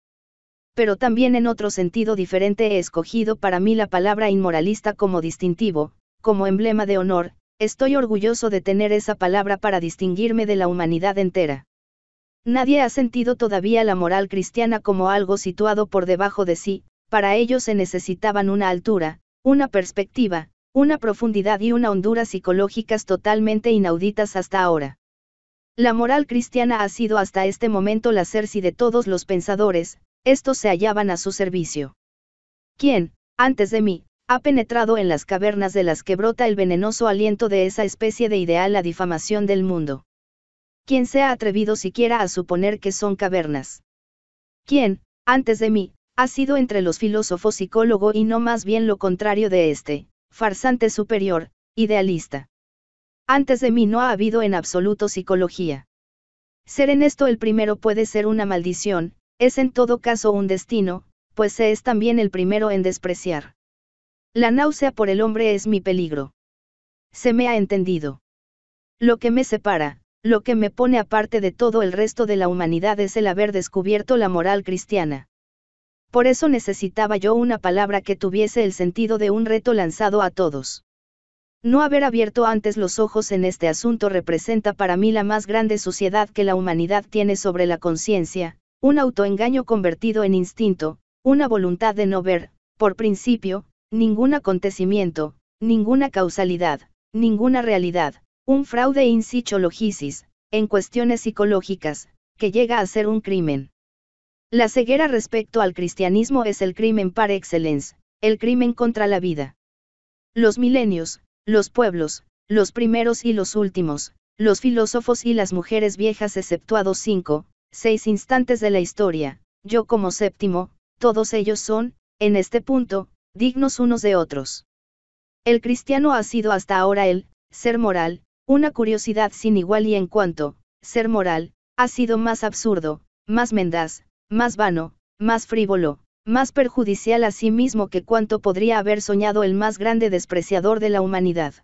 Pero también en otro sentido diferente he escogido para mí la palabra inmoralista como distintivo, como emblema de honor, Estoy orgulloso de tener esa palabra para distinguirme de la humanidad entera. Nadie ha sentido todavía la moral cristiana como algo situado por debajo de sí, para ello se necesitaban una altura, una perspectiva, una profundidad y una hondura psicológicas totalmente inauditas hasta ahora. La moral cristiana ha sido hasta este momento la cerci de todos los pensadores, estos se hallaban a su servicio. ¿Quién, antes de mí, ha penetrado en las cavernas de las que brota el venenoso aliento de esa especie de ideal la difamación del mundo. ¿Quién se ha atrevido siquiera a suponer que son cavernas? ¿Quién, antes de mí, ha sido entre los filósofos psicólogo y no más bien lo contrario de este, farsante superior, idealista? Antes de mí no ha habido en absoluto psicología. Ser en esto el primero puede ser una maldición, es en todo caso un destino, pues se es también el primero en despreciar. La náusea por el hombre es mi peligro. Se me ha entendido. Lo que me separa, lo que me pone aparte de todo el resto de la humanidad es el haber descubierto la moral cristiana. Por eso necesitaba yo una palabra que tuviese el sentido de un reto lanzado a todos. No haber abierto antes los ojos en este asunto representa para mí la más grande suciedad que la humanidad tiene sobre la conciencia, un autoengaño convertido en instinto, una voluntad de no ver, por principio, Ningún acontecimiento, ninguna causalidad, ninguna realidad, un fraude in situ en cuestiones psicológicas, que llega a ser un crimen. La ceguera respecto al cristianismo es el crimen par excellence, el crimen contra la vida. Los milenios, los pueblos, los primeros y los últimos, los filósofos y las mujeres viejas exceptuados cinco, seis instantes de la historia, yo como séptimo, todos ellos son, en este punto, dignos unos de otros. El cristiano ha sido hasta ahora el ser moral, una curiosidad sin igual y en cuanto, ser moral, ha sido más absurdo, más mendaz, más vano, más frívolo, más perjudicial a sí mismo que cuanto podría haber soñado el más grande despreciador de la humanidad.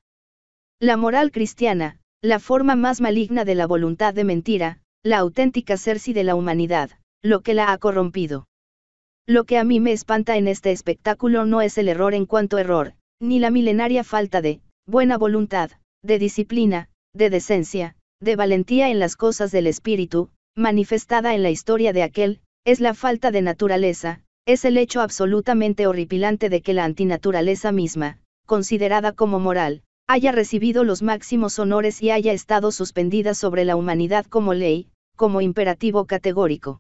La moral cristiana, la forma más maligna de la voluntad de mentira, la auténtica cerci de la humanidad, lo que la ha corrompido. Lo que a mí me espanta en este espectáculo no es el error en cuanto error, ni la milenaria falta de buena voluntad, de disciplina, de decencia, de valentía en las cosas del espíritu, manifestada en la historia de aquel, es la falta de naturaleza, es el hecho absolutamente horripilante de que la antinaturaleza misma, considerada como moral, haya recibido los máximos honores y haya estado suspendida sobre la humanidad como ley, como imperativo categórico.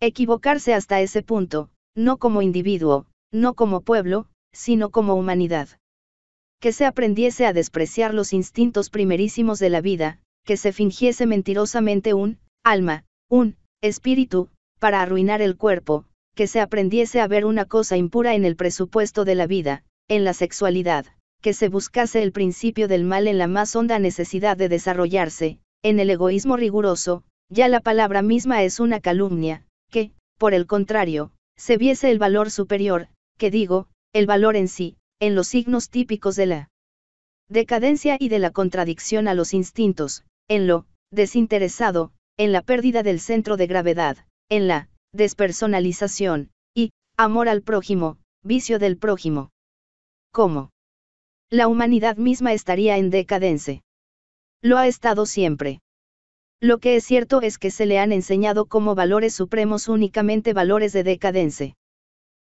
Equivocarse hasta ese punto, no como individuo, no como pueblo, sino como humanidad. Que se aprendiese a despreciar los instintos primerísimos de la vida, que se fingiese mentirosamente un, alma, un, espíritu, para arruinar el cuerpo, que se aprendiese a ver una cosa impura en el presupuesto de la vida, en la sexualidad, que se buscase el principio del mal en la más honda necesidad de desarrollarse, en el egoísmo riguroso, ya la palabra misma es una calumnia, que, por el contrario, se viese el valor superior, que digo, el valor en sí, en los signos típicos de la decadencia y de la contradicción a los instintos, en lo desinteresado, en la pérdida del centro de gravedad, en la despersonalización, y, amor al prójimo, vicio del prójimo. ¿Cómo? La humanidad misma estaría en decadencia. Lo ha estado siempre lo que es cierto es que se le han enseñado como valores supremos únicamente valores de decadencia.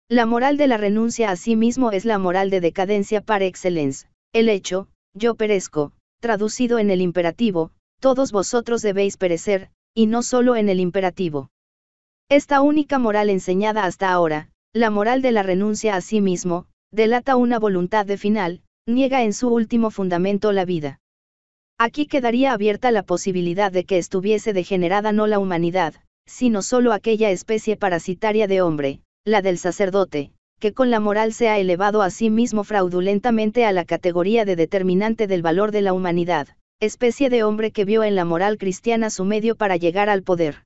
La moral de la renuncia a sí mismo es la moral de decadencia par excellence, el hecho, yo perezco, traducido en el imperativo, todos vosotros debéis perecer, y no solo en el imperativo. Esta única moral enseñada hasta ahora, la moral de la renuncia a sí mismo, delata una voluntad de final, niega en su último fundamento la vida. Aquí quedaría abierta la posibilidad de que estuviese degenerada no la humanidad, sino solo aquella especie parasitaria de hombre, la del sacerdote, que con la moral se ha elevado a sí mismo fraudulentamente a la categoría de determinante del valor de la humanidad, especie de hombre que vio en la moral cristiana su medio para llegar al poder.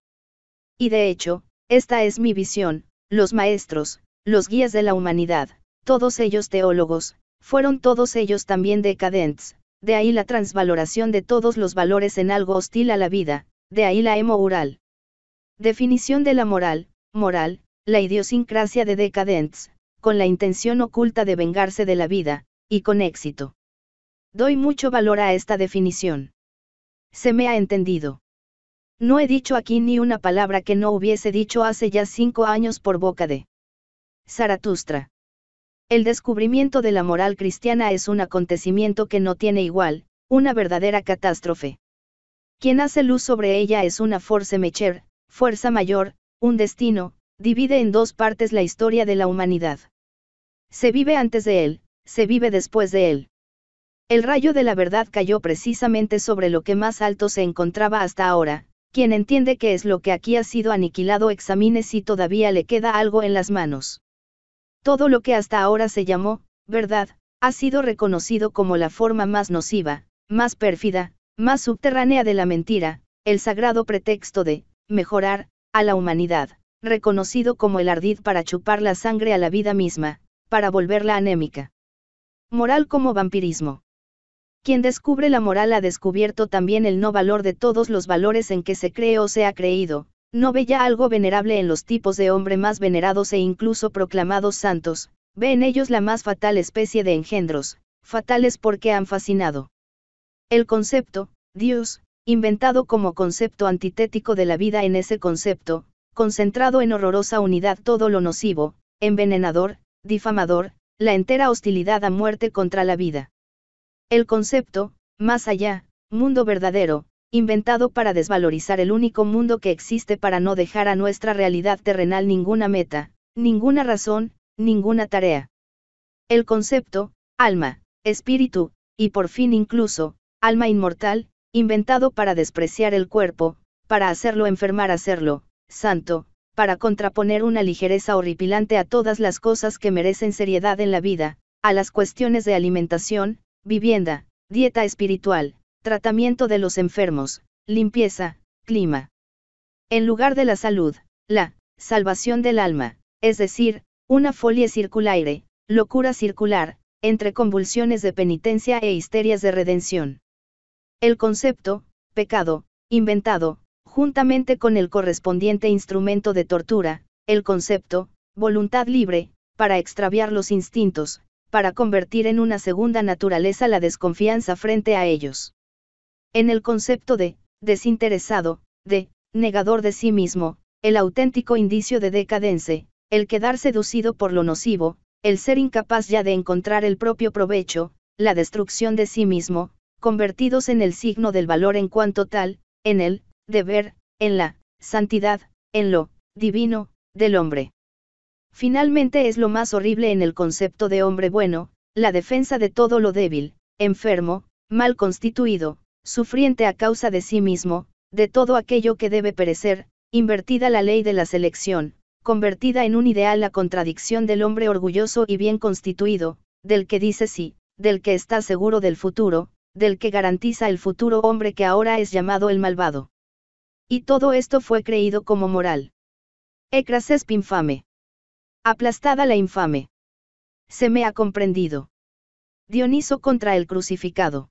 Y de hecho, esta es mi visión, los maestros, los guías de la humanidad, todos ellos teólogos, fueron todos ellos también decadentes, de ahí la transvaloración de todos los valores en algo hostil a la vida, de ahí la emo-oral. Definición de la moral, moral, la idiosincrasia de decadents, con la intención oculta de vengarse de la vida, y con éxito. Doy mucho valor a esta definición. Se me ha entendido. No he dicho aquí ni una palabra que no hubiese dicho hace ya cinco años por boca de Zaratustra. El descubrimiento de la moral cristiana es un acontecimiento que no tiene igual, una verdadera catástrofe. Quien hace luz sobre ella es una force mecher, fuerza mayor, un destino, divide en dos partes la historia de la humanidad. Se vive antes de él, se vive después de él. El rayo de la verdad cayó precisamente sobre lo que más alto se encontraba hasta ahora, quien entiende que es lo que aquí ha sido aniquilado examine si todavía le queda algo en las manos. Todo lo que hasta ahora se llamó, verdad, ha sido reconocido como la forma más nociva, más pérfida, más subterránea de la mentira, el sagrado pretexto de, mejorar, a la humanidad, reconocido como el ardid para chupar la sangre a la vida misma, para volverla anémica. Moral como vampirismo. Quien descubre la moral ha descubierto también el no valor de todos los valores en que se cree o se ha creído, no ya algo venerable en los tipos de hombre más venerados e incluso proclamados santos, ve en ellos la más fatal especie de engendros, fatales porque han fascinado. El concepto, Dios, inventado como concepto antitético de la vida en ese concepto, concentrado en horrorosa unidad todo lo nocivo, envenenador, difamador, la entera hostilidad a muerte contra la vida. El concepto, más allá, mundo verdadero, inventado para desvalorizar el único mundo que existe para no dejar a nuestra realidad terrenal ninguna meta, ninguna razón, ninguna tarea. El concepto, alma, espíritu, y por fin incluso, alma inmortal, inventado para despreciar el cuerpo, para hacerlo enfermar, hacerlo, santo, para contraponer una ligereza horripilante a todas las cosas que merecen seriedad en la vida, a las cuestiones de alimentación, vivienda, dieta espiritual, tratamiento de los enfermos, limpieza, clima. En lugar de la salud, la salvación del alma, es decir, una folia circulaire, locura circular, entre convulsiones de penitencia e histerias de redención. El concepto, pecado, inventado, juntamente con el correspondiente instrumento de tortura, el concepto, voluntad libre, para extraviar los instintos, para convertir en una segunda naturaleza la desconfianza frente a ellos. En el concepto de, desinteresado, de, negador de sí mismo, el auténtico indicio de decadencia, el quedar seducido por lo nocivo, el ser incapaz ya de encontrar el propio provecho, la destrucción de sí mismo, convertidos en el signo del valor en cuanto tal, en el deber, en la santidad, en lo divino, del hombre. Finalmente es lo más horrible en el concepto de hombre bueno, la defensa de todo lo débil, enfermo, mal constituido, sufriente a causa de sí mismo, de todo aquello que debe perecer, invertida la ley de la selección, convertida en un ideal la contradicción del hombre orgulloso y bien constituido, del que dice sí, del que está seguro del futuro, del que garantiza el futuro hombre que ahora es llamado el malvado. Y todo esto fue creído como moral. Ecrasesp infame. Aplastada la infame. Se me ha comprendido. Dioniso contra el crucificado.